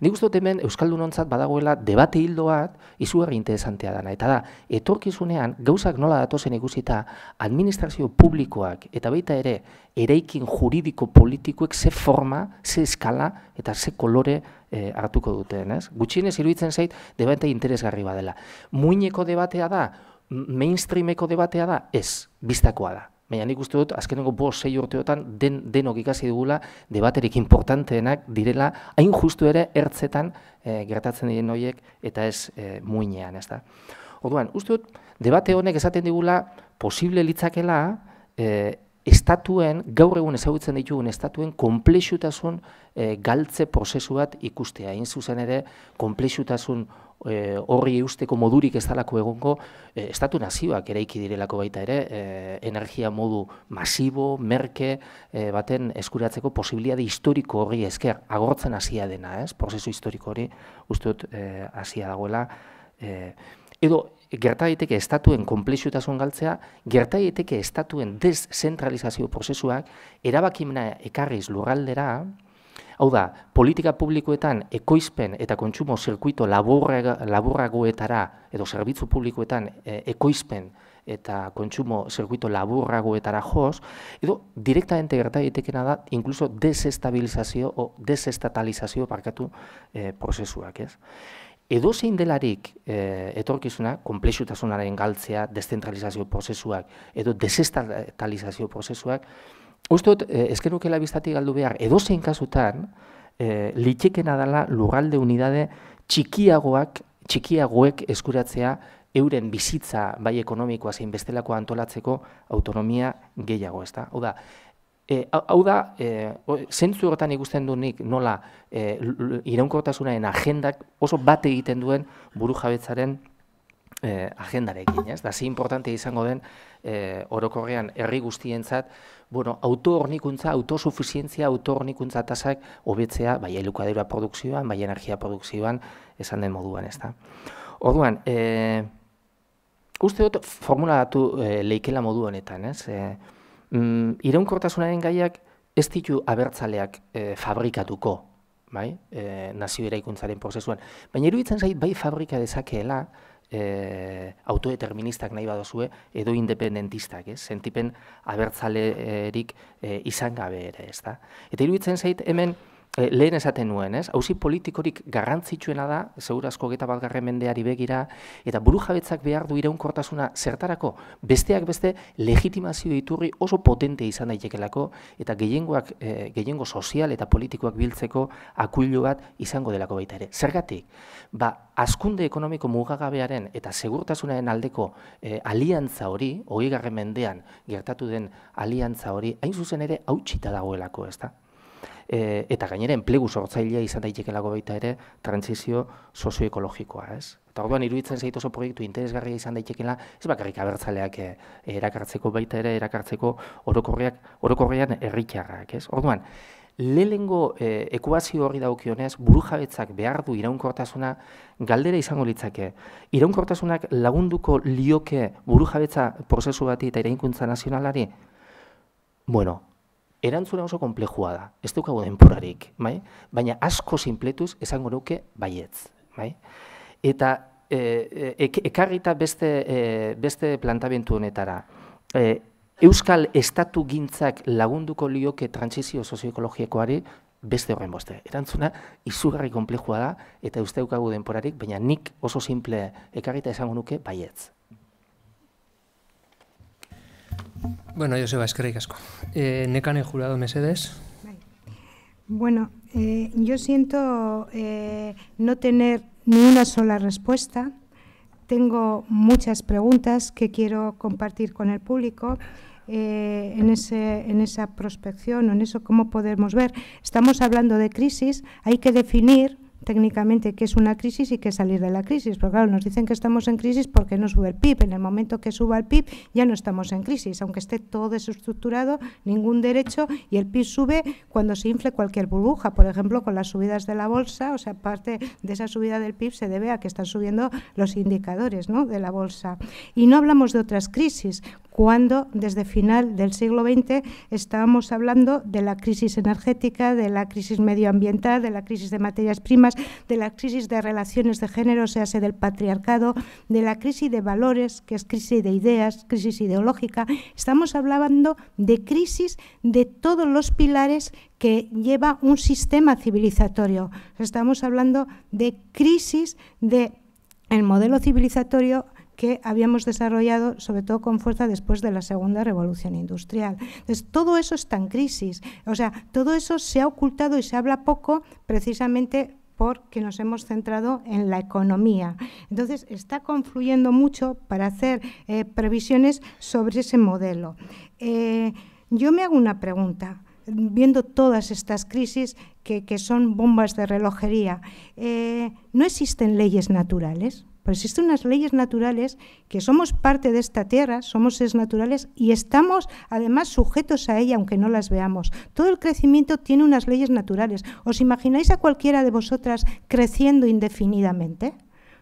Nik uste dut hemen Euskaldun ontzat badagoela debate hildo bat izugarri interesantea dana. Eta da, etorkizunean gauzak nola datozen ikusita administrazio publikoak eta baita ere eraikin juridiko politikoek ze forma, ze eskala eta ze kolore eh, hartuko duten. Ez? Gutxinez iruditzen zait debate interesgarri badela. Muineko debatea da, mainstreameko debatea da, ez, biztakoa da. Baina nik uste dut, azkenengo bost sei urteotan, den, denok ikasi dugula, debaterik importanteenak direla, hain justu ere, ertzetan e, gertatzen diren horiek, eta ez eh, muinean, ez da. Orduan, uste dut, debate honek esaten digula, posible litzakela, e, eh, estatuen, gaur egun ezagutzen ditugun estatuen, komplexutasun e, galtze prozesu bat ikustea. Hain zuzen ere, komplexutasun e, horri eusteko modurik ez dalako egongo, eh, estatu nazioak eraiki direlako baita ere, e, energia modu masibo, merke, e, baten eskuratzeko posibilidade historiko horri esker, agortzen hasia dena, ez, prozesu historiko hori, usteut hasia dagoela, e, edo, gerta daiteke estatuen konplexutasun galtzea, gerta daiteke estatuen deszentralizazio prozesuak erabakimena ekarriz lurraldera, Hau da, politika publikoetan ekoizpen eta kontsumo zirkuito laburragoetara edo zerbitzu publikoetan eh, ekoizpen eta kontsumo zirkuito laburragoetara joz, edo direktamente gerta egitekena da, inkluso desestabilizazio o desestatalizazio parkatu eh, prozesuak, ez? Edo zein delarik e, etorkizuna, komplexutasunaren galtzea, dezentralizazio prozesuak, edo desestatalizazio prozesuak, Uztot, eskenukela eh, biztatik galdu behar, edo zein kasutan, eh, litxekena dela lurralde unidade txikiagoak, txikiagoek eskuratzea euren bizitza bai ekonomikoa zein bestelako antolatzeko autonomia gehiago, ez da? Hau da, e, hau da e, o, zentzu horretan ikusten du nik nola e, iraunkortasunaren agendak oso bat egiten duen buru e, agendarekin, ez? Da, ze izango den e, orokorrean herri guztientzat, bueno, autohornikuntza, autosufizientzia, autohornikuntza tasak hobetzea, bai elukadera produkzioan, bai energia produkzioan, esan den moduan, ez da? Orduan, e, uste dut formula datu e, leikela modu honetan, ez? E, mm, iraunkortasunaren gaiak ez ditu abertzaleak e, fabrikatuko, bai? E, nazio eraikuntzaren prozesuan. Baina iruditzen zait bai fabrika dezakeela, e, autodeterministak nahi badozue edo independentistak, ez? Sentipen abertzalerik e, izan gabe ere, ezta? Eta iruditzen zait hemen Eh, lehen esaten nuen, ez? Hauzi politikorik garrantzitsuena da, zeur asko geta bat mendeari begira, eta buru jabetzak behar du ireun zertarako, besteak beste legitimazio iturri oso potente izan daitekelako, eta gehiengoak, eh, gehiengo sozial eta politikoak biltzeko akuilu bat izango delako baita ere. Zergatik, ba, askunde ekonomiko mugagabearen eta segurtasunaren aldeko e, aliantza hori, hori mendean gertatu den aliantza hori, hain zuzen ere hautsita dagoelako, ez da? e, eta gainera enplegu sortzailea izan daitekelako baita ere transizio sozioekologikoa, ez? Eta orduan iruditzen zaitu oso proiektu interesgarria izan daitekeela, ez bakarrik abertzaleak e, erakartzeko baita ere erakartzeko orokorreak orokorrean herritarrak, ez? Orduan lehengo e, eh, ekuazio horri daukionez burujabetzak behar du iraunkortasuna galdera izango litzake. Iraunkortasunak lagunduko lioke burujabetza prozesu bati eta irainkuntza nazionalari? Bueno, erantzuna oso komplejua da, ez dukago denporarik, bai? baina asko sinpletuz esango nuke baietz. Bai? Eta e, e ekarrita beste, e, beste plantabentu honetara, e, Euskal Estatu gintzak lagunduko lioke transizio sozioekologiekoari beste horren boste. Erantzuna izugarri komplejua da eta uste dukagu denporarik, baina nik oso simple ekarrita esango nuke baietz. Bueno, eh, jurado Bueno, eh, yo siento eh, no tener ni una sola respuesta. Tengo muchas preguntas que quiero compartir con el público. en, ese, en esa prospección o en eso, cómo podemos ver. Estamos hablando de crisis, hay que definir técnicamente qué es una crisis y que salir de la crisis. porque claro, nos dicen que estamos en crisis porque no sube el PIB. En el momento que suba el PIB ya no estamos en crisis, aunque esté todo desestructurado, ningún derecho y el PIB sube cuando se infle cualquier burbuja. Por ejemplo, con las subidas de la bolsa, o sea, parte de esa subida del PIB se debe a que están subiendo los indicadores ¿no? de la bolsa. Y no hablamos de otras crisis, cuando desde final del siglo XX estábamos hablando de la crisis energética, de la crisis medioambiental, de la crisis de materias primas, de la crisis de relaciones de género, o sea, del patriarcado, de la crisis de valores, que es crisis de ideas, crisis ideológica. Estamos hablando de crisis de todos los pilares que lleva un sistema civilizatorio. Estamos hablando de crisis de el modelo civilizatorio que habíamos desarrollado, sobre todo con fuerza después de la segunda revolución industrial. Entonces, todo eso está en crisis. O sea, todo eso se ha ocultado y se habla poco precisamente porque nos hemos centrado en la economía. Entonces, está confluyendo mucho para hacer eh, previsiones sobre ese modelo. Eh, yo me hago una pregunta, viendo todas estas crisis que, son bombas de relojería, eh, ¿no existen leyes naturales? Pero existen unas leyes naturales que somos parte de esta tierra, somos seres naturales y estamos además sujetos a ella aunque no las veamos. Todo el crecimiento tiene unas leyes naturales. ¿Os imagináis a cualquiera de vosotras creciendo indefinidamente?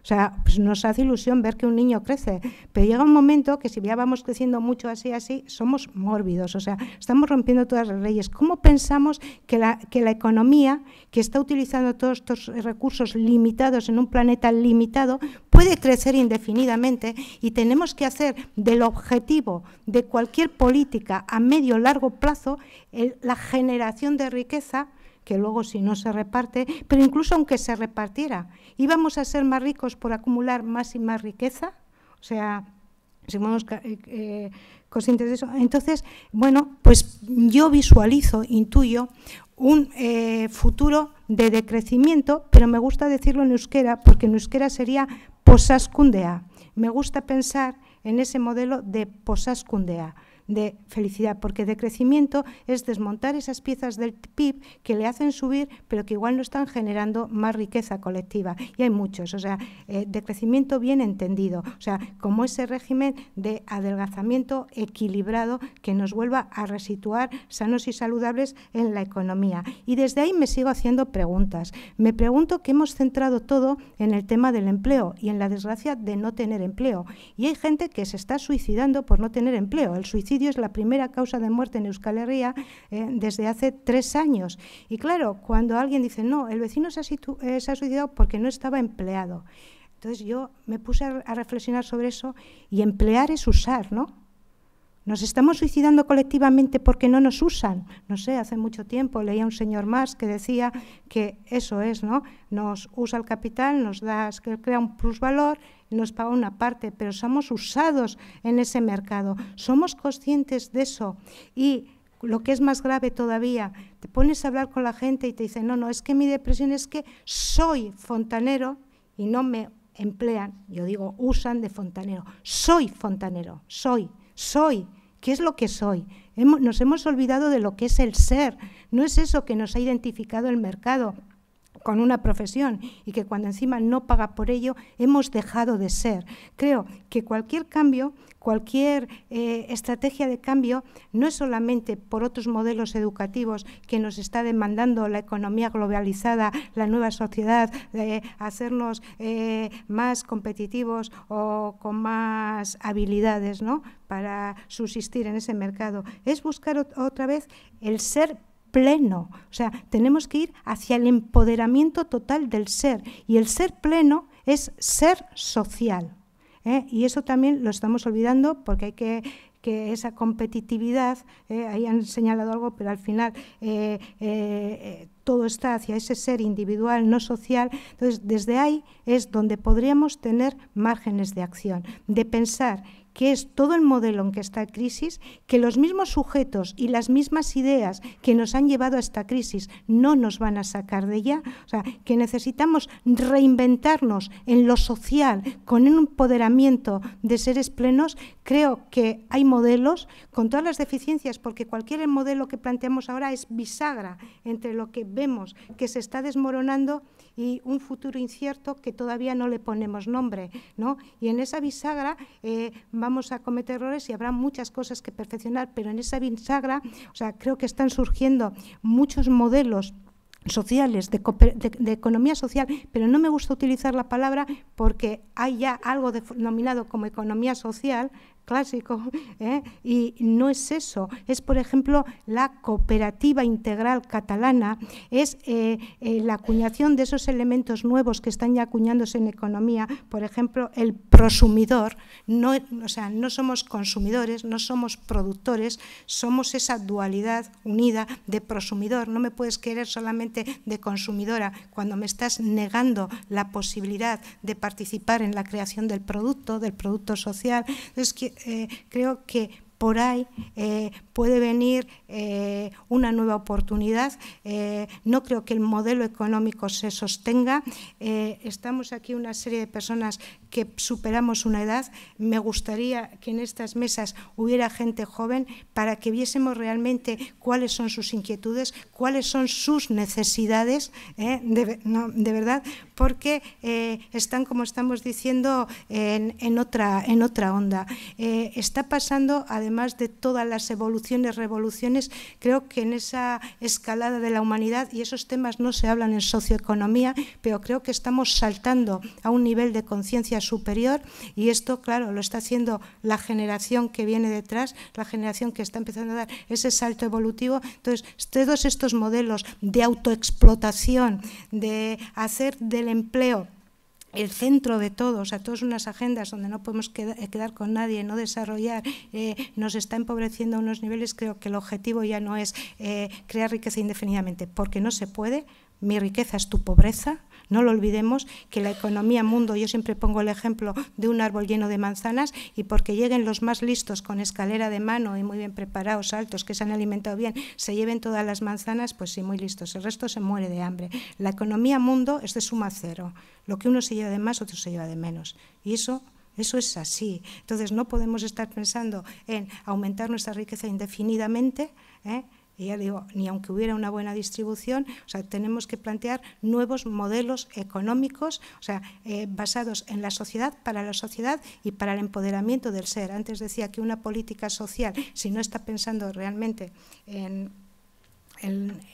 O sea, pues nos hace ilusión ver que un niño crece, pero llega un momento que si ya vamos creciendo mucho así, así, somos mórbidos, o sea, estamos rompiendo todas las leyes. ¿Cómo pensamos que la, economía, que está utilizando todos estos recursos limitados en un planeta limitado, puede crecer indefinidamente y tenemos que hacer del objetivo de cualquier política a medio largo plazo la generación de riqueza? que luego si no se reparte, pero incluso aunque se repartiera, íbamos a ser más ricos por acumular más y más riqueza, o sea, si vamos eh, eh, conscientes de eso. Entonces, bueno, pues yo visualizo, intuyo un eh, futuro de decrecimiento, pero me gusta decirlo en euskera, porque en euskera sería posascundea. Me gusta pensar en ese modelo de posascundea de felicidad, porque decrecimiento es desmontar esas piezas del PIB que le hacen subir, pero que igual no están generando más riqueza colectiva. Y hay muchos, o sea, eh, decrecimiento bien entendido, o sea, como ese régimen de adelgazamiento equilibrado que nos vuelva a resituar sanos y saludables en la economía. Y desde ahí me sigo haciendo preguntas. Me pregunto que hemos centrado todo en el tema del empleo y en la desgracia de no tener empleo. Y hay gente que se está suicidando por no tener empleo. El suicidio es la primera causa de muerte en Euskal Herria eh, desde hace tres años. Y claro, cuando alguien dice, no, el vecino se ha, eh, se ha suicidado porque no estaba empleado. Entonces yo me puse a reflexionar sobre eso y emplear es usar, ¿no? Nos estamos suicidando colectivamente porque no nos usan. No sé, hace mucho tiempo leía un señor más que decía que eso es, ¿no? Nos usa el capital, nos da, crea un plusvalor, nos paga una parte, pero somos usados en ese mercado. Somos conscientes de eso y lo que es más grave todavía, te pones a hablar con la gente y te dicen, no, no, es que mi depresión es que soy fontanero y no me emplean, yo digo, usan de fontanero. Soy fontanero, soy, soy, qué es lo que soy. nos hemos olvidado de lo que es el ser, no es eso que nos ha identificado el mercado con una profesión y que cuando encima no paga por ello, hemos dejado de ser. Creo que cualquier cambio, cualquier eh, estrategia de cambio, no es solamente por otros modelos educativos que nos está demandando la economía globalizada, la nueva sociedad, de hacernos eh, más competitivos o con más habilidades ¿no? para subsistir en ese mercado. Es buscar otra vez el ser pleno. O sea, tenemos que ir hacia el empoderamiento total del ser. Y el ser pleno es ser social. ¿eh? Y eso también lo estamos olvidando porque hay que que esa competitividad, ¿eh? ahí han señalado algo, pero al final eh, todo está hacia ese ser individual, no social. Entonces, desde ahí es donde podríamos tener márgenes de acción, de pensar que es todo el modelo en que está crisis, que los mismos sujetos y las mismas ideas que nos han llevado a esta crisis no nos van a sacar de ella, o sea, que necesitamos reinventarnos en lo social con un empoderamiento de seres plenos, creo que hay modelos con todas las deficiencias, porque cualquier modelo que planteamos ahora es bisagra entre lo que vemos que se está desmoronando y un futuro incierto que todavía no le ponemos nombre, ¿no? Y en esa bisagra eh, vamos a cometer errores y habrá muchas cosas que perfeccionar, pero en esa bisagra, o sea, creo que están surgiendo muchos modelos sociales, de, de, economía social, pero no me gusta utilizar la palabra porque hay ya algo denominado como economía social, clásico, ¿eh? y no es eso. Es, por ejemplo, la cooperativa integral catalana, es eh, eh, la acuñación de esos elementos nuevos que están ya acuñándose en economía, por ejemplo, el prosumidor, no, o sea, no somos consumidores, no somos productores, somos esa dualidad unida de prosumidor, no me puedes querer solamente de consumidora cuando me estás negando la posibilidad de participar en la creación del producto, del producto social. Entonces, que eh, creo que por ahí eh, puede venir eh, una nueva oportunidad. Eh, no creo que el modelo económico se sostenga. estamos aquí una serie de personas que superamos una edad. Me gustaría que en estas mesas hubiera gente joven para que viésemos realmente cuáles son sus inquietudes, cuáles son sus necesidades, de, verdad, porque están, como estamos diciendo, en, otra, en otra onda. está pasando, además, además de todas las evoluciones, revoluciones, creo que en esa escalada de la humanidad, y esos temas no se hablan en socioeconomía, pero creo que estamos saltando a un nivel de conciencia superior y esto, claro, lo está haciendo la generación que viene detrás, la generación que está empezando a dar ese salto evolutivo. Entonces, todos estos modelos de autoexplotación, de hacer del empleo, el centro de todos, a todas unas agendas donde no podemos eh, quedar con nadie, no desarrollar, eh, nos está empobreciendo a unos niveles, creo que el objetivo ya no es eh, crear riqueza indefinidamente, porque no se puede, mi riqueza es tu pobreza, no lo olvidemos que la economía mundo, yo siempre pongo el ejemplo de un árbol lleno de manzanas y porque lleguen los más listos con escalera de mano y muy bien preparados, altos, que se han alimentado bien, se lleven todas las manzanas, pues sí, muy listos. El resto se muere de hambre. La economía mundo es de suma cero. Lo que uno se lleva de más, otro se lleva de menos. Y eso eso es así. Entonces no podemos estar pensando en aumentar nuestra riqueza indefinidamente. ¿eh? ya digo, ni aunque hubiera una buena distribución, o sea, tenemos que plantear nuevos modelos económicos, o sea, eh, basados en la sociedad, para la sociedad y para el empoderamiento del ser. Antes decía que una política social, si no está pensando realmente en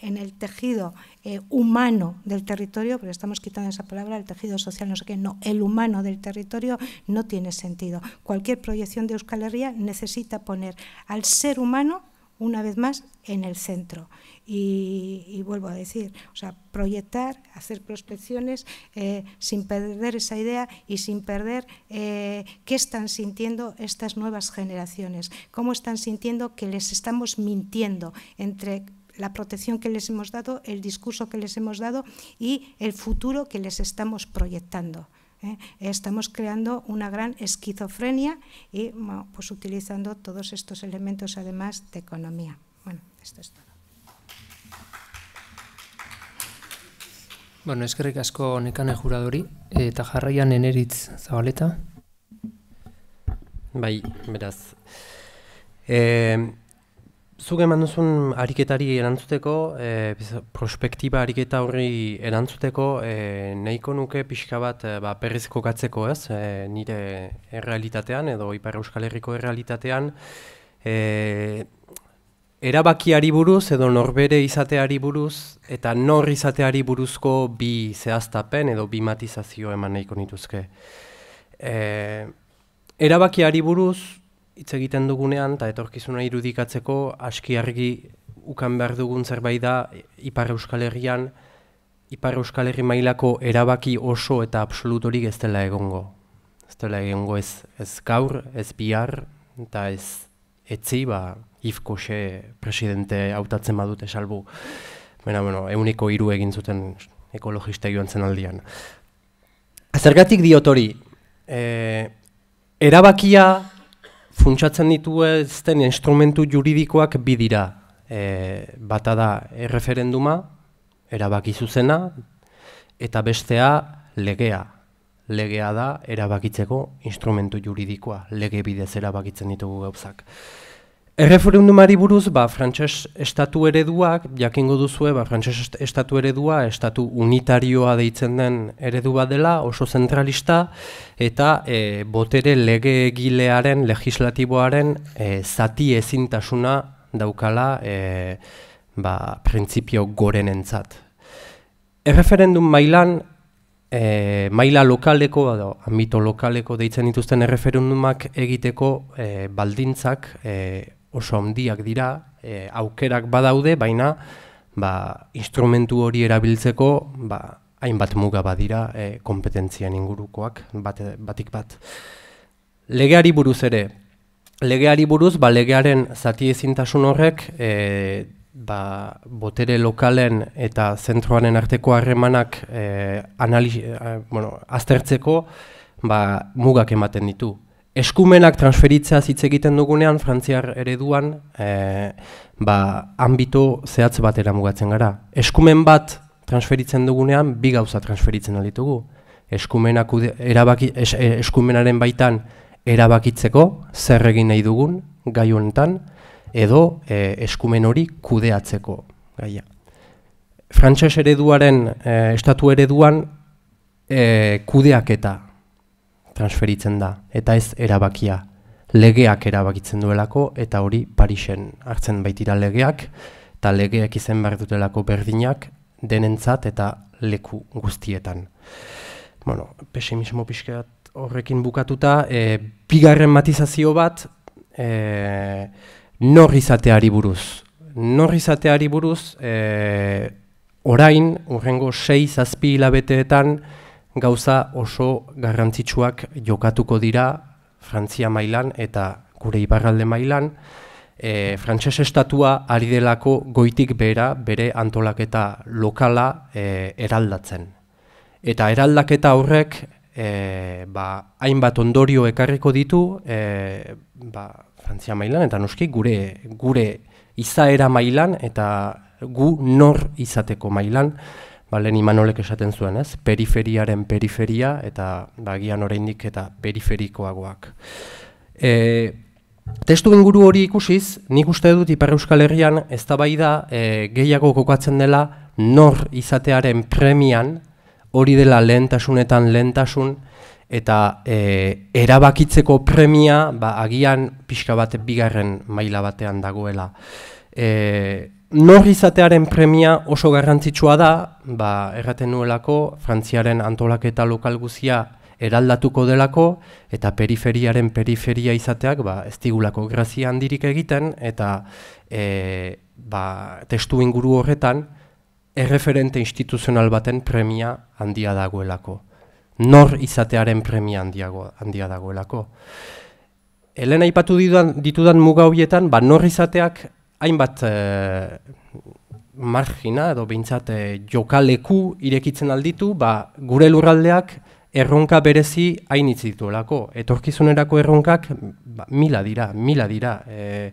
el tejido eh, humano del territorio, pero estamos quitando esa palabra, el tejido social, no sé qué, no, el humano del territorio no tiene sentido. Cualquier proyección de Euskal Herria necesita poner al ser humano una vez más en el centro. Y, vuelvo a decir, o sea, proyectar, hacer prospecciones eh, sin perder esa idea y sin perder eh, qué están sintiendo estas nuevas generaciones, cómo están sintiendo que les estamos mintiendo entre la protección que les hemos dado, el discurso que les hemos dado y el futuro que les estamos proyectando. Eh, estamos creando una gran esquizofrenia y bueno, pues utilizando todos estos elementos además de economía. Bueno, esto es todo. Bueno, eskerrik asko nekane juradori eta jarraian eneritz zabaleta. Bai, beraz. Eh, Zuge eman duzun ariketari erantzuteko, e, prospektiba ariketa horri erantzuteko, e, nahiko nuke pixka bat e, ba, katzeko ez, e, nire errealitatean edo Ipar Euskal Herriko errealitatean, e, erabakiari buruz edo norbere izateari buruz eta nor izateari buruzko bi zehaztapen edo bi matizazio eman nahiko nituzke. E, erabakiari buruz, hitz egiten dugunean eta etorkizuna irudikatzeko aski argi ukan behar dugun zerbait da Ipar Euskal Herrian Ipar Euskal Herri mailako erabaki oso eta absolutorik ez dela egongo. Ez dela egongo ez, ez gaur, ez bihar, eta ez etzi, ba, ifkose presidente hautatzen badute salbu. Bena, bueno, euniko hiru egin zuten ekologista joan zen aldian. Azergatik diotori, e, eh, erabakia funtsatzen ditu ezten instrumentu juridikoak bi dira. E, bata da erreferenduma, erabaki zuzena, eta bestea legea. Legea da erabakitzeko instrumentu juridikoa, lege bidez erabakitzen ditugu gauzak. Erreferendumari buruz, ba, frantses estatu ereduak, jakingo duzue, ba, frantses estatu eredua, estatu unitarioa deitzen den eredua dela, oso zentralista, eta e, botere legegilearen, legislatiboaren e, zati ezintasuna daukala e, ba, prinsipio goren entzat. Erreferendum mailan, e, maila lokaleko, edo, amito lokaleko deitzen dituzten erreferendumak egiteko e, baldintzak, e, oso handiak dira, e, aukerak badaude, baina ba, instrumentu hori erabiltzeko ba, hainbat muga badira e, kompetentzian ingurukoak bat, batik bat. Legeari buruz ere, legeari buruz, ba, legearen zati ezintasun horrek, e, ba, botere lokalen eta zentroanen arteko harremanak e, analiz, e, bueno, aztertzeko, ba, mugak ematen ditu eskumenak transferitzea hitz egiten dugunean frantziar ereduan e, ba zehatz batera mugatzen gara eskumen bat transferitzen dugunean bi gauza transferitzen al ditugu eskumenak erabaki eh, eskumenaren baitan erabakitzeko zer egin nahi dugun gai honetan edo eh, eskumen hori kudeatzeko gaia frantses ereduaren estatu ereduan e, kudeaketa transferitzen da, eta ez erabakia. Legeak erabakitzen duelako, eta hori Parisen hartzen baitira legeak, eta legeak izen behar dutelako berdinak denentzat eta leku guztietan. Bueno, pesimismo pixkeat horrekin bukatuta, e, bigarren matizazio bat, e, nor izateari buruz. Nor izateari buruz, e, orain, urrengo 6 azpi hilabeteetan, gauza oso garrantzitsuak jokatuko dira Frantzia mailan eta gure ibarralde mailan, e, Frantses estatua ari delako goitik bera bere antolaketa lokala e, eraldatzen. Eta eraldaketa horrek e, ba, hainbat ondorio ekarriko ditu e, ba, Frantzia mailan eta noski gure gure izaera mailan eta gu nor izateko mailan, ba, lehen imanolek esaten zuen, ez? Periferiaren periferia eta bagian ba, oraindik eta periferikoagoak. E, testu inguru hori ikusiz, nik uste dut Ipar Euskal Herrian ez da bai e, da gehiago kokatzen dela nor izatearen premian hori dela lehentasunetan lehentasun eta e, erabakitzeko premia ba, agian pixka bat bigarren maila batean dagoela. E, Nor izatearen premia oso garrantzitsua da, ba, erraten nuelako, frantziaren antolaketa lokal guzia eraldatuko delako, eta periferiaren periferia izateak, ba, ez digulako grazia handirik egiten, eta e, ba, testu inguru horretan, erreferente instituzional baten premia handia dagoelako. Nor izatearen premia handiago, handia dagoelako. Elena ipatu ditudan, ditudan muga hoietan, ba, nor izateak hainbat e, margina edo behintzat e, jokaleku irekitzen alditu, ba, gure lurraldeak erronka berezi hain dituelako. Etorkizunerako erronkak ba, mila dira, mila dira. E,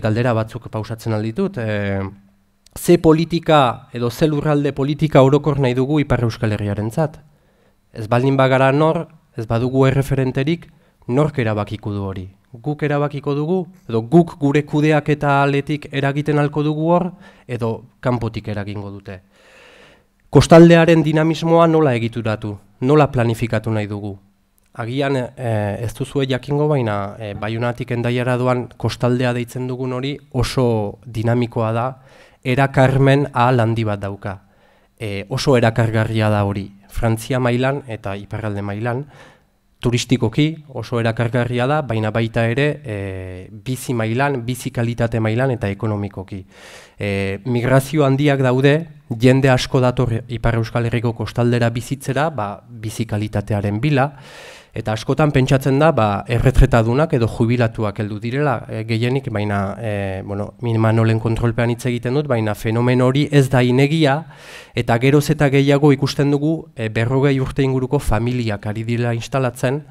galdera batzuk pausatzen alditut. E, ze politika edo ze lurralde politika orokor nahi dugu Ipar Euskal Herriaren zat. Ez baldin bagara nor, ez badugu erreferenterik, nork erabakiku du hori guk erabakiko dugu, edo guk gure kudeak eta aletik eragiten alko dugu hor, edo kanpotik eragingo dute. Kostaldearen dinamismoa nola egituratu, nola planifikatu nahi dugu. Agian eh, ez duzue jakingo baina, eh, baiunatik endaiara kostaldea deitzen dugun hori oso dinamikoa da, erakarmen ahal handi bat dauka. Eh, oso erakargarria da hori, Frantzia mailan eta Iparralde mailan, turistikoki oso erakargarria da, baina baita ere e, bizi mailan, bizi kalitate mailan eta ekonomikoki. E, migrazio handiak daude, jende asko dator Ipar Euskal Herriko kostaldera bizitzera, ba, bizi kalitatearen bila, eta askotan pentsatzen da ba, erretretadunak edo jubilatuak heldu direla e, gehienik, baina e, bueno, minimanolen kontrolpean hitz egiten dut, baina fenomen hori ez da inegia, eta geroz eta gehiago ikusten dugu e, berrogei urte inguruko familiak ari dira instalatzen,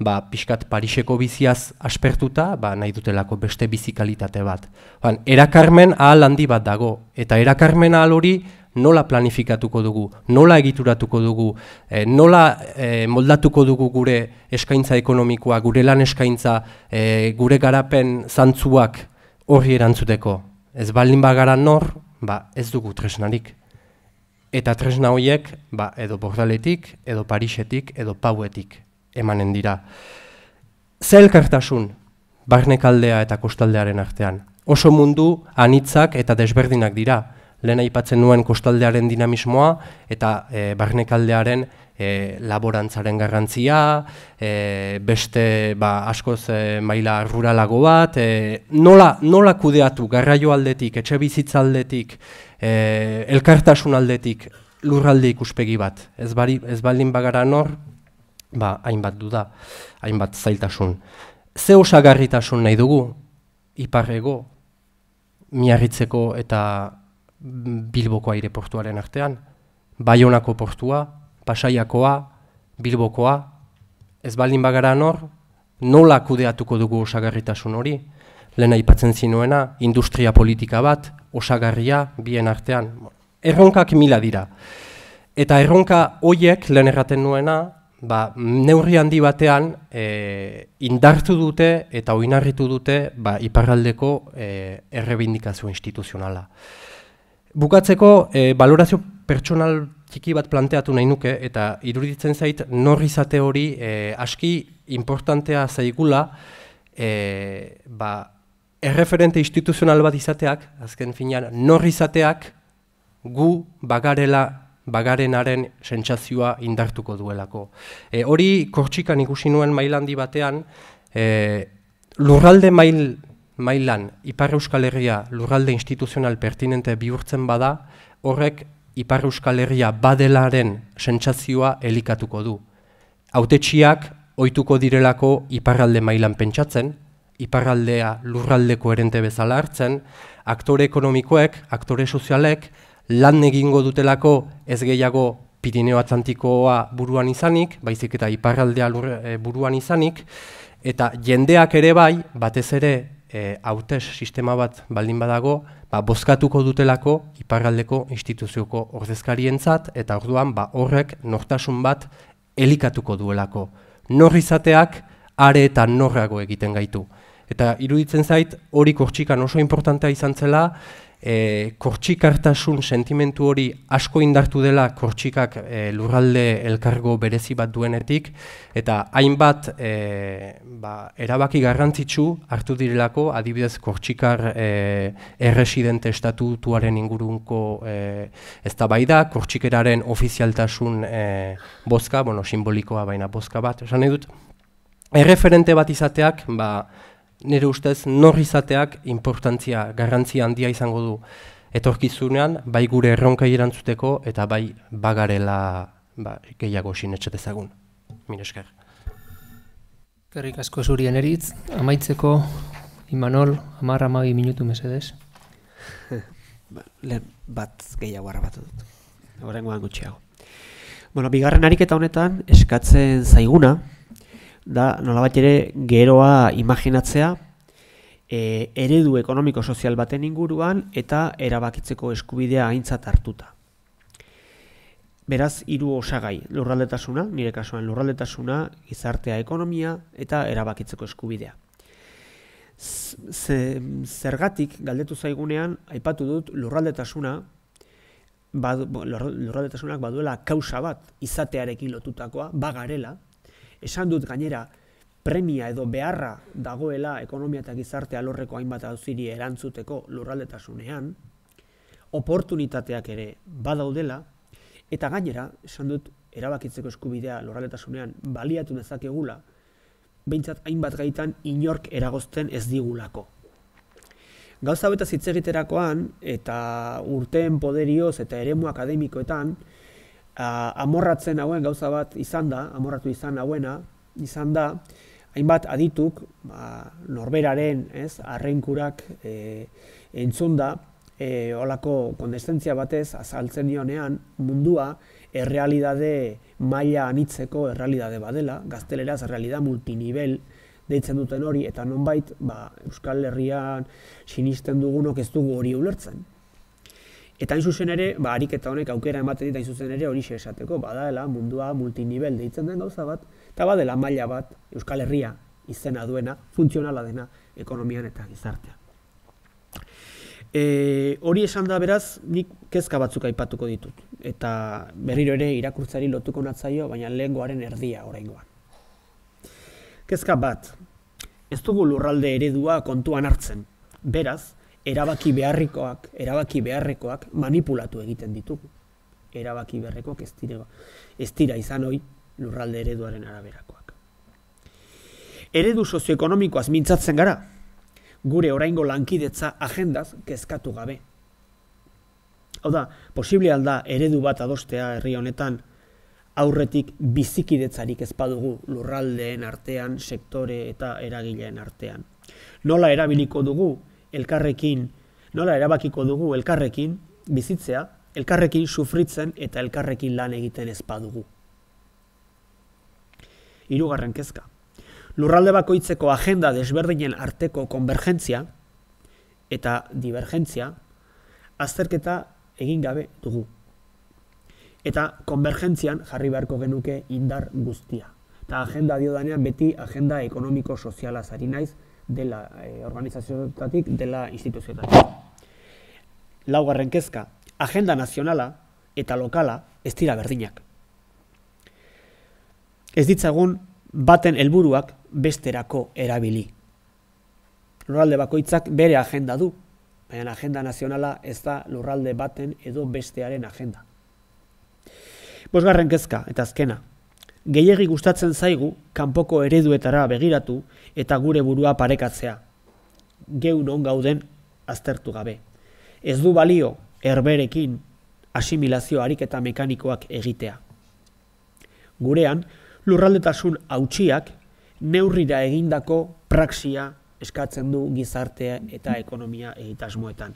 ba, pixkat Pariseko biziaz aspertuta, ba, nahi dutelako beste bizikalitate bat. erakarmen ahal handi bat dago, eta erakarmen ahal hori, nola planifikatuko dugu, nola egituratuko dugu, eh, nola e, moldatuko dugu gure eskaintza ekonomikoa, gure lan eskaintza, eh, gure garapen zantzuak horri erantzuteko. Ez baldin bagara nor, ba, ez dugu tresnarik. Eta tresna horiek, ba, edo Bordaletik, edo Parixetik, edo Pauetik emanen dira. Zelkartasun, barnekaldea eta kostaldearen artean. Oso mundu anitzak eta desberdinak dira lehena ipatzen nuen kostaldearen dinamismoa eta e, barnekaldearen e, laborantzaren garrantzia, e, beste ba, askoz e, maila ruralago bat, e, nola, nola kudeatu garraio aldetik, etxe bizitz aldetik, elkartasun aldetik, lurralde ikuspegi bat, ez, bari, ez baldin bagara nor, ba, hainbat du hainbat zailtasun. Ze osagarritasun nahi dugu, iparrego, miarritzeko eta Bilboko aireportuaren artean. Baionako portua, Pasaiakoa, Bilbokoa, ez baldin bagara hor, nola kudeatuko dugu osagarritasun hori. Lehena ipatzen zinuena, industria politika bat, osagarria, bien artean. Erronkak mila dira. Eta erronka hoiek lehen erraten nuena, ba, neurri handi batean e, indartu dute eta oinarritu dute ba, iparraldeko e, errebindikazio instituzionala. Bukatzeko, e, balorazio pertsonal txiki bat planteatu nahi nuke, eta iruditzen zait, norri izate hori eh, aski importantea zaigula, e, ba, erreferente instituzional bat izateak, azken finean, norri izateak gu bagarela bagarenaren sentsazioa indartuko duelako. E, hori, kortxikan ikusi nuen mailandi batean, e, lurralde mail mailan Ipar Euskal Herria lurralde instituzional pertinente bihurtzen bada, horrek Ipar Euskal Herria badelaren sentsazioa elikatuko du. Autetxiak ohituko direlako iparralde mailan pentsatzen, iparraldea lurralde koherente bezala hartzen, aktore ekonomikoek, aktore sozialek lan egingo dutelako ez gehiago Pirineo Atlantikoa buruan izanik, baizik eta iparraldea e, buruan izanik, eta jendeak ere bai, batez ere eh e, sistema bat baldin badago, ba, bozkatuko dutelako iparraldeko instituzioko ordezkarientzat eta orduan ba, horrek nortasun bat elikatuko duelako. Nor izateak are eta norrago egiten gaitu. Eta iruditzen zait hori kortxikan oso importantea izan zela, e, kortxikartasun sentimentu hori asko indartu dela kortxikak e, lurralde elkargo berezi bat duenetik, eta hainbat e, ba, erabaki garrantzitsu hartu direlako, adibidez kortxikar e, erresidente estatutuaren ingurunko e, ez da bai da, kortxikeraren ofizialtasun e, bozka, bueno, simbolikoa baina bozka bat, esan edut, Erreferente bat izateak, ba, nire ustez nor izateak importantzia, garrantzia handia izango du etorkizunean, bai gure erronka irantzuteko eta bai bagarela ba, gehiago sinetxe dezagun. Mire esker. Kerrik asko zurien eritz, amaitzeko, Imanol, amarra minutu mesedez. Ba, Le bat gehiago harra dut. Horrengoan gutxiago. Bueno, bigarren ariketa honetan eskatzen zaiguna, da bat ere geroa imaginatzea e, eredu ekonomiko sozial baten inguruan eta erabakitzeko eskubidea aintzat hartuta. Beraz, hiru osagai, lurraldetasuna, nire kasuan lurraldetasuna, gizartea ekonomia eta erabakitzeko eskubidea. Z zergatik galdetu zaigunean aipatu dut lurraldetasuna lurraldetasunak baduela kausa bat izatearekin lotutakoa bagarela esan dut gainera premia edo beharra dagoela ekonomia eta gizartea alorreko hainbat auziri erantzuteko lurraldetasunean, oportunitateak ere badaudela, eta gainera, esan dut, erabakitzeko eskubidea lurraldetasunean baliatu dezakegula, behintzat hainbat gaitan inork eragozten ez digulako. Gauza hitz eta urteen poderioz eta eremu akademikoetan, amorratzen hauen gauza bat izan da, amorratu izan hauena, izan da, hainbat adituk, ba, norberaren ez, arrenkurak e, entzun da, e, olako kondestentzia batez azaltzen dionean mundua errealidade maila anitzeko errealidade badela, gazteleraz errealidade multinibel deitzen duten hori, eta nonbait ba, Euskal Herrian sinisten dugunok ez dugu hori ulertzen. Eta hain zuzen ere, ba, harik eta honek aukera ematen ditu hain zuzen ere hori esateko, badaela mundua multinibel deitzen den gauza bat, eta badela maila bat, Euskal Herria izena duena, funtzionala dena ekonomian eta gizartea. E, hori esan da beraz, nik kezka batzuk aipatuko ditut. Eta berriro ere irakurtzari lotuko natzaio, baina lehengoaren erdia oraingoan. Kezka bat, ez dugu lurralde eredua kontuan hartzen. Beraz, erabaki beharrikoak, erabaki beharrekoak manipulatu egiten ditugu. Erabaki beharrekoak ez dira, ez dira izan hoi lurralde ereduaren araberakoak. Eredu sozioekonomikoaz mintzatzen gara, gure oraingo lankidetza agendaz kezkatu gabe. Hau da, posible alda eredu bat adostea herri honetan aurretik bizikidetzarik ez padugu lurraldeen artean, sektore eta eragileen artean. Nola erabiliko dugu elkarrekin, nola erabakiko dugu elkarrekin bizitzea, elkarrekin sufritzen eta elkarrekin lan egiten ez badugu. Hirugarren kezka. Lurralde bakoitzeko agenda desberdinen arteko konvergentzia eta divergentzia azterketa egin gabe dugu. Eta konvergentzian jarri beharko genuke indar guztia. Eta agenda diodanean beti agenda ekonomiko soziala zari naiz, dela e, eh, organizazioetatik, dela instituzioetatik. Lau kezka, agenda nazionala eta lokala ez dira berdinak. Ez ditzagun baten helburuak besterako erabili. Lurralde bakoitzak bere agenda du, baina agenda nazionala ez da lurralde baten edo bestearen agenda. Bosgarren kezka eta azkena, gehiegi gustatzen zaigu kanpoko ereduetara begiratu eta gure burua parekatzea. Geu non gauden aztertu gabe. Ez du balio herberekin asimilazio eta mekanikoak egitea. Gurean, lurraldetasun hautsiak neurrira egindako praxia eskatzen du gizartea eta ekonomia egitasmoetan.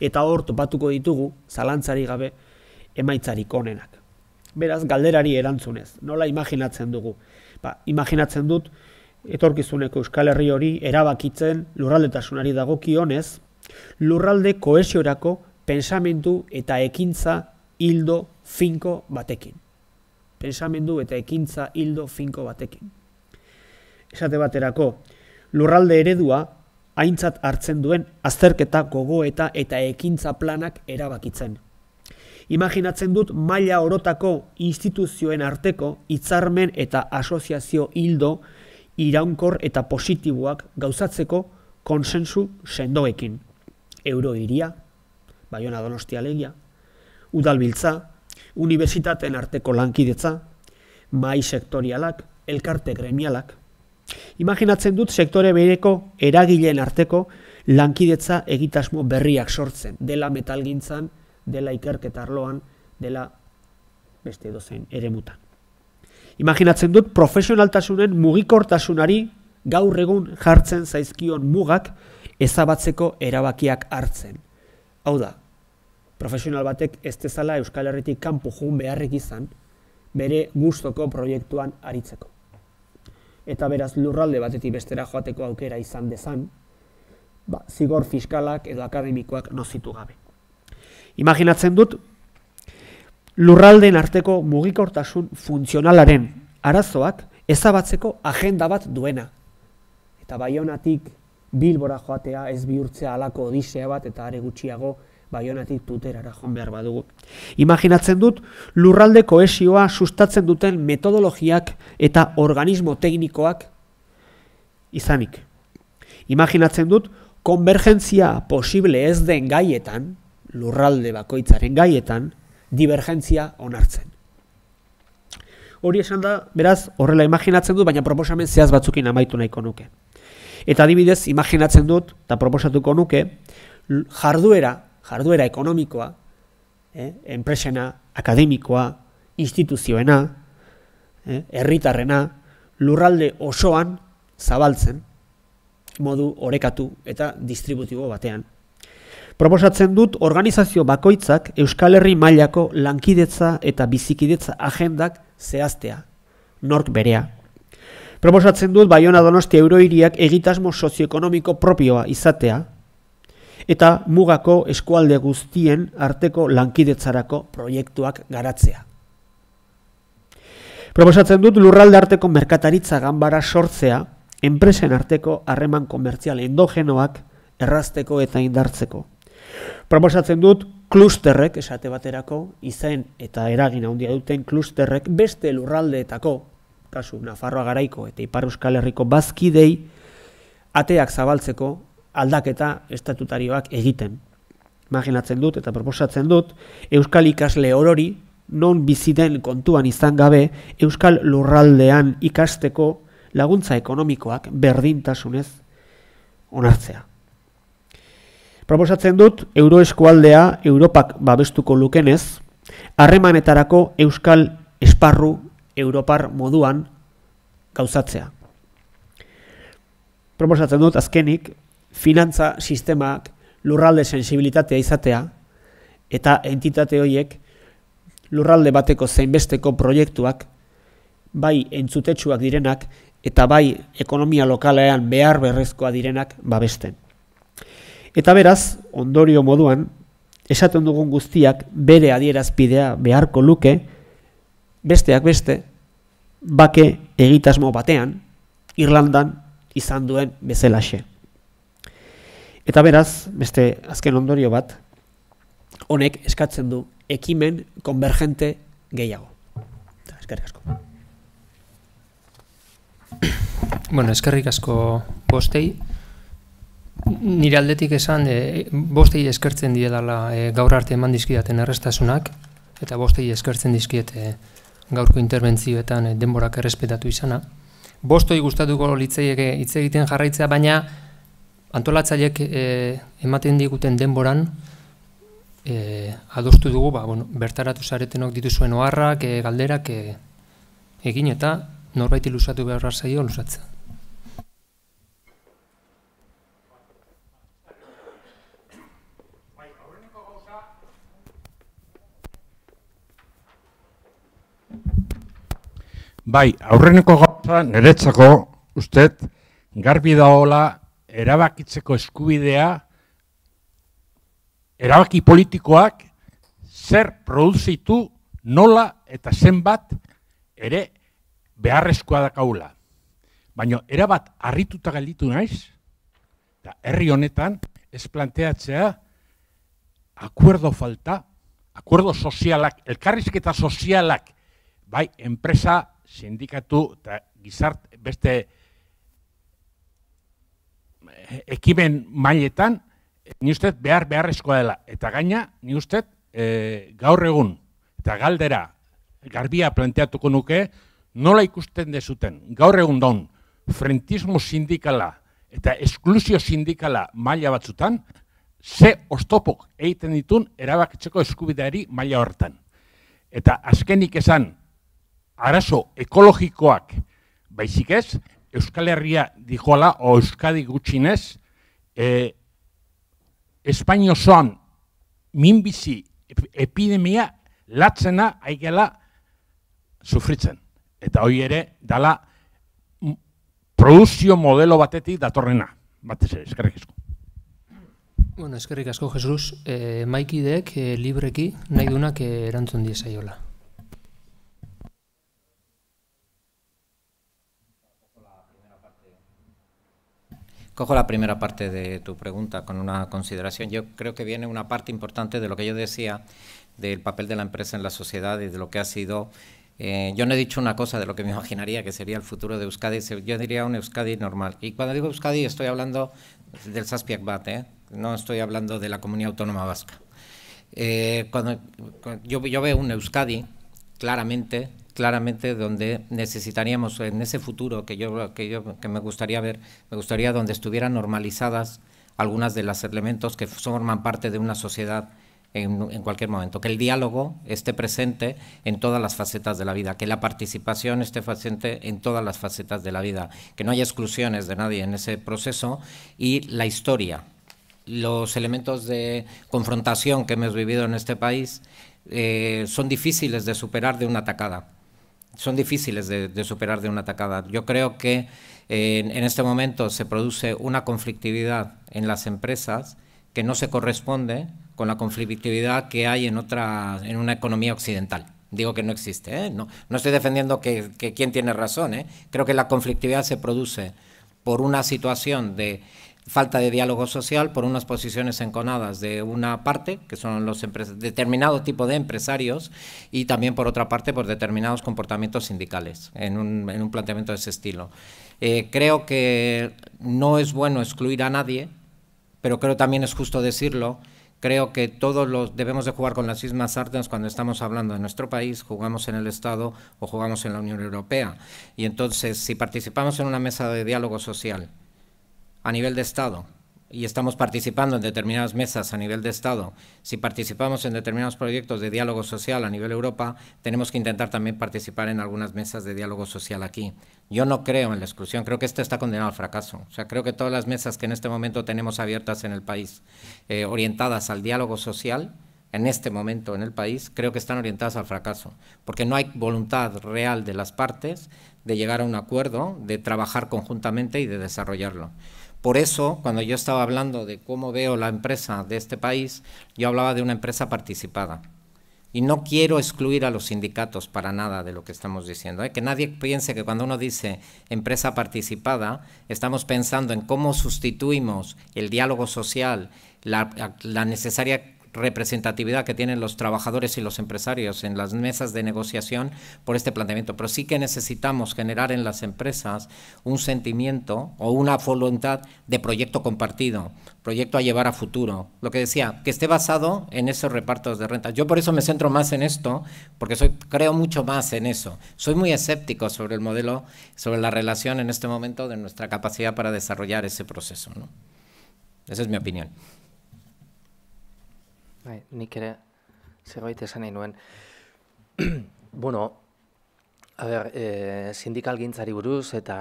Eta hor topatuko ditugu zalantzari gabe emaitzarik onenak. Beraz, galderari erantzunez, nola imaginatzen dugu? Ba, imaginatzen dut, etorkizuneko Euskal Herri hori erabakitzen lurraldetasunari dagokionez, lurralde koesiorako pensamendu eta ekintza hildo finko batekin. Pensamendu eta ekintza hildo finko batekin. Esate baterako, lurralde eredua haintzat hartzen duen azterketa gogoeta eta ekintza planak erabakitzen. Imaginatzen dut maila orotako instituzioen arteko hitzarmen eta asoziazio hildo iraunkor eta positiboak gauzatzeko konsensu sendoekin. Eurohiria, Baiona Donostia Legia, Udalbiltza, Unibertsitateen arteko lankidetza, mai sektorialak, elkarte gremialak. Imaginatzen dut sektore bereko eragileen arteko lankidetza egitasmo berriak sortzen dela metalgintzan dela ikerketa arloan, dela beste dozen ere mutan. Imaginatzen dut profesionaltasunen mugikortasunari gaur egun jartzen zaizkion mugak ezabatzeko erabakiak hartzen. Hau da, profesional batek ez dezala Euskal Herritik kanpo joan beharrik izan bere gustoko proiektuan aritzeko. Eta beraz lurralde batetik bestera joateko aukera izan dezan, ba, zigor fiskalak edo akademikoak nozitu gabe. Imaginatzen dut, lurralden arteko mugikortasun funtzionalaren arazoak ezabatzeko agenda bat duena. Eta baionatik bilbora joatea ez bihurtzea alako odisea bat eta are gutxiago baionatik tuterara joan behar badugu. Imaginatzen dut, lurralde koesioa sustatzen duten metodologiak eta organismo teknikoak izanik. Imaginatzen dut, konvergentzia posible ez den gaietan, lurralde bakoitzaren gaietan divergentzia onartzen. Hori esan da, beraz, horrela imaginatzen dut, baina proposamen zehaz batzukin amaitu nahiko nuke. Eta adibidez, imaginatzen dut, eta proposatuko nuke, jarduera, jarduera ekonomikoa, eh, enpresena, akademikoa, instituzioena, eh, erritarrena, lurralde osoan zabaltzen, modu orekatu eta distributibo batean, proposatzen dut organizazio bakoitzak Euskal Herri mailako lankidetza eta bizikidetza agendak zehaztea, nork berea. Proposatzen dut Baiona Donostia Euroiriak egitasmo sozioekonomiko propioa izatea eta mugako eskualde guztien arteko lankidetzarako proiektuak garatzea. Proposatzen dut lurralde arteko merkataritza ganbara sortzea, enpresen arteko harreman komertzial endogenoak errazteko eta indartzeko. Proposatzen dut, klusterrek, esate baterako, izen eta eragina handia duten klusterrek, beste lurraldeetako, kasu, Nafarroa garaiko eta Ipar Euskal Herriko bazkidei, ateak zabaltzeko aldaketa estatutarioak egiten. Imaginatzen dut eta proposatzen dut, Euskal ikasle orori non biziten kontuan izan gabe, Euskal lurraldean ikasteko laguntza ekonomikoak berdintasunez onartzea. Proposatzen dut, euroeskualdea Europak babestuko lukenez, harremanetarako euskal esparru Europar moduan gauzatzea. Proposatzen dut, azkenik, finantza sistemak lurralde sensibilitatea izatea eta entitate horiek lurralde bateko zeinbesteko proiektuak bai entzutetsuak direnak eta bai ekonomia lokalean behar berrezkoa direnak babesten. Eta beraz, ondorio moduan, esaten dugun guztiak bere adierazpidea beharko luke, besteak beste, bake egitasmo batean, Irlandan izan duen bezelaxe. Eta beraz, beste azken ondorio bat, honek eskatzen du ekimen konvergente gehiago. Eskerrik asko. Bueno, eskerrik asko bostei. Nire aldetik esan, e, bostei eskertzen diedala e, gaur arte eman dizkidaten errestasunak, eta bostei eskertzen dizkiete e, gaurko interbentzioetan e, denborak errespetatu izana. Bostoi gustatuko litzeieke hitz egiten jarraitzea, baina antolatzaiek e, ematen diguten denboran e, adostu dugu, ba, bueno, bertaratu zaretenok dituzuen oharrak, galderak, egin eta norbait ilusatu beharra zaio, lusatzea. Bai, aurreneko gauza niretzako uste garbi daola erabakitzeko eskubidea erabaki politikoak zer produzitu nola eta zenbat ere beharrezkoa da dakaula. Baina erabat harrituta gelditu naiz, eta herri honetan ez planteatzea akuerdo falta, akuerdo sozialak, elkarrizketa sozialak, bai, enpresa sindikatu eta gizart beste eh, ekimen mailetan ni ustez behar beharrezkoa dela eta gaina ni ustez e, eh, gaur egun eta galdera garbia planteatuko nuke nola ikusten dezuten gaur egun daun frentismo sindikala eta esklusio sindikala maila batzutan ze ostopok egiten ditun erabakitzeko eskubideari maila hortan. Eta azkenik esan, arazo ekologikoak baizik ez, Euskal Herria dijola o Euskadi gutxinez, e, Espainio zoan minbizi epidemia latzena aigela sufritzen. Eta hoi ere, dala produzio modelo batetik datorrena. Batez ere, eskerrik asko. Bueno, eskerrik asko, Jesus. E, eh, maikideek eh, libreki nahi dunak e, eh, erantzun diesaiola. Cojo la primera parte de tu pregunta con una consideración. Yo creo que viene una parte importante de lo que yo decía del papel de la empresa en la sociedad y de lo que ha sido eh, yo no he dicho una cosa de lo que me imaginaría que sería el futuro de Euskadi, yo diría un Euskadi normal. Y cuando digo Euskadi estoy hablando del Saspiak Bat, ¿eh? no estoy hablando de la comunidad autónoma vasca. Eh, cuando, yo, yo, veo un Euskadi claramente claramente donde necesitaríamos en ese futuro que yo, que que me gustaría ver, me gustaría donde estuvieran normalizadas algunas de los elementos que forman parte de una sociedad en, cualquier momento, que el diálogo esté presente en todas las facetas de la vida, que la participación esté presente en todas las facetas de la vida, que no haya exclusiones de nadie en ese proceso y la historia, los elementos de confrontación que hemos vivido en este país eh, son difíciles de superar de una atacada son difíciles de, superar de una atacada. Yo creo que en, este momento se produce una conflictividad en las empresas que no se corresponde con la conflictividad que hay en, otra, en una economía occidental. Digo que no existe, ¿eh? no, no, estoy defendiendo que, quién tiene razón. ¿eh? Creo que la conflictividad se produce por una situación de falta de diálogo social por unas posiciones enconadas de una parte, que son los determinado tipo de empresarios, y también por otra parte por determinados comportamientos sindicales, en un, planteamiento de ese estilo. Eh, creo que no es bueno excluir a nadie, pero creo también es justo decirlo. Creo que todos debemos de jugar con las mismas artes cuando estamos hablando de nuestro país, jugamos en el Estado o jugamos en la Unión Europea. Y entonces, si participamos en una mesa de diálogo social a nivel de Estado y estamos participando en determinadas mesas a nivel de Estado, si participamos en determinados proyectos de diálogo social a nivel Europa, tenemos que intentar también participar en algunas mesas de diálogo social aquí. Yo no creo en la exclusión, creo que esto está condenado al fracaso. O sea, creo que todas las mesas que en este momento tenemos abiertas en el país, eh, orientadas al diálogo social, en este momento en el país, creo que están orientadas al fracaso, porque no hay voluntad real de las partes de llegar a un acuerdo, de trabajar conjuntamente y de desarrollarlo. Por eso, cuando yo estaba hablando de cómo veo la empresa de este país, yo hablaba de una empresa participada. Y no quiero excluir a los sindicatos para nada de lo que estamos diciendo. ¿eh? Que nadie piense que cuando uno dice empresa participada, estamos pensando en cómo sustituimos el diálogo social, la necesaria representatividad que tienen los trabajadores y los empresarios en las mesas de negociación por este planteamiento, pero sí que necesitamos generar en las empresas un sentimiento o una voluntad de proyecto compartido, proyecto a llevar a futuro. Lo que decía, que esté basado en esos repartos de renta. Yo por eso me centro más en esto, porque soy, creo mucho más en eso. Soy muy escéptico sobre el modelo, sobre la relación en este momento de nuestra capacidad para desarrollar ese proceso. Esa es mi opinión. Bai, nik ere zerbait esan nahi nuen. bueno, a ber, e, sindikal gintzari buruz eta...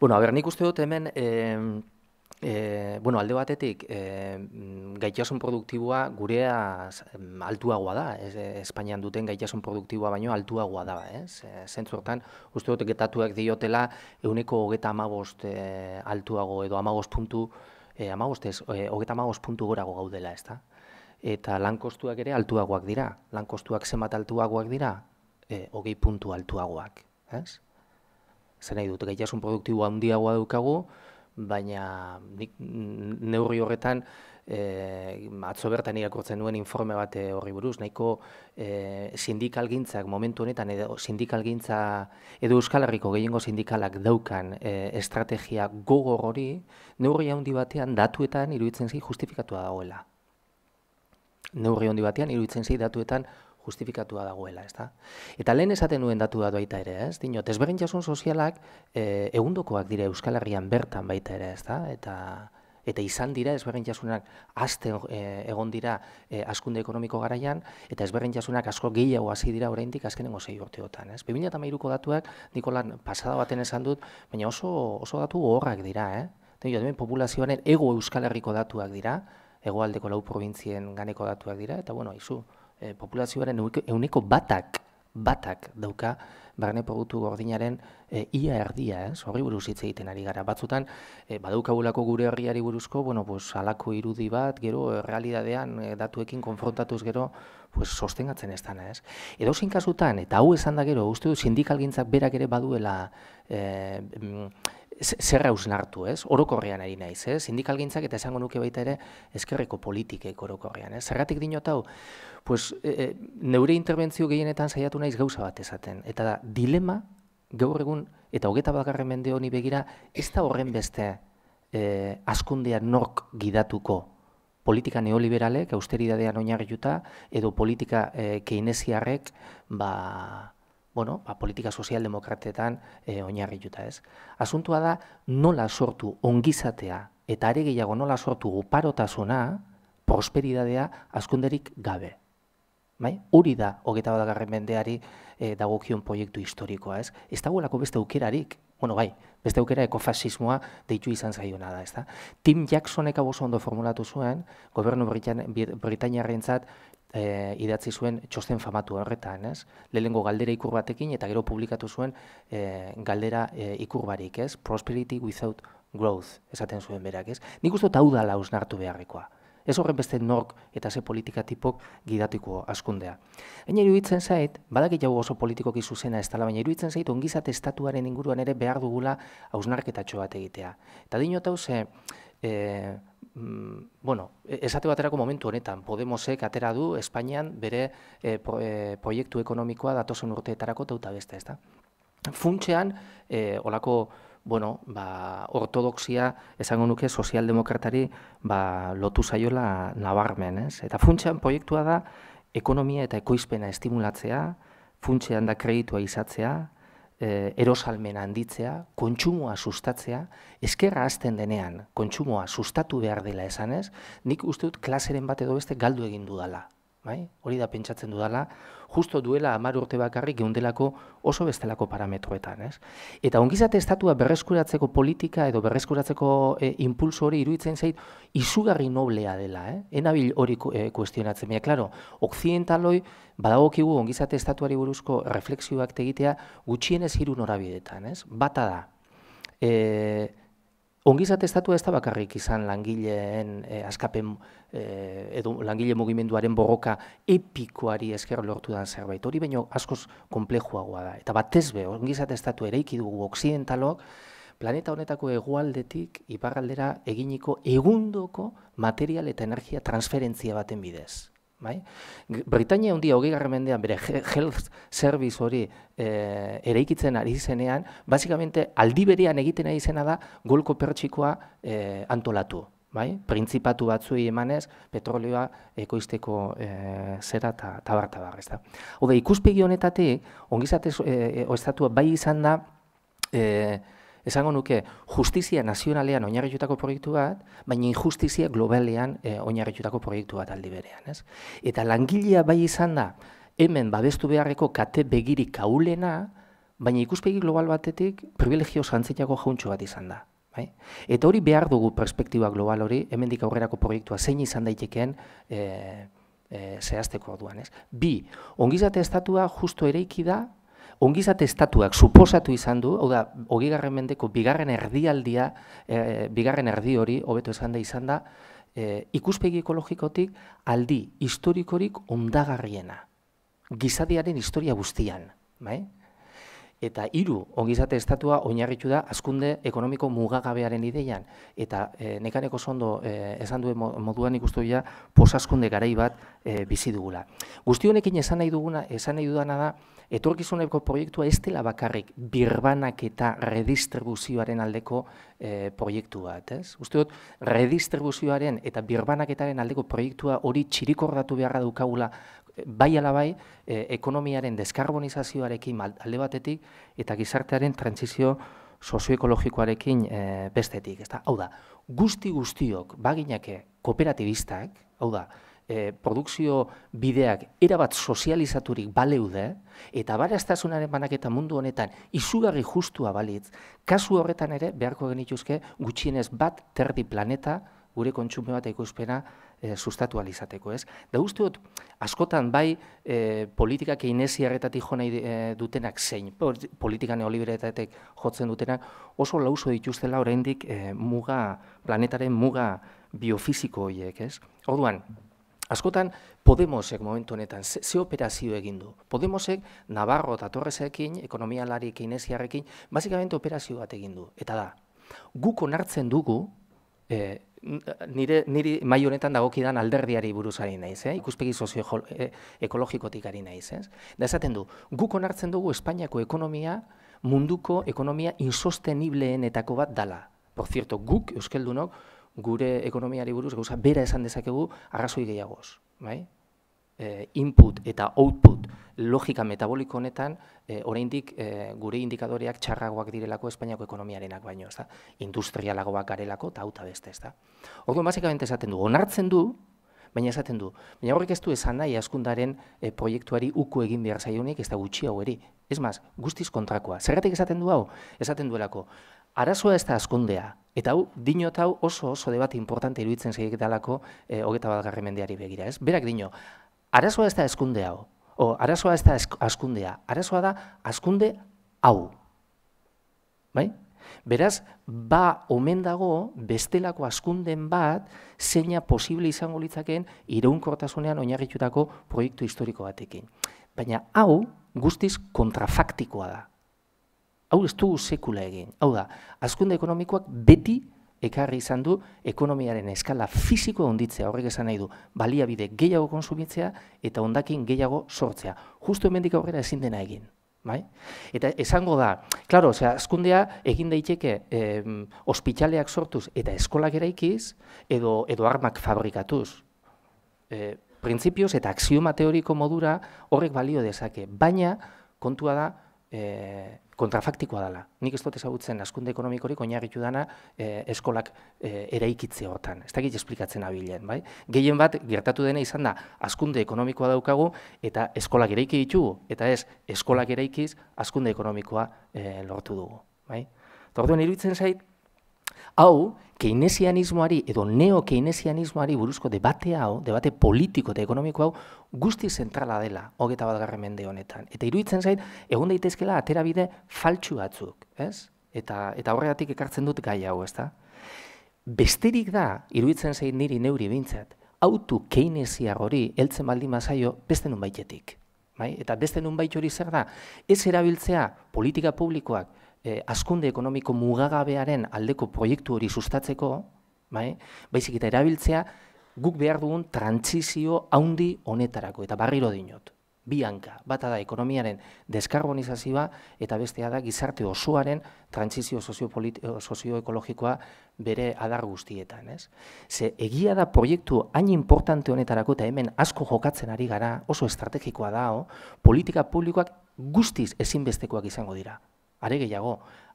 Bueno, a ber, nik uste dut hemen... E, E, bueno, alde batetik, e, gaitasun produktiboa gurea altuagoa da. Ez, Espainian duten gaitasun produktiboa baino altuagoa da. E, Zentzu hortan, uste dut, getatuak diotela, euneko hogeta amabost altuago edo amabost puntu e, eh, amagustez, e, eh, hogeita puntu gorago gaudela, ezta? ezta. Eta lan kostuak ere altuagoak dira. lankostuak kostuak zemat altuagoak dira, e, hogei puntu altuagoak, ez? Zer nahi dut, gaitasun produktiboa handiagoa daukagu, baina nik neurri horretan eh, atzo bertan irakurtzen duen informe bat eh, horri buruz, nahiko eh, sindikal sindikalgintzak momentu honetan edo sindikalgintza edo Euskal Herriko gehiengo sindikalak daukan estrategiak eh, estrategia gogor hori neurri handi batean datuetan iruditzen zi justifikatua dagoela. Neurri handi batean iruditzen zi datuetan justifikatua dagoela, ezta? Eta lehen esaten duen datu da baita ere, ez? Dino, desberdintasun sozialak e, egundokoak dire Euskal Herrian bertan baita ere, ezta? Eta eta izan dira ezberdin jasunak eh, egon dira e, eh, askunde ekonomiko garaian, eta ezberdin jasunak asko gehiago hasi dira oraindik askenengo zei urteotan. Ez? 2000 eta datuak nikolan pasada baten esan dut, baina oso, oso datu gogorrak dira. Eh? Tenio, populazioaren ego euskal herriko datuak dira, egoaldeko lau provintzien ganeko datuak dira, eta bueno, izu, eh, populazioaren euneko batak, batak dauka barne produktu gordinaren e, ia erdia, ez? Horri buruz hitz egiten ari gara. Batzutan e, badaukagulako gure herriari buruzko, bueno, pues alako irudi bat, gero realitatean e, datuekin konfrontatuz gero, pues sostengatzen ez dana, ez? Edo kasutan eta hau esan da gero, uste du sindikalgintzak berak ere baduela e, m, mm, zer hartu, ez? Orokorrean ari naiz, ez? Sindikalgintzak eta esango nuke baita ere eskerreko politikek orokorrean, ez? Zergatik dinot hau, pues, e, e, neure interbentzio gehienetan saiatu naiz gauza bat esaten. Eta da, dilema, gaur egun, eta hogeta bakarren mende honi begira, ez da horren beste e, askundea nork gidatuko politika neoliberalek, austeridadean oinarri juta, edo politika e, keinesiarrek, ba, bueno, ba, politika sozialdemokratetan e, oinarri juta, ez? Asuntua da, nola sortu ongizatea, eta aregeiago nola sortu uparotasuna, prosperidadea askunderik gabe bai? Hori da, hogeita badagarren mendeari e, dagokion proiektu historikoa, ez? Ez dagoelako beste aukerarik, bueno, bai, beste aukera ekofasismoa deitu izan zaiona da, ez da? Tim Jacksonek hau ondo formulatu zuen, gobernu britannia zat, eh, idatzi zuen txosten famatu horretan, ez? Lehenengo galdera ikur batekin eta gero publikatu zuen eh, galdera e, ikur barik, ez? Prosperity without growth, esaten zuen berak, ez? Nik uste dut hau da lausnartu beharrekoa. Ez horren beste nork eta ze politika tipok gidatiko askundea. Baina iruditzen zait, badaki jau oso politikok izuzena ez tala, baina iruditzen zait ongizat estatuaren inguruan ere behar dugula hausnarketatxo bat egitea. Eta dinot ze, e, bueno, esate baterako momentu honetan, Podemosek atera du Espainian bere e, proiektu ekonomikoa datosen urteetarako tauta beste, ez da? Funtxean, e, bueno, ba, ortodoxia esango nuke sozialdemokratari ba, lotu zaiola nabarmen. Ez? Eta funtsean proiektua da ekonomia eta ekoizpena estimulatzea, funtsean da kreditua izatzea, e, erosalmena handitzea, kontsumoa sustatzea, eskerra hasten denean kontsumoa sustatu behar dela esanez, nik uste dut klaseren bat edo beste galdu egin dudala. Bai? Hori da pentsatzen dudala, justo duela amar urte bakarrik geundelako oso bestelako parametroetan. Ez? Eta ongizate estatua berreskuratzeko politika edo berreskuratzeko e, impulso hori iruditzen zait, izugarri noblea dela, eh? enabil hori e, kuestionatzen. Baina, klaro, okzientaloi badagokigu ongizate estatuari buruzko refleksioak tegitea gutxienez hiru norabidetan. Ez? Bata da, eh, Ongizate estatua ez da bakarrik izan langileen eh, askapen eh, edo langile mugimenduaren borroka epikoari esker lortu dan zerbait. Hori baino askoz konplejoagoa da. Eta batez be, ongizate estatua eraiki dugu oksidentalok, planeta honetako egualdetik iparraldera eginiko egundoko material eta energia transferentzia baten bidez. Bai? Britania hundia hogei mendean bere health service hori e, eraikitzen ari zenean, basikamente aldiberian egiten ari izena da golko pertsikoa e, antolatu. Bai? Printzipatu batzuei emanez, petrolioa ekoizteko e, zera eta tabarta bar. ikuspegi honetatik, ongizatez e, e, bai izan da, esango nuke justizia nazionalean oinarritutako proiektu bat, baina injustizia globalean e, oinarritutako proiektu bat aldi berean, ez? Eta langilea bai izan da, hemen babestu beharreko kate begiri kaulena, baina ikuspegi global batetik privilegio zantzitako jauntxo bat izan da. Bai? Eta hori behar dugu perspektiba global hori, hemendik aurrerako proiektua zein izan daitekeen e, e, zehazteko orduan, ez? Bi, ongizate estatua justo ereiki da ongizate estatuak suposatu izan du, hau da, mendeko bigarren erdialdia, e, bigarren erdi hori, hobeto esan da izan da, eh, ikuspegi ekologikotik aldi historikorik ondagarriena, gizadiaren historia guztian. Bai? Eta hiru ongizate estatua oinarritu da azkunde ekonomiko mugagabearen ideian. Eta e, eh, nekaneko zondo e, esan duen moduan ikustu dira posazkunde garai bat e, bizi dugula. Guzti honekin esan nahi duguna, esan nahi dudana da, Etorkizuneko proiektua ez dela bakarrik birbanak eta redistribuzioaren aldeko e, eh, proiektu bat, ez? Uste dut, redistribuzioaren eta birbanaketaren aldeko proiektua hori txirikordatu beharra dukagula eh, bai alabai eh, ekonomiaren deskarbonizazioarekin alde batetik eta gizartearen trantzizio sozioekologikoarekin bestetik, ez Hau da, guzti guztiok, baginake kooperatibistak, hau da, e, produkzio bideak erabat sozializaturik baleude, eta baraztasunaren banaketa mundu honetan izugarri justua balitz, kasu horretan ere beharko genituzke gutxienez bat terdi planeta gure kontsume bat ekoizpena e, eh, sustatu alizateko, ez? Da askotan bai eh, politikak einezi harretatik jo dutenak zein, politika neoliberetatek jotzen dutenak, oso lauso dituztela oraindik e, muga, planetaren muga biofiziko horiek, ez? Orduan, Askotan Podemosek momentu honetan ze, operazio egin du. Podemosek Navarro eta Torresekin, ekonomialari keinesiarekin, basicamente operazio bat egin du eta da. Guk onartzen dugu e, nire niri mai honetan dagokidan alderdiari buruzari ari naiz, eh? Ikuspegi sozio e, ari naiz, ez? Da esaten du, guk onartzen dugu Espainiako ekonomia munduko ekonomia insostenibleenetako bat dala. Por cierto, guk euskeldunok gure ekonomiari buruz gauza bera esan dezakegu arrazoi gehiagoz, bai? E, input eta output logika metaboliko honetan e, oraindik e, gure indikadoreak txarragoak direlako Espainiako ekonomiarenak baino, ezta? Industrialagoak garelako ta hauta beste, ezta? Orduan basikamente esaten du, onartzen du Baina esaten du, baina horrek ez esan nahi askundaren e, proiektuari uku egin behar zaionik ez da gutxi hau eri. Ez maz, guztiz kontrakoa. Zergatik esaten du hau? Esaten duelako, arazoa ez da askundea, eta hau, dinot hau oso oso debat importante iruditzen segiketalako e, eh, hogeta bat begira, ez? Berak dino, arazoa ez da askundea, o, arazoa ez da azkundea, arazoa da azkunde hau, bai? Beraz, ba omen dago bestelako askunden bat zeina posible izango litzakeen iraunkortasunean oinarritutako proiektu historiko batekin. Baina hau guztiz kontrafaktikoa da. Hau ez du sekula egin. Hau da, azkunde ekonomikoak beti ekarri izan du ekonomiaren eskala fisikoa onditzea horrek esan nahi du baliabide gehiago konsumitzea eta ondakin gehiago sortzea. Justo hemendik aurrera ezin dena egin. Bai? Eta esango da, claro, osea, azkundea egin daiteke eh, ospitaleak sortuz eta eskolak eraikiz edo edo armak fabrikatuz. Eh, printzipioz eta axioma teoriko modura horrek balio dezake, baina kontua da e, kontrafaktikoa dela. Nik ez dut ezagutzen askunde ekonomikorik oinarritu dana e, eskolak e, eh, eraikitze hortan. Ez dakit esplikatzen abilen, bai? Gehien bat, gertatu dena izan da, askunde ekonomikoa daukagu eta eskolak eraiki ditugu, eta ez, eskolak eraikiz askunde ekonomikoa e, lortu dugu, bai? Orduan iruditzen zait, Hau, keinesianismoari edo neo-keinesianismoari buruzko debate hau, debate politiko eta ekonomiko hau, guzti zentrala dela, hogeta bat garren mende honetan. Eta iruditzen zain, egon daitezkela atera bide faltxu batzuk, ez? Eta, eta horregatik ekartzen dut gai hau, ezta? Besterik da, iruditzen zait, niri neuri bintzat, autu keinesiar hori, eltzen baldin mazaio, beste nun baitetik. Bai? Eta beste nun hori zer da, ez erabiltzea politika publikoak, eh, askunde ekonomiko mugagabearen aldeko proiektu hori sustatzeko, bai, baizik eta erabiltzea, guk behar dugun trantzizio haundi honetarako, eta barriro dinot. Bianka, bata da ekonomiaren deskarbonizazioa eta bestea da gizarte osoaren trantzizio eh, sozioekologikoa bere adar guztietan. Ez? Ze egia da proiektu hain importante honetarako eta hemen asko jokatzen ari gara, oso estrategikoa da, politika publikoak guztiz ezinbestekoak izango dira. Are gehiago,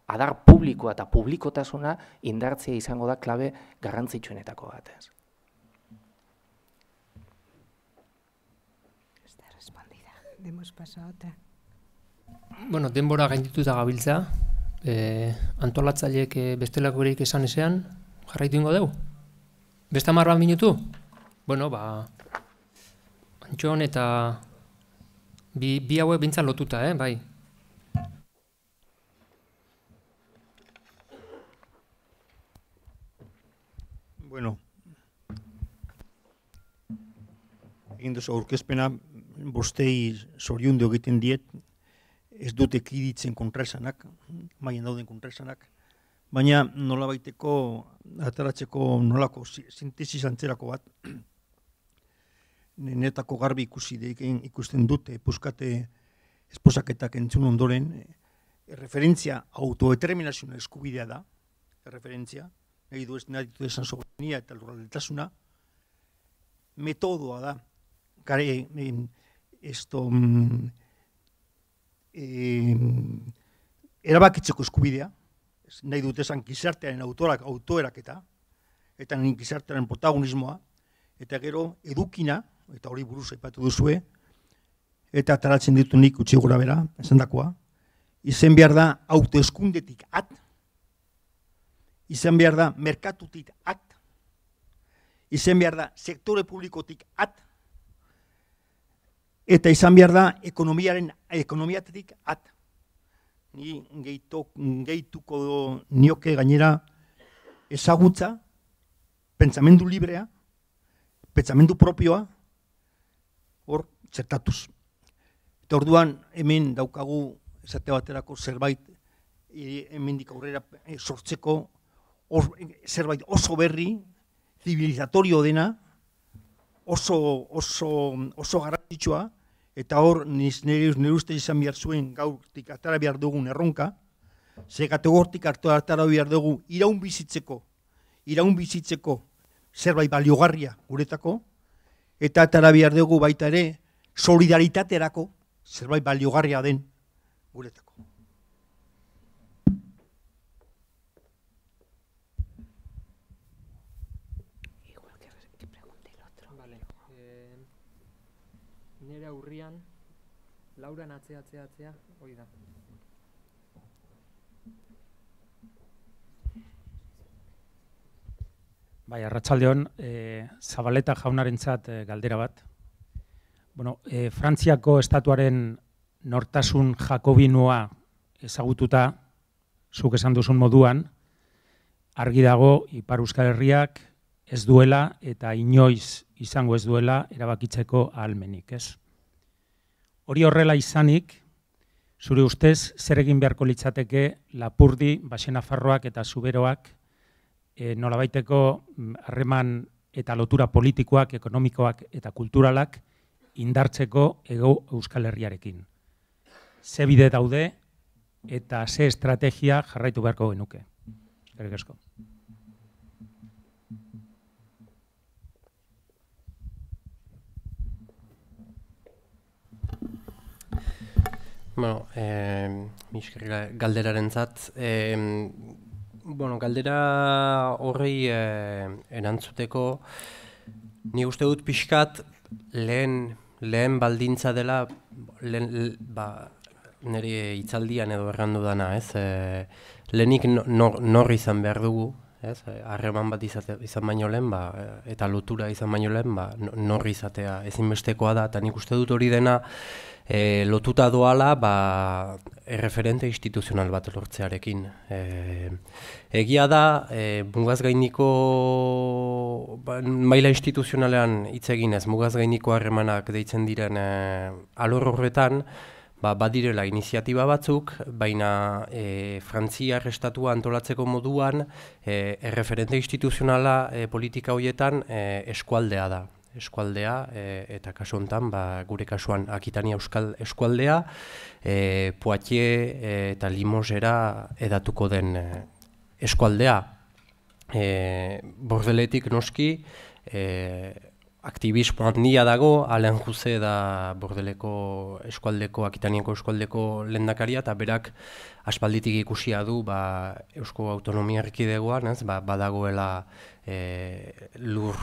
adar publikoa eta publikotasuna indartzea izango da klabe garrantzitsuenetako bat ez. Demos Bueno, denbora gainditu da gabiltza. Eh, Antolatzaileek eh, bestelako esan ezean, jarraitu ingo dugu. Besta marra minutu? Bueno, ba... Antxon eta... Bi, bi haue bintzan lotuta, eh, bai. Bueno, egin duzu aurkezpena, bostei zoriundu egiten diet, ez dute kiditzen kontra esanak, maien dauden kontra baina nolabaiteko, baiteko, ateratzeko nolako sintesi zantzerako bat, nenetako garbi ikusi deken ikusten dute, puskate esposaketak entzun ondoren, referentzia autodeterminazioa eskubidea da, referentzia, nahi du ez nahi du esan soberania eta lurraldetasuna, metodoa da, gare, em, esto, mm, erabakitzeko eskubidea, ez nahi dut esan gizartearen autorak autoeraketa, eta nien protagonismoa, eta gero edukina, eta hori buruz aipatu duzue, eta ataratzen ditu nik utzi bera, esan dakoa, izen behar da autoeskundetik at, izan behar da merkatutik at, izan behar da sektore publikotik at, eta izan behar da ekonomiaren ekonomiatetik at. Ni gehitu, do, nioke gainera ezagutza, pentsamendu librea, pentsamendu propioa, hor txertatuz. Eta orduan hemen daukagu esate baterako zerbait eh, hemendik aurrera eh, sortzeko or, zerbait oso berri, zibilizatorio dena, oso, oso, oso eta hor nire, nire uste izan behar zuen gaurtik tikatara behar dugun erronka, ze kategortik hartu behar dugu iraun bizitzeko, iraun bizitzeko zerbait baliogarria guretako, eta atara behar dugu baita ere solidaritaterako zerbait baliogarria den guretako. Laura atzea atzea atzea, hori da. Bai, Arratsaldeon, eh Zabaleta Jaunarentzat e, galdera bat. Bueno, e, Frantziako estatuaren nortasun jakobinoa ezagututa, zuk esan duzun moduan, argi dago Ipar Euskal Herriak ez duela eta inoiz izango ez duela erabakitzeko ahalmenik, ez? Hori horrela izanik, zure ustez, zer egin beharko litzateke Lapurdi, Basena eta Zuberoak e, nolabaiteko mm, harreman eta lotura politikoak, ekonomikoak eta kulturalak indartzeko ego Euskal Herriarekin. Ze bide daude eta ze estrategia jarraitu beharko genuke. Gero Bueno, eh, galderaren Eh, bueno, galdera horri eh, erantzuteko, ni uste dut pixkat lehen, lehen baldintza dela, lehen, le, ba, nire itzaldian edo errandu dana, ez? Eh, lehenik nor, nor izan behar dugu, ez? E, harreman bat izate, izan baino lehen, ba, eta lotura izan baino lehen, ba, nor izatea ezinbestekoa da, eta nik uste dut hori dena, e, lotuta doala ba, erreferente instituzional bat lortzearekin. E, egia da, e, maila instituzionalean hitz eginez, mugaz gainiko harremanak deitzen diren alor horretan, Ba, badirela iniziatiba batzuk, baina e, Frantzia antolatzeko moduan e, referente instituzionala politika horietan eskualdea da eskualdea e, eta kasu hontan ba, gure kasuan Akitania euskal eskualdea e, e, eta Limosera edatuko den e, eskualdea e, Bordeletik noski e, aktivismo handia dago Alain Juse da Bordeleko eskualdeko Akitaniako eskualdeko lehendakaria eta berak aspalditik ikusia du ba Eusko Autonomia Erkidegoan ez ba, badagoela E, lur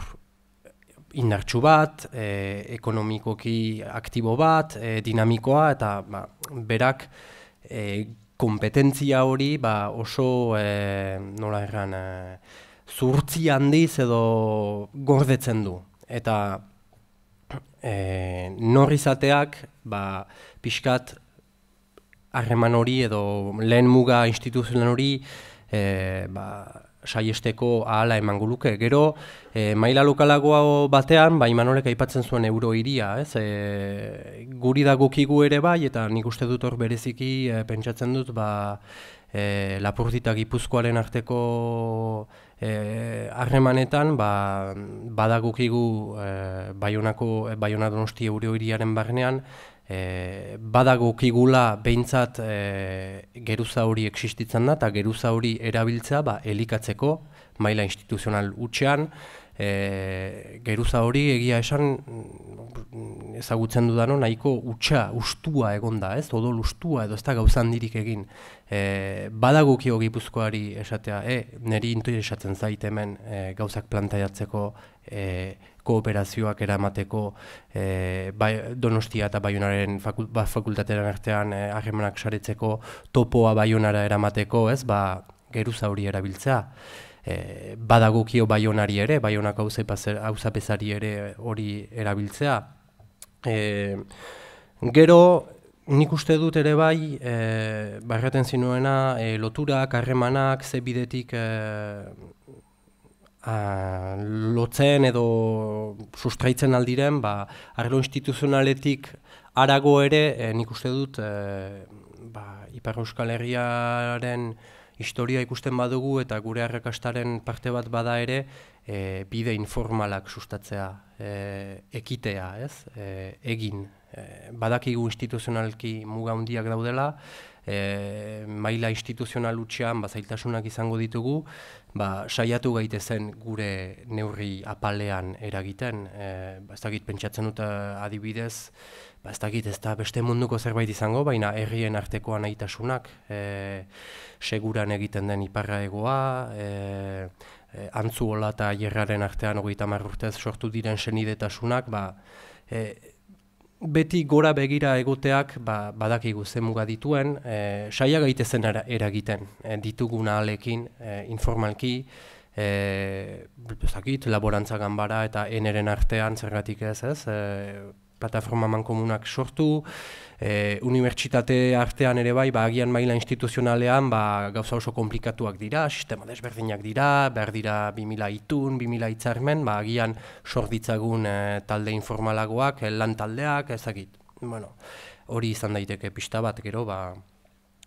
indartsu bat, e, ekonomikoki aktibo bat, e, dinamikoa, eta ba, berak e, kompetentzia hori ba, oso e, nola erran, e, zurtzi handiz edo gordetzen du. Eta e, norrizateak ba, pixkat harreman hori edo lehen muga instituzioan hori e, ba, saiesteko ahala eman guluke. Gero, e, maila lokalagoa batean, bai manolek aipatzen zuen euro iria, ez? E, guri da gukigu ere bai, eta nik uste dut hor bereziki e, pentsatzen dut, ba, e, gipuzkoaren arteko e, arremanetan, ba, badagukigu e, baionako, e, baionadonosti euro iriaren barnean, e, gula behintzat e, geruza hori existitzen da, eta geruza hori erabiltzea ba, elikatzeko maila instituzional utxean, E, geruza hori egia esan mm, ezagutzen du dano nahiko utxa, ustua egon da, ez? Odol ustua edo ez da gauzan dirik egin. E, badaguki esatea, e, niri intu esatzen zaite hemen e, gauzak plantaiatzeko e, kooperazioak eramateko e, Donostia eta Baionaren ba, fakultatearen artean eh, harremanak saretzeko topoa baiunara eramateko, ez? Ba, geruza hori erabiltzea. E, eh, badagukio Baionari ere, Baionak auzapezari ere hori erabiltzea. E, gero Nik uste dut ere bai, e, barraten zinuena, e, loturak, harremanak, ze bidetik e, a, lotzen edo sustraitzen aldiren, ba, arlo instituzionaletik arago ere, e, nik uste dut, e, ba, Ipar Euskal Herriaren historia ikusten badugu eta gure arrakastaren parte bat bada ere, eh, bide informalak sustatzea, ekitea, ez, egin. badakigu instituzionalki muga handiak daudela, maila instituzional utxean bazailtasunak izango ditugu, ba, saiatu gaite zen gure neurri apalean eragiten, e, ba, pentsatzen dut eh, adibidez, ba, ez ez da beste munduko zerbait izango, baina herrien artekoa nahitasunak, e, eh, seguran egiten den iparra egoa, e, antzuola eta jerraren artean hori urtez sortu diren senidetasunak, ba, e, Beti gora begira egoteak ba, badakigu zemuga dituen, e, eh, saia gaitezen eragiten e, ditugun ahalekin eh, informalki, e, bezakit, laborantza ganbara eta eneren artean zergatik ez ez, e, plataforma mankomunak sortu, e, unibertsitate artean ere bai, ba, agian maila instituzionalean ba, gauza oso komplikatuak dira, sistema desberdinak dira, behar dira 2000 itun, 2000 itzarmen, ba, agian sorditzagun e, talde informalagoak, e, lan taldeak, ezagit. Bueno, hori izan daiteke pista bat, gero, ba,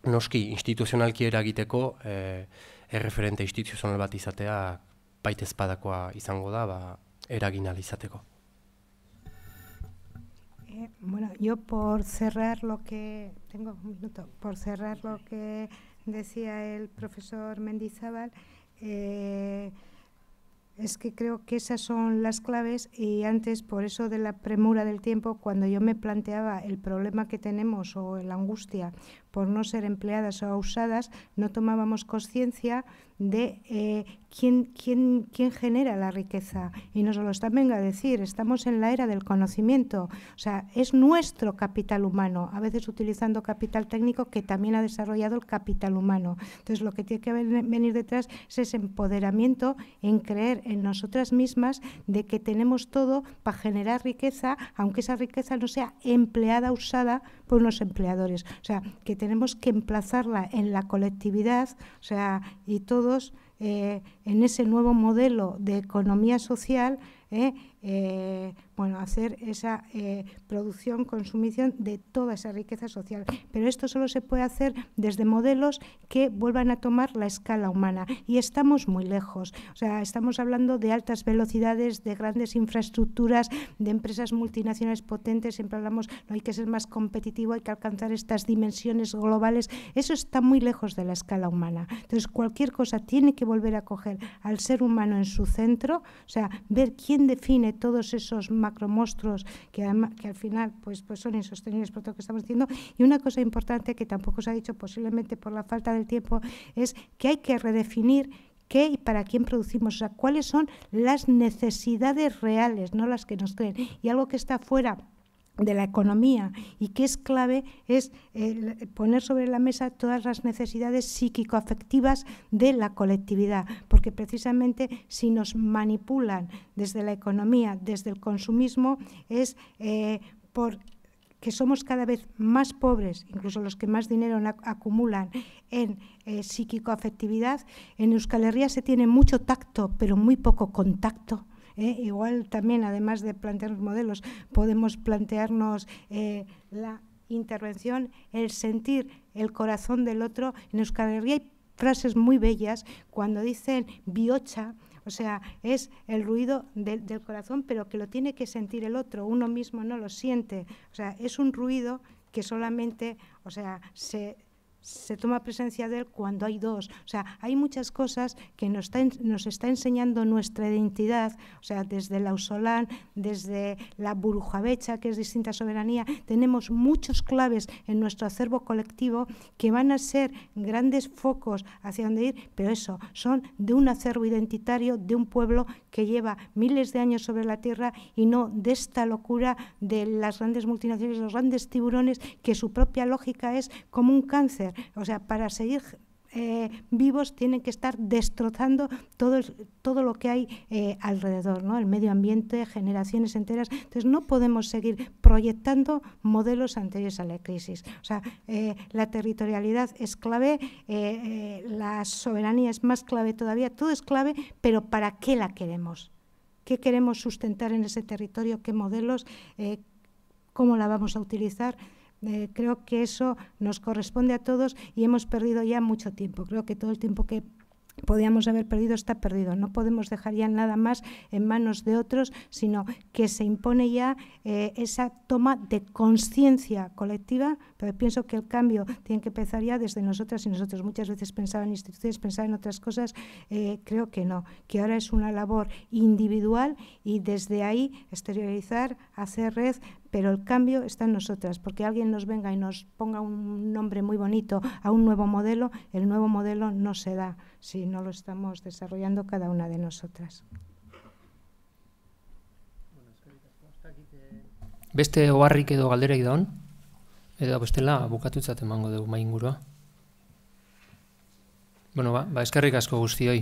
noski, instituzionalki eragiteko e, erreferente instituzional bat izatea baita ezpadakoa izango da, ba, eragin bueno, yo por cerrar lo que, tengo un por cerrar lo que decía el profesor Mendizábal, eh, es que creo que esas son las claves y antes por eso de la premura del tiempo, cuando yo me planteaba el problema que tenemos o la angustia por no ser empleadas o usadas, no tomábamos conciencia de eh, quién, quién, quién, genera la riqueza. Y nos lo están venga a decir, estamos en la era del conocimiento. O sea, es nuestro capital humano, a veces utilizando capital técnico que también ha desarrollado el capital humano. Entonces, lo que tiene que venir detrás es ese empoderamiento en creer en nosotras mismas de que tenemos todo para generar riqueza, aunque esa riqueza no sea empleada, usada por los empleadores. O sea, que tenemos que emplazarla en la colectividad, o sea, y todos eh, en ese nuevo modelo de economía social, eh, eh, bueno, hacer esa eh, producción, consumición de toda esa riqueza social. Pero esto solo se puede hacer desde modelos que vuelvan a tomar la escala humana. Y estamos muy lejos. O sea, estamos hablando de altas velocidades, de grandes infraestructuras, de empresas multinacionales potentes. Siempre hablamos, no hay que ser más competitivo, hay que alcanzar estas dimensiones globales. Eso está muy lejos de la escala humana. Entonces, cualquier cosa tiene que volver a coger al ser humano en su centro, o sea, ver quién define todos esos macromostros que, que al final pues, pues son insostenibles por todo lo que estamos diciendo. Y una cosa importante que tampoco se ha dicho posiblemente por la falta del tiempo es que hay que redefinir qué y para quién producimos, o sea, cuáles son las necesidades reales, no las que nos creen. Y algo que está fuera de la economía y que es clave es eh, poner sobre la mesa todas las necesidades psíquico-afectivas de la colectividad, porque precisamente si nos manipulan desde la economía, desde el consumismo, es porque eh, por que somos cada vez más pobres, incluso los que más dinero acumulan en eh, psíquico-afectividad. En Euskal Herria se tiene mucho tacto, pero muy poco contacto eh, igual también, además de plantearnos modelos, podemos plantearnos eh, la intervención, el sentir el corazón del otro. En Euskal Herria hay frases muy bellas cuando dicen biocha, o sea, es el ruido del corazón, pero que lo tiene que sentir el otro, uno mismo no lo siente. O sea, es un ruido que solamente, o sea, se, se toma presencia de él cuando hay dos. O sea, hay muchas cosas que nos está, nos está enseñando nuestra identidad, o sea, desde la Usolán, desde la Burujabecha, que es distinta soberanía, tenemos muchos claves en nuestro acervo colectivo que van a ser grandes focos hacia donde ir, pero eso, son de un acervo identitario de un pueblo que lleva miles de años sobre la tierra y no de esta locura de las grandes multinacionales, los grandes tiburones, que su propia lógica es como un cáncer o sea, para seguir eh, vivos tienen que estar destrozando todo, lo que hay eh, alrededor, el medio ambiente, generaciones enteras. Entonces no podemos seguir proyectando modelos anteriores a la crisis. O sea, eh, la territorialidad es clave, la soberanía es más clave todavía, todo es clave, pero ¿para qué la queremos? ¿Qué queremos sustentar en ese territorio? ¿Qué modelos? ¿Cómo la vamos a utilizar? Eh, creo que eso nos corresponde a todos y hemos perdido ya mucho tiempo. Creo que todo el tiempo que podíamos haber perdido está perdido. No podemos dejar ya nada más en manos de otros, sino que se impone ya eh, esa toma de conciencia colectiva. Pero pienso que el cambio tiene que empezar ya desde nosotras y nosotros. Muchas veces pensaba en instituciones, pensaba en otras cosas. Eh, creo que no, que ahora es una labor individual y desde ahí exteriorizar, hacer red, pero el cambio está en nosotras, porque alguien nos venga y nos ponga un nombre muy bonito a un nuevo modelo, el nuevo modelo no se da si no lo estamos desarrollando cada una de nosotras. Beste oharrik edo galderaik daun, edo bestela bukatutzat emango dugu maingurua. Bueno, ba, ba, eskerrik asko guztioi.